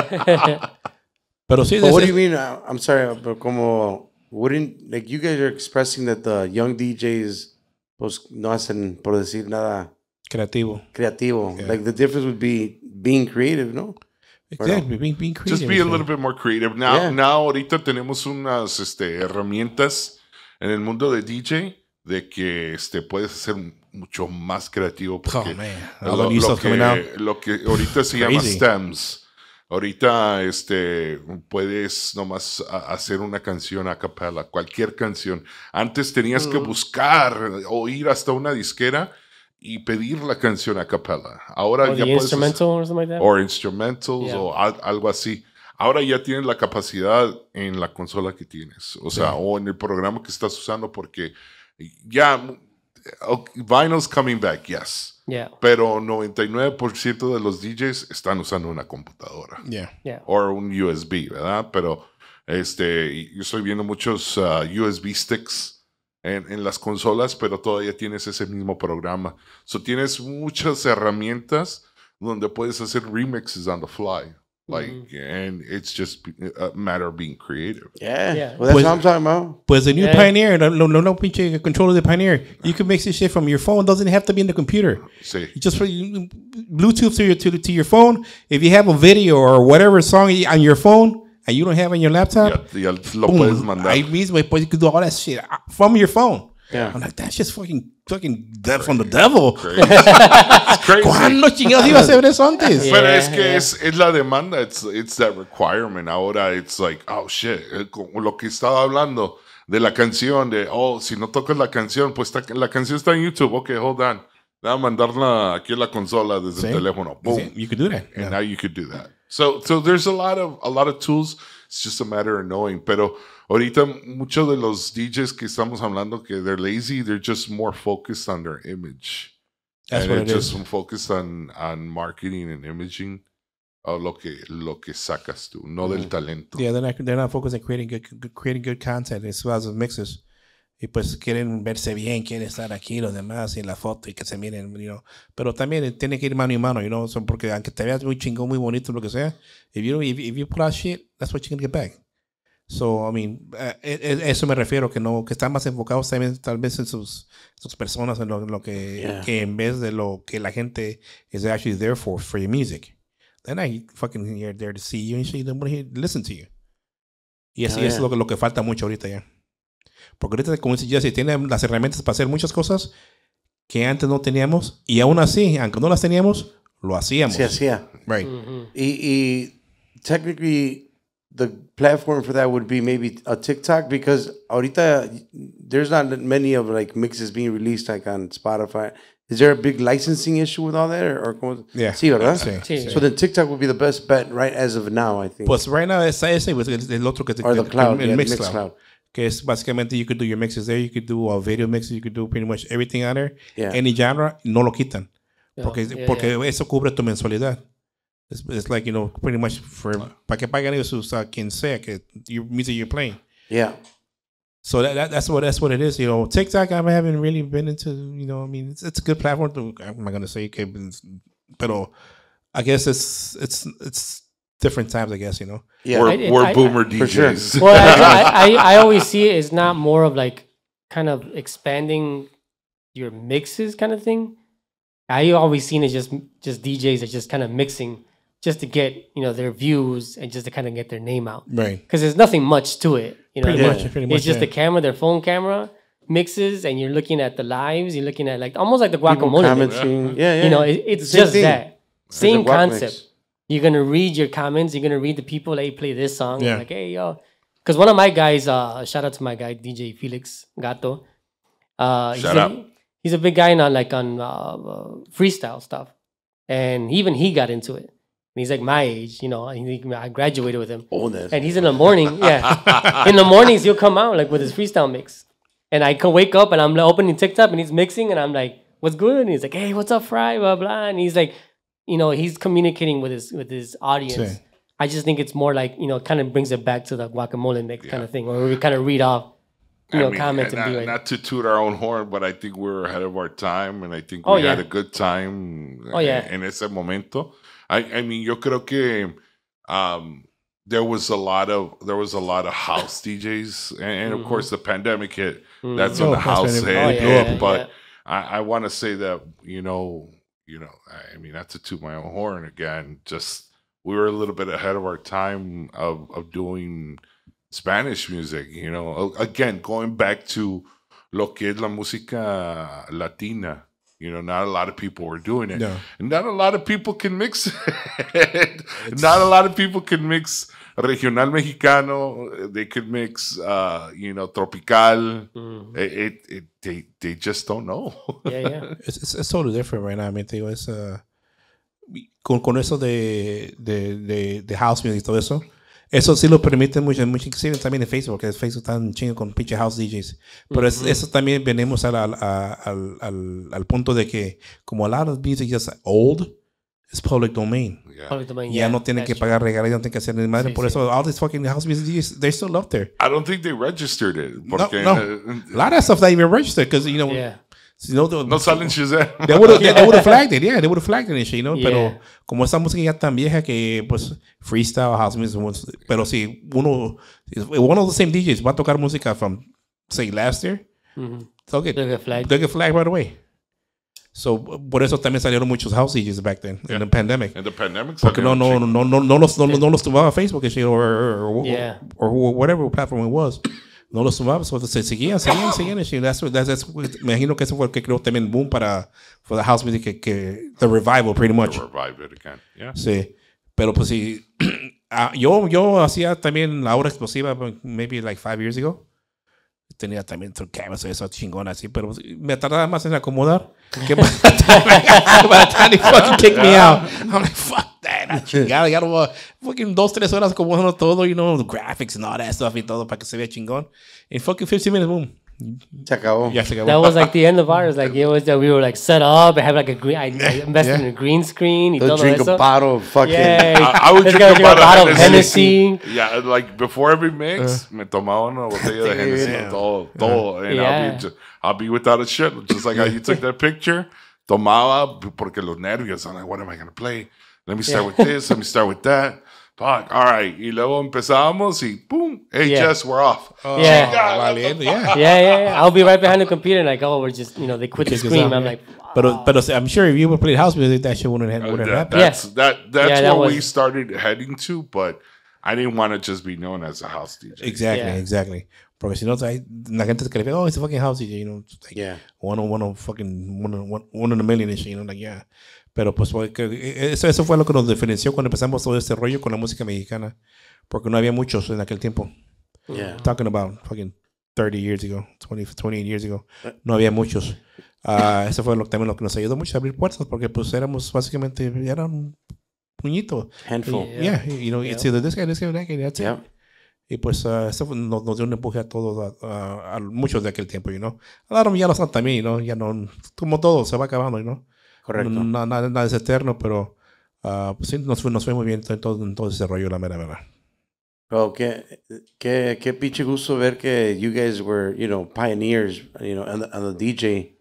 Pero sí. But what do you mean? I'm sorry, but como wouldn't like you guys are expressing that the young DJs pues no hacen, por decir nada. Creativo. Creativo. La Like the difference would be being creative, ¿no? Exactly, being, being creative. Just be a little bit more creative. Now, now ahorita tenemos unas este, herramientas en el mundo de DJ de que este, puedes hacer mucho más creativo. Porque oh, Lo, que, lo, que, ahorita se llama stems. Ahorita este, puedes nomás hacer una canción a capella, cualquier canción. Antes tenías que buscar o ir hasta una disquera y pedir la canción a capella. Ahora ya puedes. Instrumental instrumentals o algo así. Ahora ya tienes la capacidad en la consola que tienes, o sea, o en el programa que estás usando, porque ya. vinyl's coming back, yes. Pero 99% de los DJs están usando una computadora. O un USB, ¿verdad? Pero este, yo estoy viendo muchos USB uh, sticks en, las consolas, pero todavía tienes ese mismo programa. So tienes muchas herramientas donde puedes hacer remixes on the fly. Like, mm-hmm. and it's just a matter of being creative. Yeah. yeah. Well, that's what I'm talking about. as a new yeah. Pioneer, no, no, no pinche of the Pioneer. You can make this shit from your phone. Doesn't have to be in the computer. See. You just you, Bluetooth to your, to, to your phone. If you have a video or whatever song on your phone, and you don't have on your laptop, yeah, yeah, lo boom, puedes mandar. you can do all that shit ah, from your phone. Yeah. I'm like, that's just fucking, fucking death from the devil. ¿Cuándo chingados iba a hacer eso antes? Pero es que es, es, la demanda, it's, it's that requirement. Ahora it's like, oh shit, eh, lo que estaba hablando de la canción, de, oh, si no tocas la canción, pues está, la canción está en YouTube, Okay, hold on. a mandarla aquí a la consola desde el teléfono. Boom. You could do that. And now you could do that. So, so there's a lot of, a lot of tools. It's just a matter of knowing. Pero, Ahorita muchos de los DJs que estamos hablando que they're lazy, they're just more focused on their image. That's and what just focused on, on marketing and imaging. of lo que lo que sacas tú, no del mm. talento. Yeah, they're not, they're not focused on creating good, good creating good content as well as mixes. Y pues quieren verse bien, quieren estar aquí los demás y la foto y que se miren, you pero también tiene que ir mano y mano, you know, porque aunque te veas muy chingón, muy bonito, lo que sea, if you, if you put out shit, that's what you're going to get back. So, I mean, eh, eh, eh, eso me refiero, que no, que están más enfocados tal vez en sus, sus personas, en lo, lo que, que, en vez de lo que la gente is actually there for, for your music. Then I fucking here there to see you and want to listen to you. Y así oh, es lo, que, lo que falta mucho ahorita ya. Porque ahorita, como dice si tienen las herramientas para hacer muchas cosas que antes no teníamos y aún así, aunque no las teníamos, lo hacíamos. Se hacía. Right. Mm-hmm. y, y technically the platform for that would be maybe a TikTok because ahorita there's not many of like mixes being released like on Spotify. Is there a big licensing issue with all that or, or yeah. sí, ¿verdad? Sí, sí. So then TikTok would be the best bet right as of now, I think. Pues right now es ese es el otro que te, or the cloud, el, el yeah, mix cloud. cloud. Que es básicamente you could do your mixes there, you could do a video mixes, you could do pretty much everything on there. Yeah. Any genre no lo quitan. Yeah. porque porque eso cubre tu mensualidad. It's, it's like you know, pretty much for para que pagan ellos sus uh, quien sea que your music you're playing. Yeah. So that, that, that's what that's what it is. You know, TikTok I haven't really been into. You know, I mean, it's, it's a good platform. To, I'm not gonna say okay, but I guess it's it's it's different times. I guess you know. Yeah, we're, we're I, boomer I, DJs. Sure. well, I, I, I always see it as not more of like kind of expanding your mixes kind of thing. I always seen it just just DJs that just kind of mixing just to get you know their views and just to kind of get their name out. Right. Because there's nothing much to it. You know, pretty, much, pretty much, It's just yeah. the camera, their phone camera mixes, and you're looking at the lives. You're looking at like almost like the guacamole. Thing. Yeah, yeah. You know, it, it's just thing. that same concept. Mix. You're gonna read your comments. You're gonna read the people that play this song. Yeah. Like, hey, yo, because one of my guys, uh, shout out to my guy DJ Felix Gato. Uh, shout he's out. A, he's a big guy on like on uh, uh, freestyle stuff, and even he got into it. And he's like my age, you know. I graduated with him. Oh, and he's in the morning. Yeah, in the mornings he'll come out like with his freestyle mix, and I can wake up and I'm opening TikTok and he's mixing and I'm like, "What's good?" And he's like, "Hey, what's up, Fry?" Blah blah. And he's like, you know, he's communicating with his with his audience. I just think it's more like you know, kind of brings it back to the guacamole mix yeah. kind of thing, where we kind of read off you know, I mean, comment and, and not, like, not, to toot our own horn, but I think we're ahead of our time, and I think oh, we yeah. had a good time. Oh yeah, in ese momento. I, I mean, yo creo que um, there was a lot of there was a lot of house DJs, and, and of mm-hmm. course the pandemic hit. Mm-hmm. That's oh, the house pandemic. oh, yeah, but yeah. I, I want to say that you know, you know, I mean, not to toot my own horn again. Just we were a little bit ahead of our time of of doing Spanish music. You know, again going back to lo que es la música latina. You know, not a lot of people were doing it. No. And not a lot of people can mix it. not a lot of people can mix regional mexicano. They could mix, uh, you know, tropical. Mm. It, it, it, they, they just don't know. yeah, yeah. It's, it's, it's, totally different right now. I mean, it was, uh, con, con eso de, de, de, de house music y todo eso, Eso sí lo permite mucho, mucho inclusive también en Facebook, que Facebook en chingo con pinche house DJs. Pero eso también venimos al, al, al, al, punto de que como a lot of music is old, es public domain. Public domain ya no tienen que pagar regalías, no tienen que hacer nada madre. por eso, all these fucking house music DJs, they're still up there. I don't think they registered it. no, a eh, lot of stuff they even registered, because, you know... You no, no salen Shazam. They would have yeah. flagged it, yeah, they would have flagged it and shit, you know. Yeah. Pero como esa música ya tan vieja que, pues, freestyle, house music, pero si uno, one of the same DJs va a tocar música from, say, last year, mm-hmm. they'll get, they'll get flagged. They'll get flagged right away. So, por eso también salieron muchos house DJs back then, yeah. in the pandemic. In the pandemic, Porque no, no, no, no, no, no, no, no, no los tomaba Facebook or, or, or, yeah. or, or whatever platform it was no lo sumaba, se seguían, seguían, seguían. Y that's, me imagino que eso fue el que creó también el boom para for the house music, que, que, the revival, pretty much. The revival again. Yeah. Sí, pero pues sí, ah, yo, yo hacía también la obra explosiva, pues, maybe like five years ago. Tenía también cameras, eso chingonas, así, pero pues, me tardaba más en acomodar. by, the by the time they fucking kicked me out, I'm like, fuck that. I chingada, ya no va. Fucking dos, tres horas como bueno todo, you know, the graphics and all that stuff y todo para que se vea chingón. In fucking 15 minutes, boom. Se acabó. Ya se acabó. That was like the end of ours. Like it was that we were like set up I have like a green. I, I invested yeah. in a green screen. Y todo drink eso. a bottle of fucking. Yeah. I, would drink a, bottle, of Hennessy. Hennessy. Yeah, like before every mix, uh, me tomaba una botella de Hennessy. Yeah. Todo, todo. And yeah. I'll, be, I'll be without a shit. Just like how you took that picture. Tomaba porque los nervios. I'm like, what am I going to play? Let me start with this. Let me start with that fuck, all right. Y luego empezamos y boom, hey, yeah. Jess, we're off. Oh, yeah. yeah. yeah. yeah, yeah, I'll be right behind the computer and like, oh, we're just, you know, they quit the screen. I'm, I'm like, but, but I'm sure if you would play house music, that shit wouldn't, wouldn't uh, that, That's, yeah. that, that's yeah, what we started heading to, but I didn't want to just be known as a house DJ. Exactly, exactly. Porque si no, la gente se oh, it's a fucking house DJ, you know. Like yeah. One on one on fucking, one on, one, one on a million and shit, you know, like, yeah. Pero pues e, eso, eso fue lo que nos diferenció cuando empezamos todo este rollo con la música mexicana. Porque no había muchos en aquel tiempo. Yeah. Talking about fucking 30 years ago, 20, 20 years ago. Eh. No había muchos. Ah, eso fue lo, también lo que nos ayudó mucho a abrir puertas porque pues éramos básicamente, era un puñito. Handful. Yeah, you know, it's either this guy, this guy, that's Y pues ah, eso nos, dio un empuje a todos, a, muchos de aquel tiempo, you know. A ya lo están también, you know, ya no, como todo, se va acabando, you know. No, nada, es eterno pero uh, sí, nos, fue muy bien todo, ese rollo, la mera verdad. pero qué, qué, qué pinche gusto ver que you guys were, you know, pioneers, you know, and the, DJ,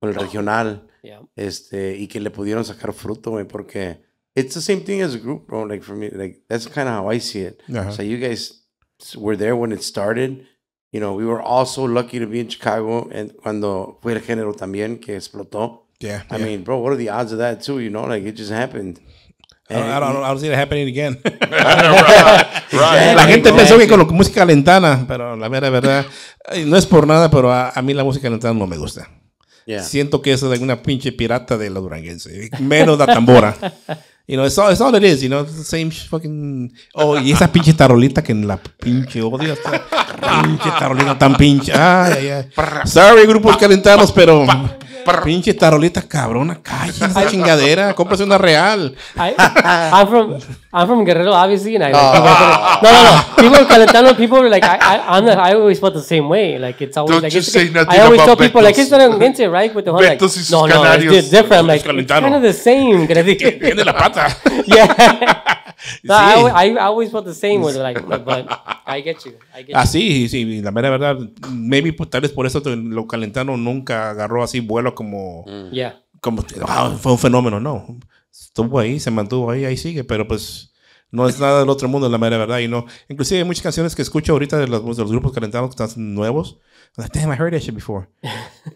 con el regional, este, y que le pudieron sacar fruto, porque it's the same thing as a group, bro. Like for me, like that's kind of how I see it. So you guys were there when it started. You know, we were all so lucky to be in Chicago, and cuando fue el género también que explotó. Yeah. I mean, bro, what are the odds of that too? You know, like it just happened. I don't, I, don't, see it happening again. La gente pensó que con la música lentana, pero la verdad, verdad, no es por nada, pero a, mí la música lentana no me gusta. Siento que eso es de una pinche pirata de los duranguense. Menos la tambora. You know, it's all, it's all it is, you know, it's the same fucking... Oh, y esa pinche tarolita que en la pinche odio. Dios, pinche tarolita tan pinche. Ay, ay, ay. Sorry, grupos calentanos, pero... Pinche tarolita cabrona, calla esa chingadera, cómprase una real. I'm from Guerrero, obviously, and I ah. no, no, no. People Calentano, people like, I, I, I always felt the same way. Like it's always like, I always tell people like it's not gente, right? With the whole like, no, no, it's different. like, kind of the same. Tiene la pata. yeah. No, sí. I, I, always felt the same with like, but I get you. I get así, ah, sí, la mera verdad, maybe pues, tal vez por eso lo calentano nunca agarró así vuelo como, mm. como ah, fue un fenómeno, no. Estuvo ahí, se mantuvo ahí, ahí sigue, pero pues no es nada del otro mundo, la mera verdad. Y no, inclusive hay muchas canciones que escucho ahorita de los, de los grupos calentados que están nuevos. like, damn, I heard that shit before.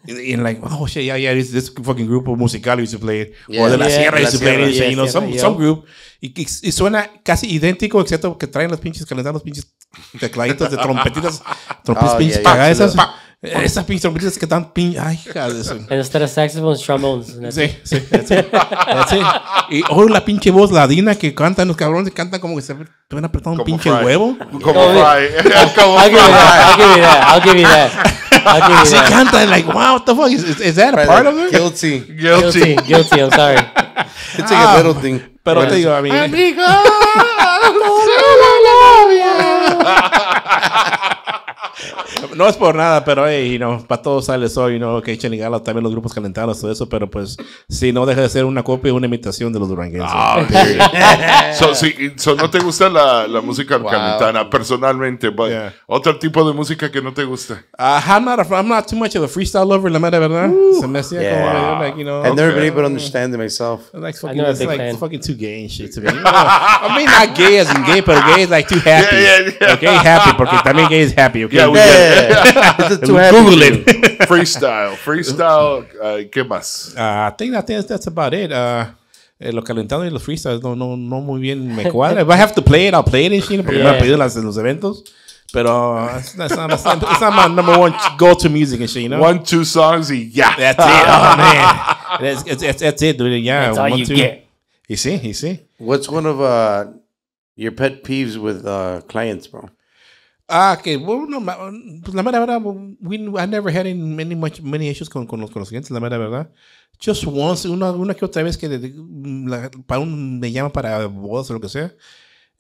Y like, oh shit, yeah, yeah, this, this fucking grupo musical used to play it. Yeah, or de la yeah, Sierra used to play it. Yeah, you know, some, some group. Y, y, suena casi idéntico, excepto que traen los pinches calentados, los pinches tecladitos de trompetitas, trompetas oh, pinches pagadas. Esas pinches trompetas que están pin... Ay, hija de eso. En los tres saxophones, trombones. Sí, sí. That's it. Y oye oh, la pinche voz ladina que cantan los cabrones, cantan como que se te van apretando un pinche fry. huevo. Como fry. como I'll, give you that. I'll give you that. I'll give you that. así canta, like, wow, what the fuck? Is, is, that a part of it? Guilty. Guilty. Guilty. I'm sorry. It's like a little ah, thing. Pero te digo, a mí. Amigo, la novia no es por nada, pero hey, no, para todos sale hoy, ¿no? Que echen y también los grupos calentados, todo eso, pero pues si no deja de ser una copia y una imitación de los duranguenses. Ah, so, si, so, ¿No te gusta la, la música calentana personalmente? ¿Otro tipo de música que no te gusta? Uh, I'm, not I'm not too much of a freestyle lover, la mera verdad. Se me hacía yeah. como, like, you know. I've never okay. been able to understand it myself. Like fucking, it's like fan. fucking too gay and shit to me. I mean, not gay as in gay, but gay is like too happy. Yeah, okay, happy, porque también gay is happy, okay? glad we did it. Google it. freestyle, freestyle, uh, ¿qué más? Uh, I think I think that's about it. Uh, eh, los calentados y los freestyles no, no, no muy bien me cuadra. If I have to play it, I'll play it in shit, porque me han pedido en las- en los eventos. Pero uh, it's, not, it's, not, my number one go-to music in shit, One, two songs, y yeah. That's it. Oh, man. That's, that's, that's, that's it, dude. Yeah. That's all you get. You see? You see? What's one of uh, your pet peeves with uh, clients, bro? Ah, que bueno, pues la mera verdad, we, I never had any, many, much, many issues con, con, los, con, los, clientes, la mera verdad. Just once, una, una que otra vez que de, la, para un, me llama para voz o lo que sea.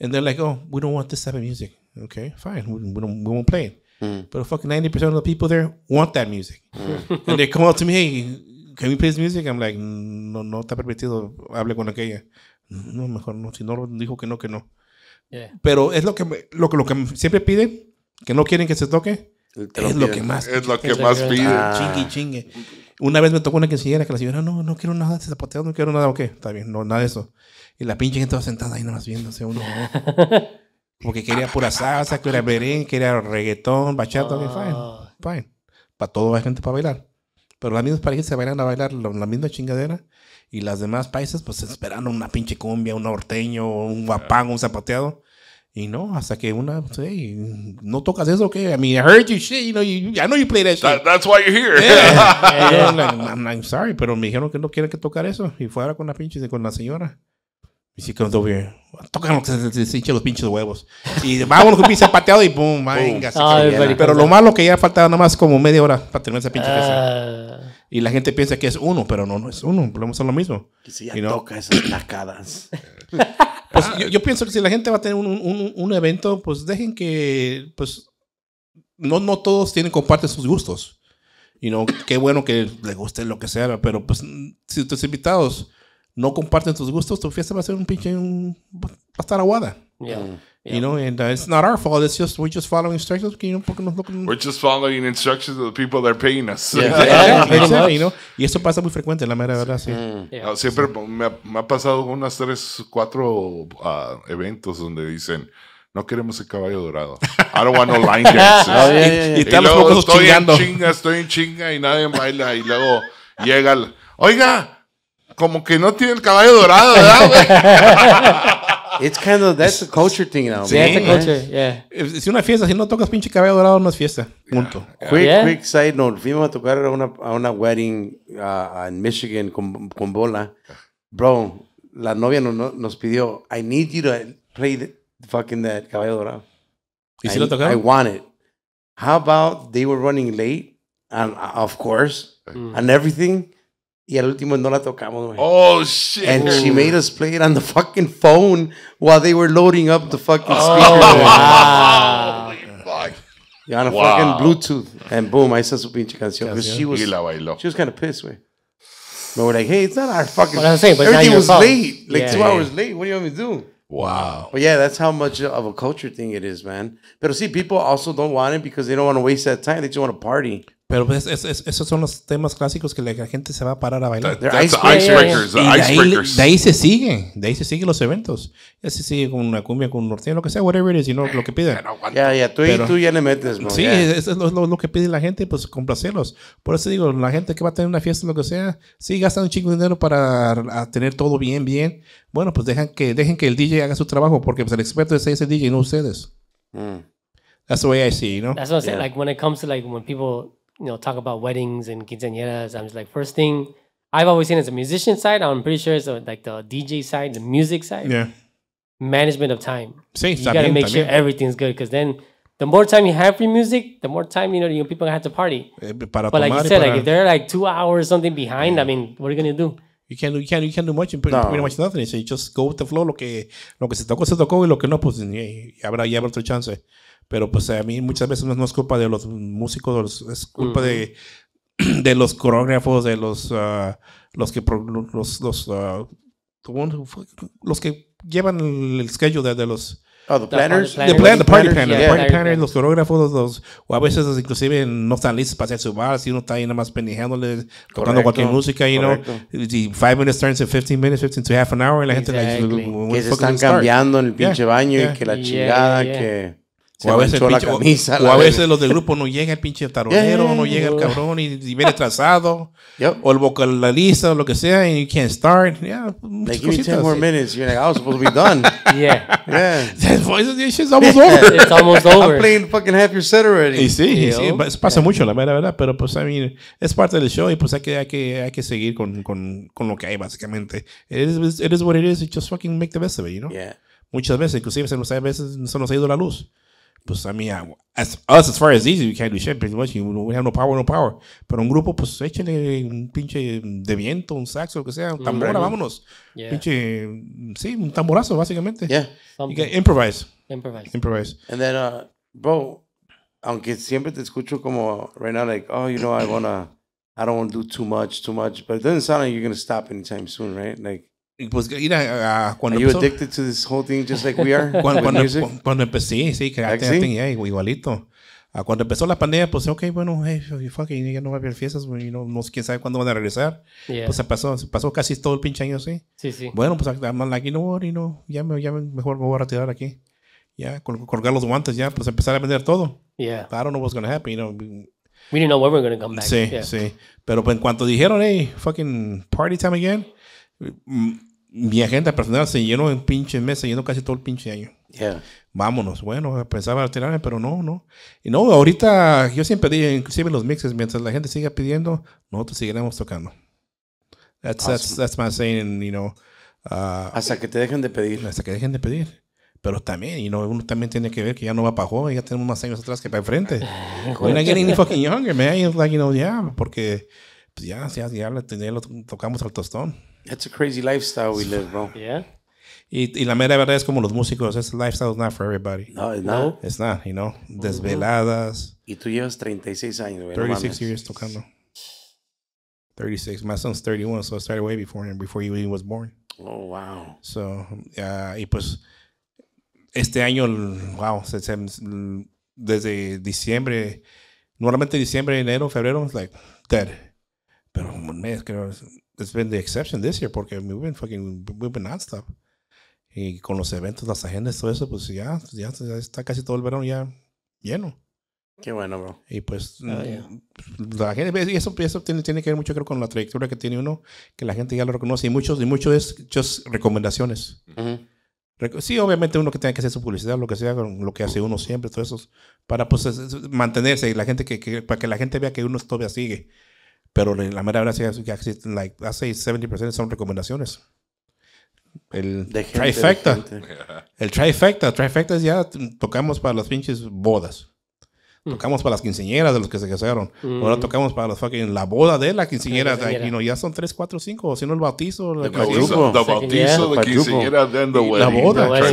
And they're like, oh, we don't want this type of music. Okay, fine, we, we, don't, we won't play it. Mm. But fucking 90% of the people there want that music. Mm. and they come up to me, hey, can we play this music? I'm like, no, no está permitido, hable con aquella. No, mejor no, si no dijo que no, que no. Pero es lo que, me, lo, lo, que siempre piden, que no quieren que se toque. es, lo que más, es lo que, más piden. Chingue, Una vez me tocó una quinceañera que la señora, no, no quiero nada de zapateado, no quiero nada, ¿o qué? Está bien, no, nada de eso. Y la pinche gente estaba sentada ahí nomás viéndose uno. Porque quería pura salsa, quería merengue, quería reggaetón, bachata, oh. fine, ah. fine. Para todo hay gente para bailar. Pero las mismas parejas se bailan a bailar la misma chingadera. Y las demás países pues esperando una pinche cumbia, un norteño, un guapango, un zapateado. Y no, hasta que una, no tocas eso, que I mean, I heard you shit, you know, you, I know you play that shit. that's why you're here. Eh, eh, I'm, I'm, sorry, pero me dijeron que no quieren que tocar eso. Y fue ahora con la pinche, con la señora. Y si que over bien Tocan se, se los pinches huevos. Y vámonos con pinche pateado y boom, venga. pero lo malo que ya faltaba nada más como media hora para tener esa pinche pieza. Ah. Y la gente piensa que es uno, pero no, no es uno. Podemos hacer lo mismo. Que si ya y toca esas placadas. pues yo, pienso que si la gente va a tener un, un, evento, pues dejen que, pues, no, no todos tienen, comparten sus gustos. Y no, qué bueno que le guste lo que sea, pero pues, si ustedes invitados no comparten tus gustos, tu fiesta va a ser un pinche, un, va a estar aguada. Yeah. Mm. You know, and uh, it's not our fault. It's just we're just following instructions. You know, porque nos, lo... we're just following instructions of the people that are paying us. Yeah. you know? Y eso pasa muy frecuente, la mera verdad, sí. Mm. Ah, siempre Me, ha, pasado unas tres, cuatro ah, eventos donde dicen no queremos el caballo dorado. I don't want no line dances. Oh, y, y, y luego estoy chingando. en chinga, estoy en chinga y nadie baila y luego llega, el, oiga como que no tiene el caballo dorado, ¿verdad, güey? It's kind of, that's a culture thing Sí. Es una fiesta, si no tocas pinche caballo dorado, no es fiesta. Punto. Quick, quick side note. Fuimos a tocar a una, a una wedding en uh, Michigan con, con Bola. Bro, la novia nos pidió, I need you to play the, fucking that caballo dorado. ¿Y si lo tocaron? I want it. How about they were running late, and uh, of course, mm. and everything. Y al último no la tocamos, güey. Oh, shit. And she made us play it on the fucking phone while they were loading up the fucking oh. speaker. Oh, wow. Holy fuck. you on a wow. fucking Bluetooth. And boom, I está su pinche canción. Because she was, she was kind of pissed, güey. But we're like, hey, it's not our fucking. What i was saying, but everything was phone. late, like yeah, two yeah, hours late. What do you want me to do? Wow. But yeah, that's how much of a culture thing it is, man. But see, people also don't want it because they don't want to waste that time. They just want to party. Pero pues, esos son los temas clásicos que la gente se va a parar a bailar. icebreakers, icebreakers. De, ahí, se sigue, de ahí se siguen los eventos. Ya se sigue con una cumbia, con un norteño, lo que sea, whatever it is, you lo que piden. Ya, ya, tú, tú ya le metes, Sí, eso es lo, que pide la gente, pues complacerlos. Por eso digo, la gente que va a tener una fiesta, lo que sea, sí gastan un chingo de dinero para tener todo bien, bien. Bueno, pues dejan que, dejen que el DJ haga su trabajo, porque pues, el experto es ese DJ, no ustedes. Mm. That's the way I see, you know? That's what I'm saying. Like, when it comes to, like, when people you know talk about weddings and quinceañeras. I'm just like first thing I've always seen as a musician side. I'm pretty sure it's like the DJ side, the music side. Yeah. Management of time. See, you got to make sure everything's good because then the more time you have for music, the more time you know you people have to party. Eh, para but like you said, para... like if they're like two hours something behind, yeah. I mean, what are you gonna do? You can't, you can't, you can't do much, pretty, no. pretty much nothing. So you just go with the flow. Lo que, lo que se tocó, se tocó, y lo que no, pues y habrá, ya habrá chance. Pero pues a mí muchas veces no es culpa de los músicos, es culpa de, de los coreógrafos, de los, ah, los que... Los, los, los ah, que llevan el schedule de, de los... Oh, planners. The, plan, party planners. The party planners, los coreógrafos, los, o a veces inclusive no están listos para hacer su bar, si uno está ahí nada más pendejándole, cobrando cualquier música, you correcto. know. 5 minutes turns to 15 minutes, 15 to half an hour, y la gente... Like, que se están cambiando en el pinche baño y que la chingada, que o a veces, pinche, camisa, a veces los del grupo no llega el pinche taronero, no llega el cabrón y, viene trazado O el vocalista, o lo que sea, and you can't start. Yeah, give me 10 more minutes. You're like, I was supposed to be done. yeah. Yeah. This shit's almost over. It's almost over. I'm playing fucking half your set already. Y sí, y sí pasa mucho, la verdad, verdad. Pero pues, I mean, es parte del show y pues hay que, hay que, hay que seguir con, con, con lo que hay, básicamente. It is, it is what it is. You just fucking make the best of it, you know? Yeah. Muchas veces, inclusive, nos, a veces se nos ha ido la luz pues a mí, as, us, as far as easy, we can't do shit, pretty much. We have no power, no power. Pero un grupo, pues échale un pinche de viento, un saxo, lo que sea, un tambora, vámonos. Yeah. Pinche, sí, un tamborazo, básicamente. Yeah. You can improvise. Improvise. Improvise. And then, uh, bro, aunque siempre te escucho como right now, like, oh, you know, I wanna, I don't wanna do too much, too much, but it doesn't sound like you're gonna stop anytime soon, right? Like, pues ir a, cuando empezó. just like we are? Cuando, cuando, empecé, sí, que like ¿Ah, igualito. Uh, cuando empezó la pandemia, pues, ok, bueno, hey, fucking, ya no va a haber fiestas, you know, no sé quién sabe cuándo van a regresar. Pues se pasó, se pasó casi todo el pinche año así. Sí, Bueno, pues, I'm like, you know no you ya, me, ya mejor me voy a retirar aquí. Ya, yeah, colgar los guantes, ya, pues empezar a vender todo. Yeah. I don't know what's going to happen, you know. We didn't know when we were going to come back. Sí, sí. Pero pues, en cuanto dijeron, hey, fucking party time again, Mm, mi agenda personal se llenó en pinche mes, se llenó casi todo el pinche año. Vámonos, bueno, pensaba retirarme, pero no, no. Y no, ahorita yo siempre digo, inclusive los mixes, mientras la gente siga pidiendo, nosotros seguiremos tocando. That's, that's, my saying, you know. Ah, hasta que te dejen de pedir. Hasta que dejen de pedir. Pero también, y no, uno también tiene que ver que ya no va para joven, ya tenemos más años atrás que para enfrente. Ah, We're not getting fucking younger, man. It's like, you know, yeah, porque pues ya, ya, ya, ya, lo tocamos al tostón. That's a crazy lifestyle we live, bro. Yeah. Y, y, la mera verdad es como los músicos, ese lifestyle is not for everybody. No, it's not. It's not, you know. Oh. Desveladas. Y tú llevas 36 años, güey. 36 years tocando. 36. My son's 31, so I started way before him, before he even was born. Oh, wow. So, uh, y pues, este año, wow, se, desde diciembre, normalmente diciembre, enero, febrero, es like, dead. Pero un mes, creo, es been the exception this year porque we've been fucking, we've nonstop. Y con los eventos, las agendas, todo eso, pues ya, ya, está casi todo el verano ya lleno. Qué bueno, bro. Y pues, ah, mm, pues la gente, y eso, tiene, tiene, que ver mucho, creo, con la trayectoria que tiene uno, que la gente ya lo reconoce. Y muchos, y mucho es recomendaciones. Sí, obviamente uno que tenga que hacer su publicidad, lo que sea, lo que hace uno siempre, todo eso, para pues mantenerse y la gente que, que, para que la gente vea que uno todavía sigue. Pero la mera verdad es que existen, like, hace 70% son recomendaciones. El de gente, trifecta. De gente. El trifecta. Trifecta ya tocamos para las pinches bodas. Mm. Tocamos para las quinceñeras de los que se casaron. Mm. Ahora tocamos para los fucking, la boda de la quinceñera. La quinceñera. De, ya son 3, 4, 5. Si no, el bautizo. El bautizo, el bautizo, la quinceñera, then the wedding. La boda. bautizo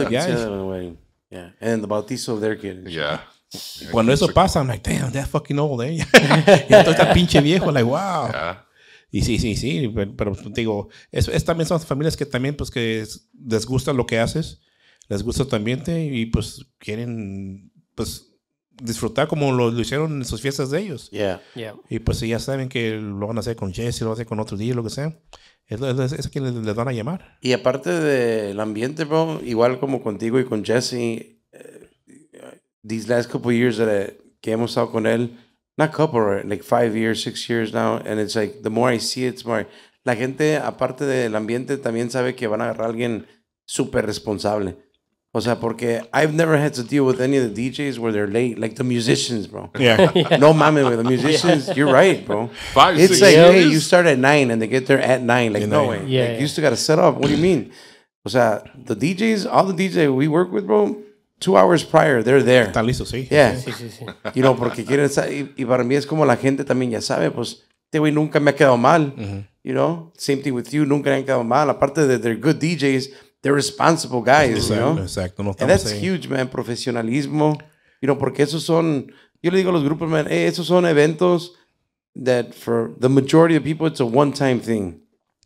de la And the bautizo de their kids. Yeah. Cuando eso pasa, I'm like, damn, fucking old, eh. y entonces está pinche viejo, like, wow. Y sí, sí, sí, pero, pero pues, digo, es, es, también son familias que también, pues, que les gusta lo que haces, les gusta tu ambiente y, pues, quieren, pues, disfrutar como lo, hicieron en sus fiestas de ellos. Yeah. Y, pues, si ya saben que lo van a hacer con Jesse, lo van a hacer con otro día, lo que sea, es, a quien les, van a llamar. Y aparte del ambiente, bro, igual como contigo y con Jesse, these last couple years that I, que hemos estado con él, not couple, right? like five years, six years now, and it's like the more I see it, it's more. La gente, aparte del ambiente, también sabe que van a agarrar a alguien súper responsable. O sea, porque I've never had to deal with any of the DJs where they're late, like the musicians, bro. Yeah. yeah. No mames, with the musicians, yeah. you're right, bro. Five, it's six, like, yeah. hey, you start at nine and they get there at nine. Like, you no way. Yeah, like, You still got to set up. What do you mean? O sea, the DJs, all the DJs we work with, bro, two hours prior, they're there. Está listo, sí. Yeah. Sí, sí, sí. You know, porque quieren y, y, para mí es como la gente también ya sabe, pues, este güey nunca me ha quedado mal. You know, same thing with you, nunca me han quedado mal. Aparte de they're good DJs, they're responsible guys, exacto, you know. Exacto, no And that's huge, man, profesionalismo. You know, porque esos son, yo le digo a los grupos, man, hey, eh, esos son eventos that for the majority of people, it's a one-time thing.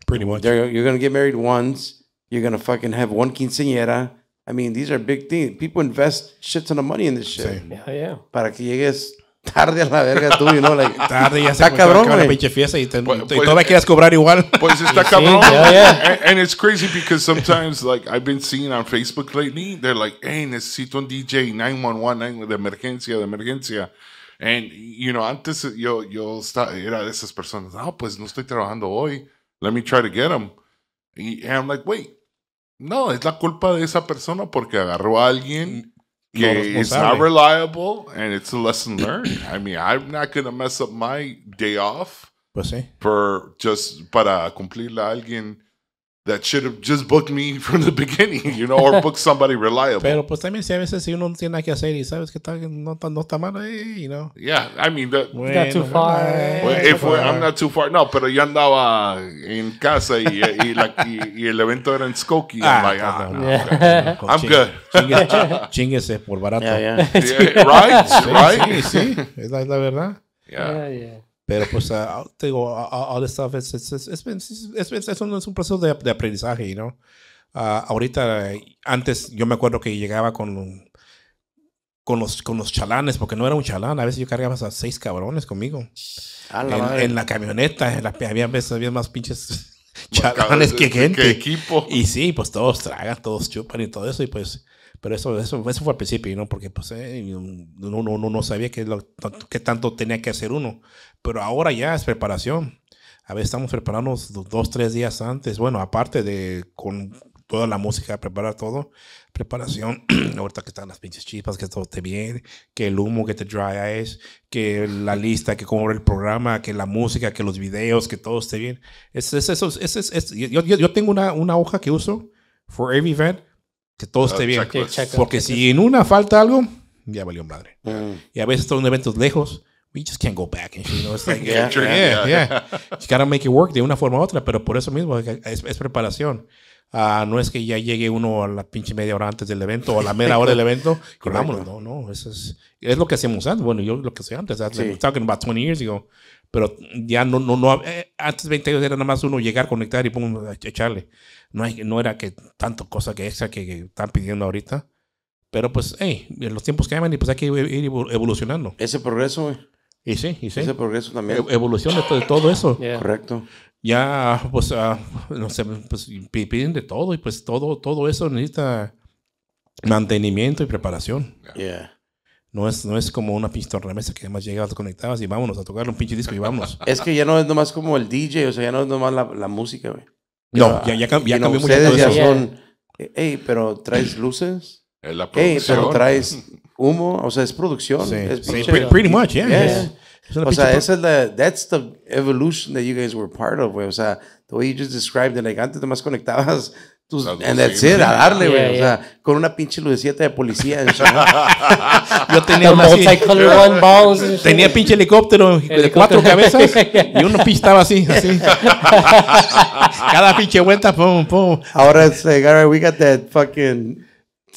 Pretty much. you're going to get married once. You're going to fucking have one quinceañera. I mean, these are big things. People invest shit ton of money in this shit. Sí. Yeah, yeah. Para que llegues tarde a la verga tú, you know, like, tarde ya está cabrón, güey. pinche fiesta y, todo pues, pues quieres cobrar igual. Pues está cabrón. Yeah, And, it's crazy because sometimes, like, I've been seeing on Facebook lately, they're like, hey, necesito un DJ 911 de emergencia, de emergencia. And, you know, antes yo, yo estaba, era de esas personas, No, ah, pues no estoy trabajando hoy. Let me try to get him. Em. And I'm like, wait, no, es la culpa de esa persona porque agarró a alguien mm, que no is not reliable and it's a lesson learned. I mean, I'm not going to mess up my day off. Pues for just para cumplirle a alguien that should have just booked me from the beginning, you know, or booked somebody reliable. Pero pues también si a veces si uno no tiene nada que hacer y sabes que está, no, no está mal ahí, you know. Yeah, I mean, the, bueno, not too far. Well, if far. I'm not too far, no, pero yo andaba en casa y, y, la, y, y el evento era en Skokie. Ah, I'm like, ah, no, no, yeah. okay. I'm good. Chinguese, por barato. Yeah, yeah. yeah right, right. Sí, sí, sí. Es la, la verdad. yeah, yeah. yeah. Pero pues, ah, ah, te digo, ah, all this es, un, proceso de, aprendizaje, ¿no? ahorita, antes yo me acuerdo que llegaba con, con, los, con los chalanes, porque no era un chalán, a veces yo cargaba a seis cabrones conmigo. en, la camioneta, en había veces había más pinches chalanes que gente. equipo. Y sí, pues todos tragan, todos chupan y todo eso, y pues... Pero eso, eso, fue al principio, ¿no? Porque pues, eh, uno, no sabía qué, qué tanto tenía que hacer uno. Pero ahora ya es preparación. A ver, estamos preparándonos dos, tres días antes. Bueno, aparte de con toda la música, preparar todo. Preparación, ahorita que están las pinches chispas, que todo esté bien, que el humo, que te dry es, que la lista, que cómo el programa, que la música, que los videos, que todo esté bien. Es, eso, yo, tengo una, hoja que uso for every event, que todo ah, esté bien. Porque si en una falta algo, ya valió madre. padre. Mm. Y a veces son eventos lejos We just can't go back you know, it's like, yeah, yeah, You gotta make it work de una forma u otra, pero por eso mismo es, preparación. Ah, no es que ya llegue uno a la pinche media hora antes del evento o a la mera hora del evento No, no, eso es, es lo que hacíamos antes. Bueno, yo lo que hacía antes, sí. like, talking about 20 years ago, pero ya no, no, no, eh, antes 20 años era nada más uno llegar, conectar y echarle. No, hay, no era que tanto cosa que extra que, están pidiendo ahorita. Pero pues, hey, los tiempos cambian y pues hay que ir evolucionando. Ese progreso, güey. Y sí, y sí. Ese progreso también. evolución de, todo eso. Correcto. Ya, pues, ah, no sé, pues, piden de todo y pues todo, todo eso necesita mantenimiento y preparación. Yeah. No es, no es como una pinche remesa que además llegas, conectadas y vámonos a tocar un pinche disco y vámonos. es que ya no es nomás como el DJ, o sea, ya no es nomás la, la música, güey. No, ya, ya, cambió mucho. Ustedes ya son, hey, e-, pero traes luces. Es la producción. Hey, pero traes humo, o sea, es producción. Es sí. Pretty, much, yeah. O sea, esa es la, that's the evolution that you guys were part of, O sea, the way you just described it, like, antes nomás conectabas tus, and that's it, a darle, güey. O sea, con una pinche luz de policía. Yo tenía un... balls. Tenía pinche helicóptero, de cuatro cabezas y uno pistaba así, así. Cada pinche vuelta, pum, pum. Ahora, es like, all we got that fucking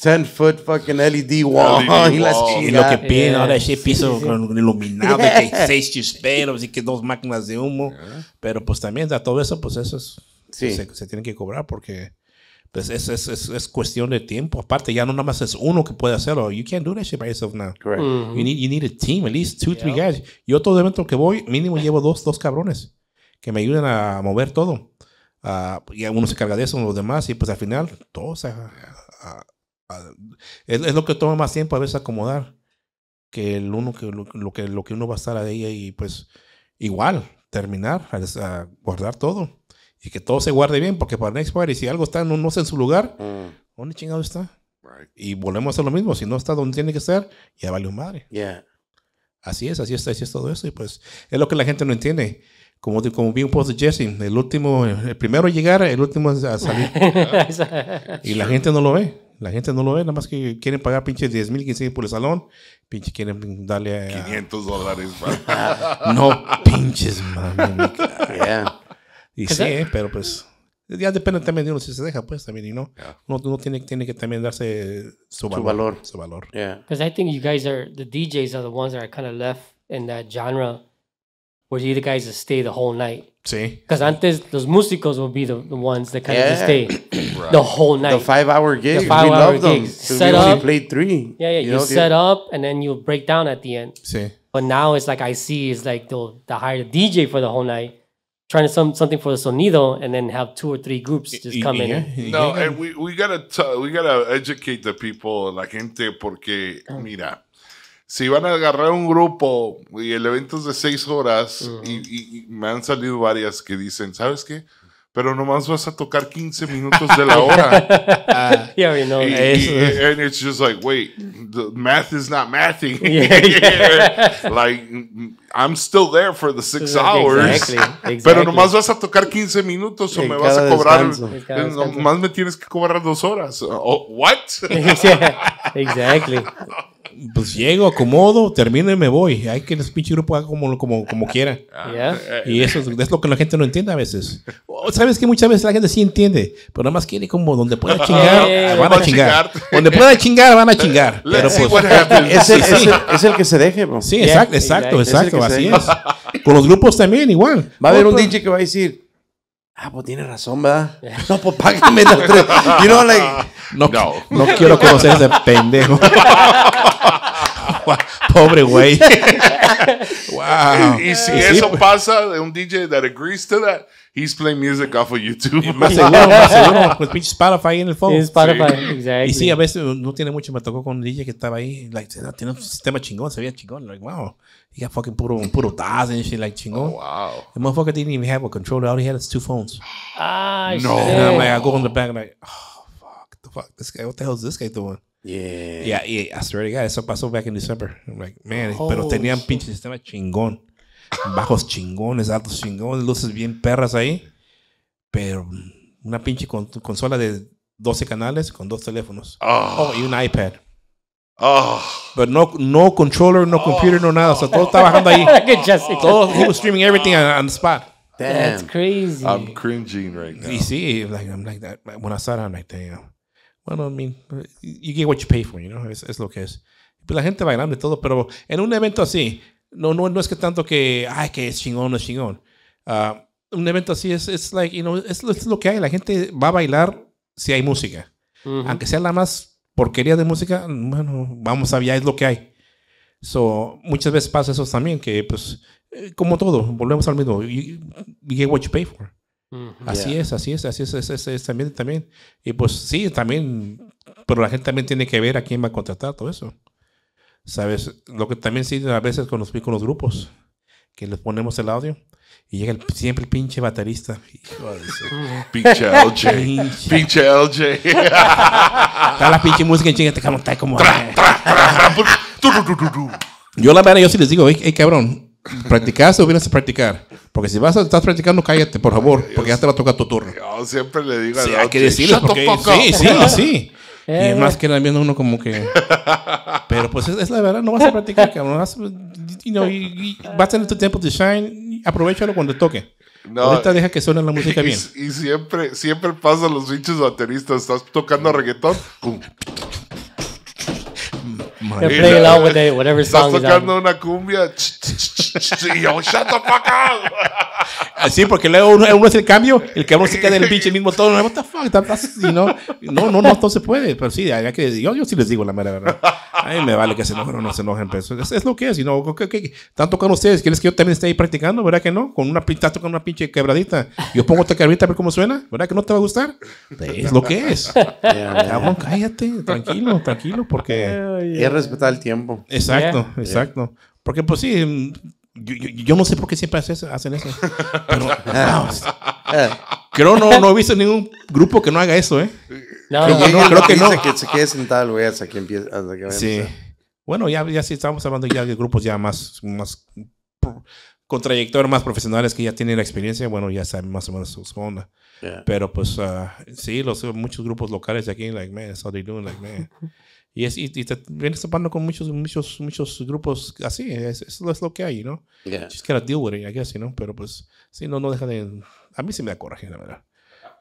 10 foot fucking LED wall. E y lo que piden yeah. ahora ese piso iluminado, que hay seis chisperos y que dos máquinas de humo. Pero pues también a todo eso, pues eso es, se, tiene que cobrar porque pues es, es, es, cuestión de tiempo. Aparte, ya no nada más es uno que puede hacerlo. You can't do that shit by yourself now. Correct. Mm-hmm. you, need, you, need, a team, at least two, three guys. Yo todo evento que voy, mínimo llevo dos, dos cabrones que me ayuden a mover todo. Ah, y uno se carga de eso, los demás, y pues al final todos se a, ah, es, lo que toma más tiempo a veces acomodar que el uno que lo, que lo que uno va a estar ahí y pues igual terminar a, guardar todo y que todo se guarde bien porque para next party si algo está no, no está en su lugar mm. dónde chingado está y volvemos a hacer lo mismo si no está donde tiene que estar ya vale un madre así es así así es todo eso y pues es lo que la gente no entiende como, como vi un post de Jesse, el último, el primero a llegar, el último a salir. y la gente no lo ve. La gente no lo ve, nada más que quieren pagar pinches 10 mil, 15 por el salón. Pinche quieren darle a... 500 dólares, No pinches, mami. Y sí, pero pues... Ya depende también de uno si se deja, pues, también, y no. Uno, tiene, tiene que también darse su valor. Su valor. Yeah. Because I think you guys are, the DJs are the ones that are kind of left in that genre where you guys stay the whole night. Sí. Because antes los músicos would be the, the ones that kind of yeah. stay. right. the whole night. The five hour gig. The five we hour gigs. Set we only up. played three. Yeah, yeah. You, you know, set up and then you break down at the end. See. But now it's like I see is like they'll, they hire a DJ for the whole night trying to some something for the sonido and then have two or three groups just come yeah, in. No, and we, we gotta t- we gotta educate the people, la gente, porque ah. mira, si van a agarrar un grupo y el evento es de seis horas uh y, y, y, me han salido varias que dicen, ¿sabes qué? pero nomás vas a tocar 15 minutos de la hora. yeah, we Y, es and it's just like, wait, the math is not mathing. like, I'm still there for the six hours. Exactly, Pero nomás vas a tocar 15 minutos o me vas a cobrar. Nomás me tienes que cobrar dos horas. Oh, what? exactly pues llego, acomodo, termino y me voy. Hay que el pinche grupo haga como, como, como quiera. Ah, eh, y eso es, lo que la gente no entiende a veces. Oh, Sabes que muchas veces la gente sí entiende, pero nada más quiere como donde pueda ah, chingar, van a chingar. donde pueda chingar, van a chingar. Pero pues, es, el, es, el, que se deje, Sí, exacto, exacto, exacto. Así es. Con los grupos también, igual. Va a haber un DJ que va a decir. Ah, pues tiene razón, ¿verdad? No, pues págame los tres. no, no. no quiero conocer a ese pendejo. Pobre güey. wow. Y, si eso pues. pasa de un DJ that agrees to that, He's playing music off of YouTube. más seguro, más seguro. Pues pinche Spotify en el fondo. Sí, Spotify, sí. exacto. Y sí, a veces no tiene mucho. Me tocó con un DJ que estaba ahí. Like, tiene un sistema chingón, se veía chingón. Like, wow. He got fucking puro, puro Taz and shit, like chingón. Oh, wow. The motherfucker didn't even have a controller. All he had was two phones. Ah, no. Shit. And I'm like, I go in the back, and like, oh, fuck, the fuck. This guy, what the hell is this guy doing? Yeah. Yeah, yeah I swear to God, eso pasó back in December. I'm like, man, oh, pero tenían pinche sistema chingón. bajos chingones, altos chingones, luces bien perras ahí. Pero una pinche con consola de 12 canales con dos teléfonos. Ah. Oh. y un iPad. Oh. Ah. Pero no, no controller, no ah. computer, no nada. O sea, todo está bajando ahí. todo streaming everything on, the spot. Damn. That's crazy. I'm cringing right now. You see, like, I'm like that. When I saw that, I'm like, damn. Bueno, uh, I mean, you get what you pay for, you know? Es, es lo que es. Pero pues la gente bailando y todo, pero en un evento así, no, no, no es que tanto que, ay, que es chingón, no es chingón. Ah, un evento así es, es es, lo que hay. La gente va a bailar si hay música. Aunque sea la más porquería de música, bueno, vamos a ver, es lo que hay. muchas veces pasa eso también, que pues, eh, como todo, volvemos al mismo. You, get what you pay for. así es, así es, así es, es, también, también. Y pues sí, también, pero la gente también tiene que ver a quién va a contratar todo eso. ¿Sabes? Lo que también sí a veces con los, con grupos, que les ponemos el audio. Y llega siempre el pinche baterista. pinche LJ. Pinche LJ. Está la pinche música en chinga, te cabrón, está como. Yo la verdad, yo sí les digo, hey, cabrón, practicaste o vienes a practicar. Porque si vas a estar practicando, cállate, por favor, porque ya te va a tocar tu turno. Yo siempre le digo a sí, hay que decirle porque, Sí, sí, sí. Y eh, más que también uno como que... Pero pues es, la verdad, no vas a practicar, cabrón. Vas, you y, vas a tener tu tiempo de shine. Aprovechalo cuando toque. No, Ahorita deja que suene la música bien. Y siempre, siempre pasa los pinches bateristas. Estás tocando reggaetón. They're playing whatever song tocando una cumbia. y yo, shut the fuck up. Así, porque luego uno, hace el cambio, el cabrón se queda en el pinche mismo tono. What the fuck, no, no, no, no, todo se puede. Pero sí, hay que, yo, yo sí les digo la mera verdad. A mí me vale que se enojen o no se enojen, pero pues, es, lo que es. Y no, están tocando ustedes. ¿Quieres que yo también esté ahí practicando? ¿Verdad que no? Con una pinta, tocando una pinche quebradita. Yo pongo esta quebradita a ver cómo suena. ¿Verdad que no te va a gustar? Pues, es lo que es. Yeah, cabrón, cállate, tranquilo, tranquilo, porque respetar el tiempo. Exacto, exacto. Porque pues sí, mm, yo, no sé por qué siempre hacen eso. Pero, ah. Pues, ah. creo no, no he visto ningún grupo que no haga eso, ¿eh? No, creo, que, no, se quede sentado güey hasta que empiece. Hasta que sí. Bueno, ya, ya sí estamos hablando ya de grupos ya más, más con trayectoria más profesionales que ya tienen la experiencia, bueno, ya saben más o menos su onda. Pero pues ah, sí, los, muchos grupos locales de aquí, like, man, that's they doing, like, man. Y, es, y, te vienes topando con muchos, muchos, muchos grupos así. eso es lo que hay, ¿no? Yeah. Just gotta deal with it, I guess, you know? Pero pues, si no, no deja de... A mí se me da coraje, la verdad.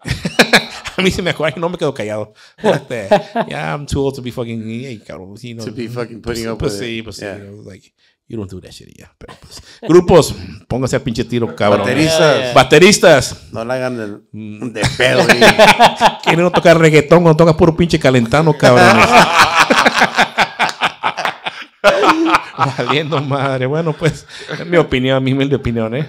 a mí se me da coraje no me quedo callado. What este, Yeah, I'm too old to be fucking. Hey, you know, to be fucking pues, putting up pues, with it. Pues, sí, like, you don't do that shit, ya Pero, pues, grupos, pónganse a pinche tiro, cabrón. Bateristas. Bateristas. No la hagan de, mm. de pedo. Quieren no tocar reggaetón cuando toca puro pinche calentano, cabrón. Valiendo madre. Bueno, pues, mi opinión, mi humilde opinión, ¿eh?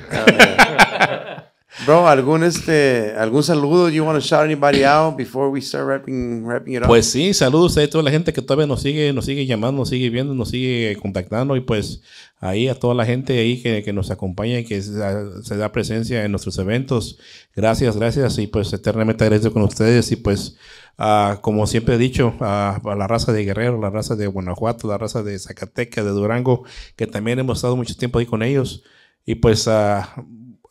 Bro, algún este, algún saludo you want to shout anybody out before we start wrapping, it up? Pues sí, saludos a toda la gente que todavía nos sigue, nos sigue llamando, nos sigue viendo, nos sigue contactando y pues ahí a toda la gente ahí que, que nos acompaña y que se, da presencia en nuestros eventos. Gracias, gracias y pues eternamente agradecido con ustedes y pues ah, como siempre he dicho, ah, a la raza de Guerrero, la raza de Guanajuato, la raza de Zacatecas, de Durango, que también hemos estado mucho tiempo ahí con ellos. Y pues ah,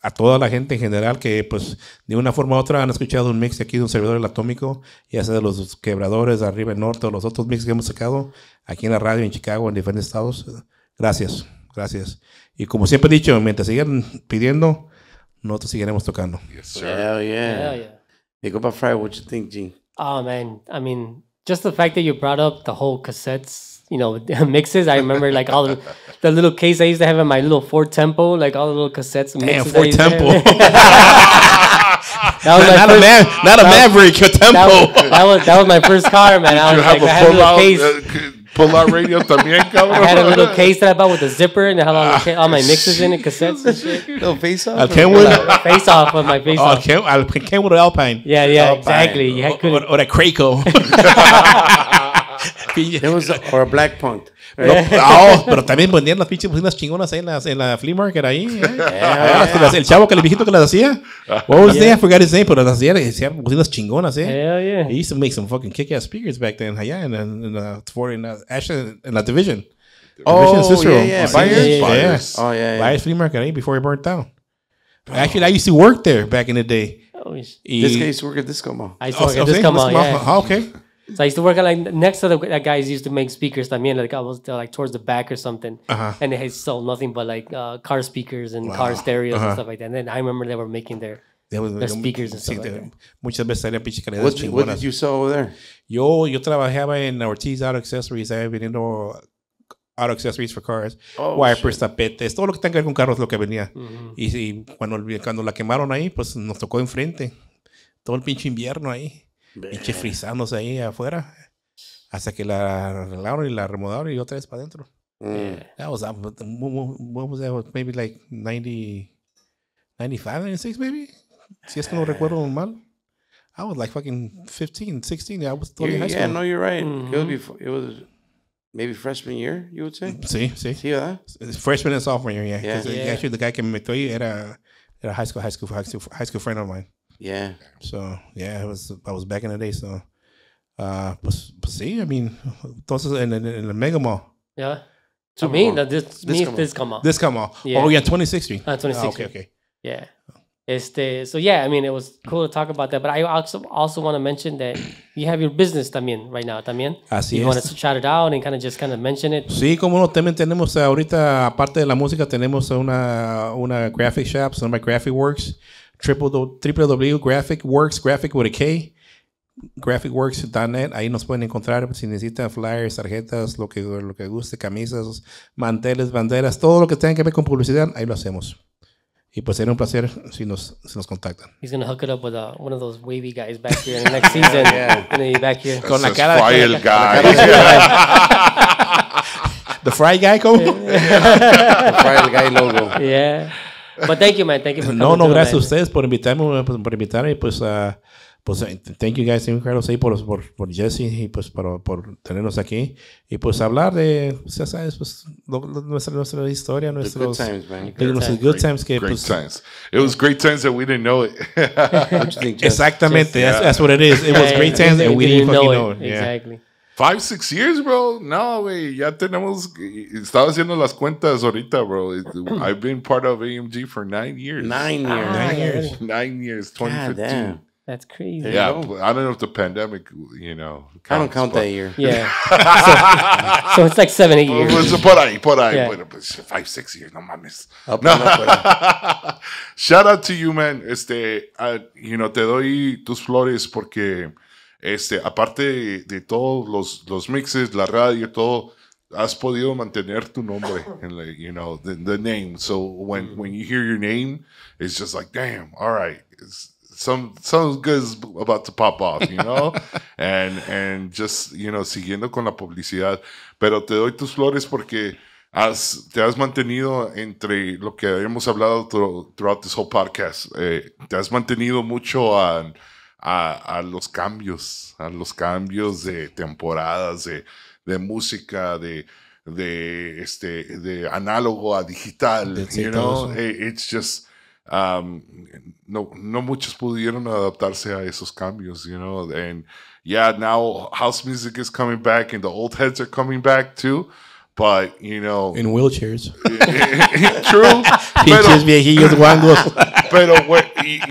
a toda la gente en general que, pues, de una forma u otra han escuchado un mix aquí de un servidor el Atómico, ya sea de los quebradores de arriba en norte o los otros mix que hemos sacado aquí en la radio, en Chicago, en diferentes estados. Gracias, gracias. Y como siempre he dicho, mientras sigan pidiendo, nosotros seguiremos tocando. Hell yeah. Hell yeah. what you think, Gene? Oh, man. I mean, just the fact that you brought up the whole cassettes you know mixes. I remember like all the, the little case I used to have in my little Ford Tempo, like all the little cassettes. Damn, Ford Tempo. that was not, first, a man, not a Maverick, a Tempo. That was, that was, that was my first car, man. I was like, I had a little out, case. Uh, pull out radio también, cabrón. I had a little case that I bought with a zipper and had all, ah, all my mixes in it, cassettes and shit. Little face off. Al Kenwood. Like, face off with my face oh, off. Ken, with Kenwood Alpine. Yeah, yeah, Alpine. exactly. You or, or, or a Craco. Or a Black Punk. No, oh, pero también vendían las pinches bocinas chingonas ahí en la, en la flea market ahí. ¿eh? Yeah. Ah, el chavo que el viejito que las hacía. What was yeah. that? I forgot his name, pero las hacía, bocinas chingonas, eh. Hell yeah. He used to make some fucking kick-ass speakers back then allá en, en, la, en, la, Ashland, en la division. Oh, yeah, yeah. Buyers? Yeah, yeah. Buyers. Oh, yeah, yeah. Buyers flea market ahí before it burnt down. Actually, I used to work there back in the day. Oh, y... This guy used to work at Disco Mall. I used to oh, work oh, at Disco Mall, yeah. Ah, okay. So I used to work at like next to the that guys used to make speakers. I like I was like towards the back or something, uh-huh. and they sold nothing but like uh, car speakers and car stereos and uh-huh. stuff like that. And then I remember they were making their speakers and stuff sí, like that. Muchas veces what, what did you sell over there? Yo, yo trabajaba en Ortiz Auto Accessories. Estaba vendiendo auto accessories for cars, oh, wipers, shit. tapetes, todo lo que tenga que ver con carros lo que venía. Mm-hmm. y, y, cuando, cuando la quemaron ahí, pues nos tocó enfrente. Todo el pinche invierno ahí pinche frizándose ahí afuera. Hasta que la arreglaron y la remodaron y otra vez para adentro. Mm. Eh. That was, uh, what was that? Maybe like 90, 95, 96 maybe? Si es que no eh. recuerdo mal. I was like fucking 15, 16. I was in high school. Yeah, no, you're right. Mm -hmm. It was mm-hmm. before, it was maybe freshman year, you would say? Sí, sí. Sí, ¿verdad? Freshman and sophomore year, yeah. yeah. yeah. Actually, the guy que me metió era, era high school, high school, high school, high school friend of mine. Yeah. So yeah, I was I was back in the day. So, uh, but, but see, I mean, those in, in, in the mega mall. Yeah. To me, no, this, this, me, come this come out. This come out. Yeah. Oh yeah, twenty six Street. Uh, twenty six. Oh, okay, okay. Yeah. the so yeah, I mean, it was cool to talk about that, but I also also want to mention that you have your business también right now también. Así you want to shout it out and kind of just kind of mention it. Sí, como no, también tenemos eh, ahorita aparte de la música tenemos una una graphic shop, some graphic works. Triple W graphic Works Graphic with a K, graphicworks.net. Ahí nos pueden encontrar si necesitan flyers, tarjetas, lo que, lo que guste, camisas, manteles, banderas, todo lo que tenga que ver con publicidad, ahí lo hacemos. Y pues sería un placer si nos, nos contactan. He's going to hook it up with uh, one of those wavy guys back here in the next season. yeah. Gonna be back here. con la cara. guy. The fry guy, the fry guy logo. Yeah. But thank you, man. Thank you for No, no, gracias a ustedes por invitarme, pues, por invitarme y pues, uh, pues, eh, thank you guys, Carlos, ahí por, por, por Jesse y pues por, por tenernos aquí y pues hablar de, pues, ya sabes, pues lo, lo, nuestra, nuestra historia, nuestros the good times, man. Good nuestros times. good times que great pues, times. It was great times that we didn't know it. Exactamente, just, that's, yeah. that's what it is. It was great times that we didn't, fucking know, it. Exactly. Yeah. Five, six years, bro. No, güey. Ya tenemos. Estaba haciendo las cuentas ahorita, bro. I've been part of AMG for nine years. Nine ah, years. Ah, nine years. Nine years. 2015. God, That's crazy. Yeah, I don't know if the pandemic, you know. Counts, I don't count but, that year. Yeah. so, so, it's like seven, eight years. put ahí, put ahí. Yeah. five, six years. No mames. Up, no. Up, Shout out to you, man. Este, uh, you know, te doy tus flores porque Este, aparte de, todos los, los, mixes, la radio, todo, has podido mantener tu nombre and you know, the, name. So when, mm. when you hear your name, it's just like, damn, all right. It's, some something good is about to pop off, you know? and and just, you know, siguiendo con la publicidad, pero te doy tus flores porque has, te has mantenido entre lo que hemos hablado throughout this whole podcast. Eh, te has mantenido mucho a a, los cambios, a los cambios de temporadas, de, música, de, de, este, de análogo a digital. you know, eh, it's just, um, no, no muchos pudieron adaptarse a esos cambios, you know, and yeah, now house music is coming back and the old heads are coming back too. But you know, en wheelchairs. True. Pinches viejillos guangos. Pero what,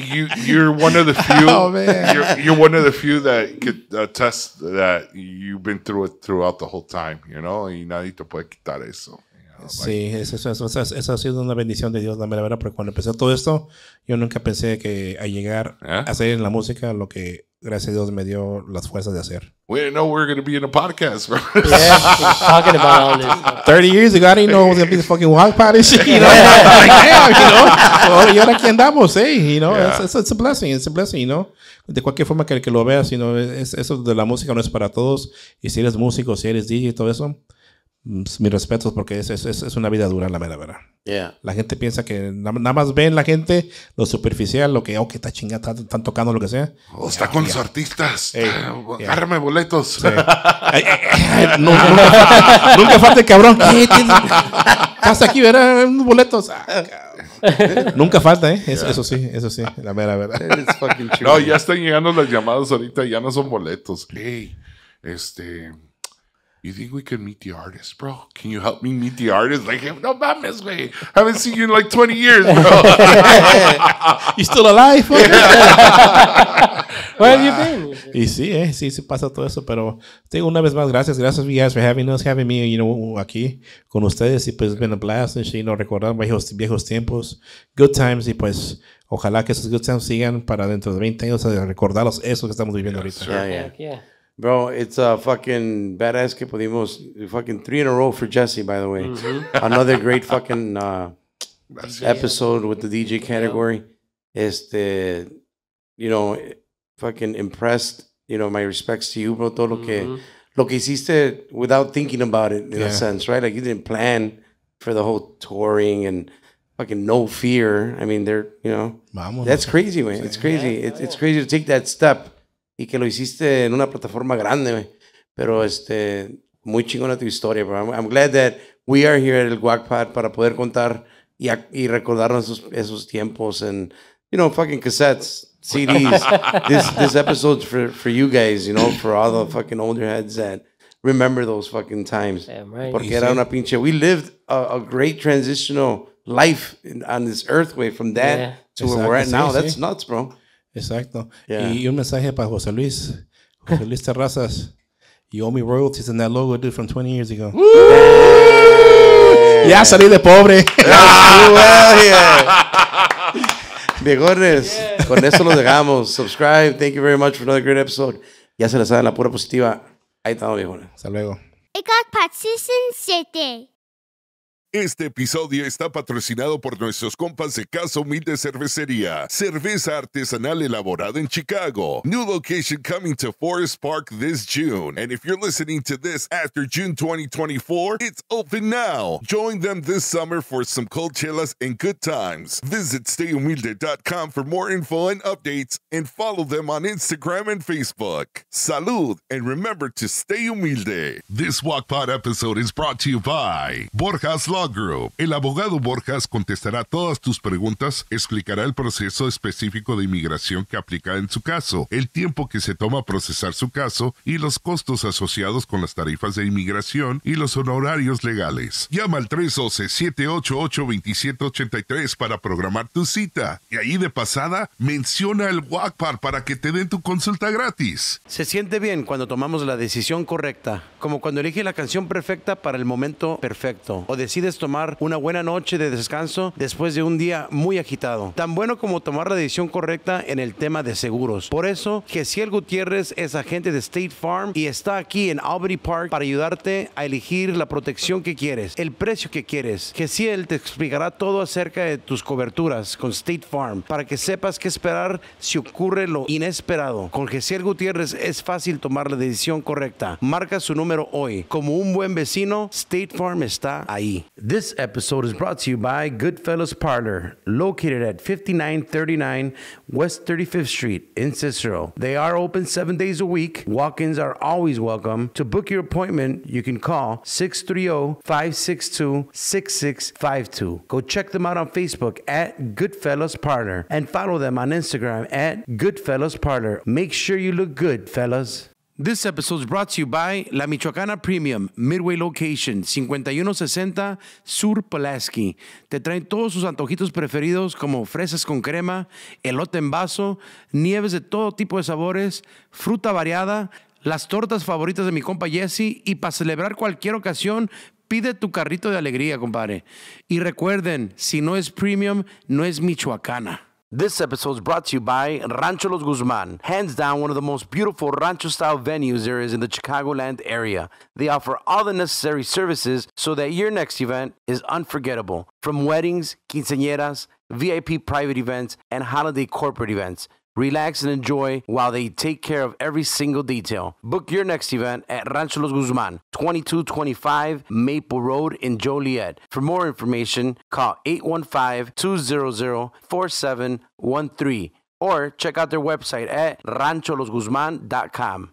you you're one of the few. Oh, man. You're, you're one of the few that could attest that you've been through it throughout the whole time. You know, y nadie te puede quitar eso. Sí, esa eso, eso, eso, ha sido una bendición de Dios, la mera verdad, porque cuando empecé todo esto, yo nunca pensé que a llegar ¿Eh? a hacer en la música lo que gracias a Dios me dio las fuerzas de hacer. We didn't know we were going to be in a podcast, bro. Yeah, talking about all this. 30 years ago, I didn't know it was going to be the fucking wild party shit. You know, like, damn, you know. y ahora aquí andamos, eh, you know. Yeah. It's, it's, it's, a blessing, it's a blessing, you know. De cualquier forma que, que lo veas, you know, es, eso de la música no es para todos. Y si eres músico, si eres DJ y todo eso, Mm, pues, mis respetos porque es, una vida dura, la mera verdad. La gente piensa que nada más ven la gente lo superficial, lo que, oh, que está chingada, están tocando lo que sea. O oh, está con los artistas. Ah, boletos. Eh, eh, nunca, falta cabrón. Hasta aquí, verán unos boletos. Ah, nunca falta, ¿eh? Eso, sí, eso sí, la mera verdad. no, ya están llegando los llamados ahorita, ya no son boletos. este you think we could meet the artist, bro? Can you help me meet the artist? Like, no mames, I Haven't seen you in like 20 years, bro. you still alive? Okay? What Where have you been? Y sí, eh, sí, se sí pasa todo eso, pero tengo una vez más, gracias, gracias, guys, for having us, having me, you know, aquí con ustedes. Y pues, it's been a blast, and, you recordar viejos, viejos tiempos, good times, y pues, ojalá que esos good times sigan para dentro de 20 años, recordarlos eso que estamos viviendo ahorita. Bro, it's a fucking badass que pudimos. Fucking three in a row for Jesse, by the way. Mm -hmm. Another great fucking uh, episode with the DJ category. Yeah. Este, you know, fucking impressed. You know, my respects to you, bro. Todo mm -hmm. lo que, mm-hmm. lo que hiciste without thinking about it, in yeah. a sense, right? Like you didn't plan for the whole touring and fucking no fear. I mean, they're, you know, Vamos. that's crazy, man. It's crazy. It's, it's crazy to take that step y que lo hiciste en una plataforma grande, Pero este, muy chingona tu historia, bro. I'm, glad that we are here at el Guacpat para poder contar y, recordarnos esos, tiempos en, you know, fucking cassettes. CDs. this this episode's for for you guys, you know, for all the fucking older heads that remember those fucking times. Porque era una pinche. We lived a, great transitional life on this earth way from that to where we're at now. That's nuts, bro. Exacto. Y un mensaje para José Luis. José Luis Terrazas. You owe me royalties in that logo, dude, from 20 years ago. Ya salí de pobre. Bienvenidos. con eso nos dejamos. Subscribe. Thank you very much for another great episode. Ya se la saben, la pura positiva. Ahí estamos, viejo. Hasta luego. Este episodio está patrocinado por nuestros compas de Casa Humilde Cervecería, cerveza artesanal elaborada en Chicago. New location coming to Forest Park this June. And if you're listening to this after June 2024, it's open now. Join them this summer for some cold chelas and good times. Visit stayhumilde.com for more info and updates and follow them on Instagram and Facebook. Salud and remember to stay humilde. This Walk Pod episode is brought to you by Borjas Law El abogado Borjas contestará todas tus preguntas, explicará el proceso específico de inmigración que aplica en su caso, el tiempo que se toma procesar su caso y los costos asociados con las tarifas de inmigración y los honorarios legales. Llama al 312-788-2783 para programar tu cita. Y ahí de pasada, menciona el WACPAR para que te den tu consulta gratis. Se siente bien cuando tomamos la decisión correcta como cuando eliges la canción perfecta para el momento perfecto o decides tomar una buena noche de descanso después de un día muy agitado. Tan bueno como tomar la decisión correcta en el tema de seguros. Por eso, Gesiel Gutiérrez es agente de State Farm y está aquí en Albany Park para ayudarte a elegir la protección que quieres, el precio que quieres. Gesiel te explicará todo acerca de tus coberturas con State Farm para que sepas qué esperar si ocurre lo inesperado. Con Gesiel Gutiérrez es fácil tomar la decisión correcta. Marca su número número hoy. Como un buen vecino, State Farm está ahí. This episode is brought to you by Goodfellas Parlor, located at 5939 West 35th Street in Cicero. They are open seven days a week. Walk ins are always welcome. To book your appointment, you can call 630 562 6652. Go check them out on Facebook at Goodfellas Parlor and follow them on Instagram at Goodfellas Parlor. Make sure you look good, fellas. This episode is brought to you by La Michoacana Premium, Midway Location, 5160 Sur Pulaski. Te traen todos sus antojitos preferidos como fresas con crema, elote en vaso, nieves de todo tipo de sabores, fruta variada, las tortas favoritas de mi compa Jesse y para celebrar cualquier ocasión, pide tu carrito de alegría, compadre. Y recuerden, si no es premium, no es michoacana. This episode is brought to you by Rancho Los Guzman, hands down one of the most beautiful rancho style venues there is in the Chicagoland area. They offer all the necessary services so that your next event is unforgettable from weddings, quinceañeras, VIP private events, and holiday corporate events relax, and enjoy while they take care of every single detail. Book your next event at Rancho Los Guzman, 2225 Maple Road in Joliet. For more information, call 815 200 4713 or check out their website at rancholosguzman.com.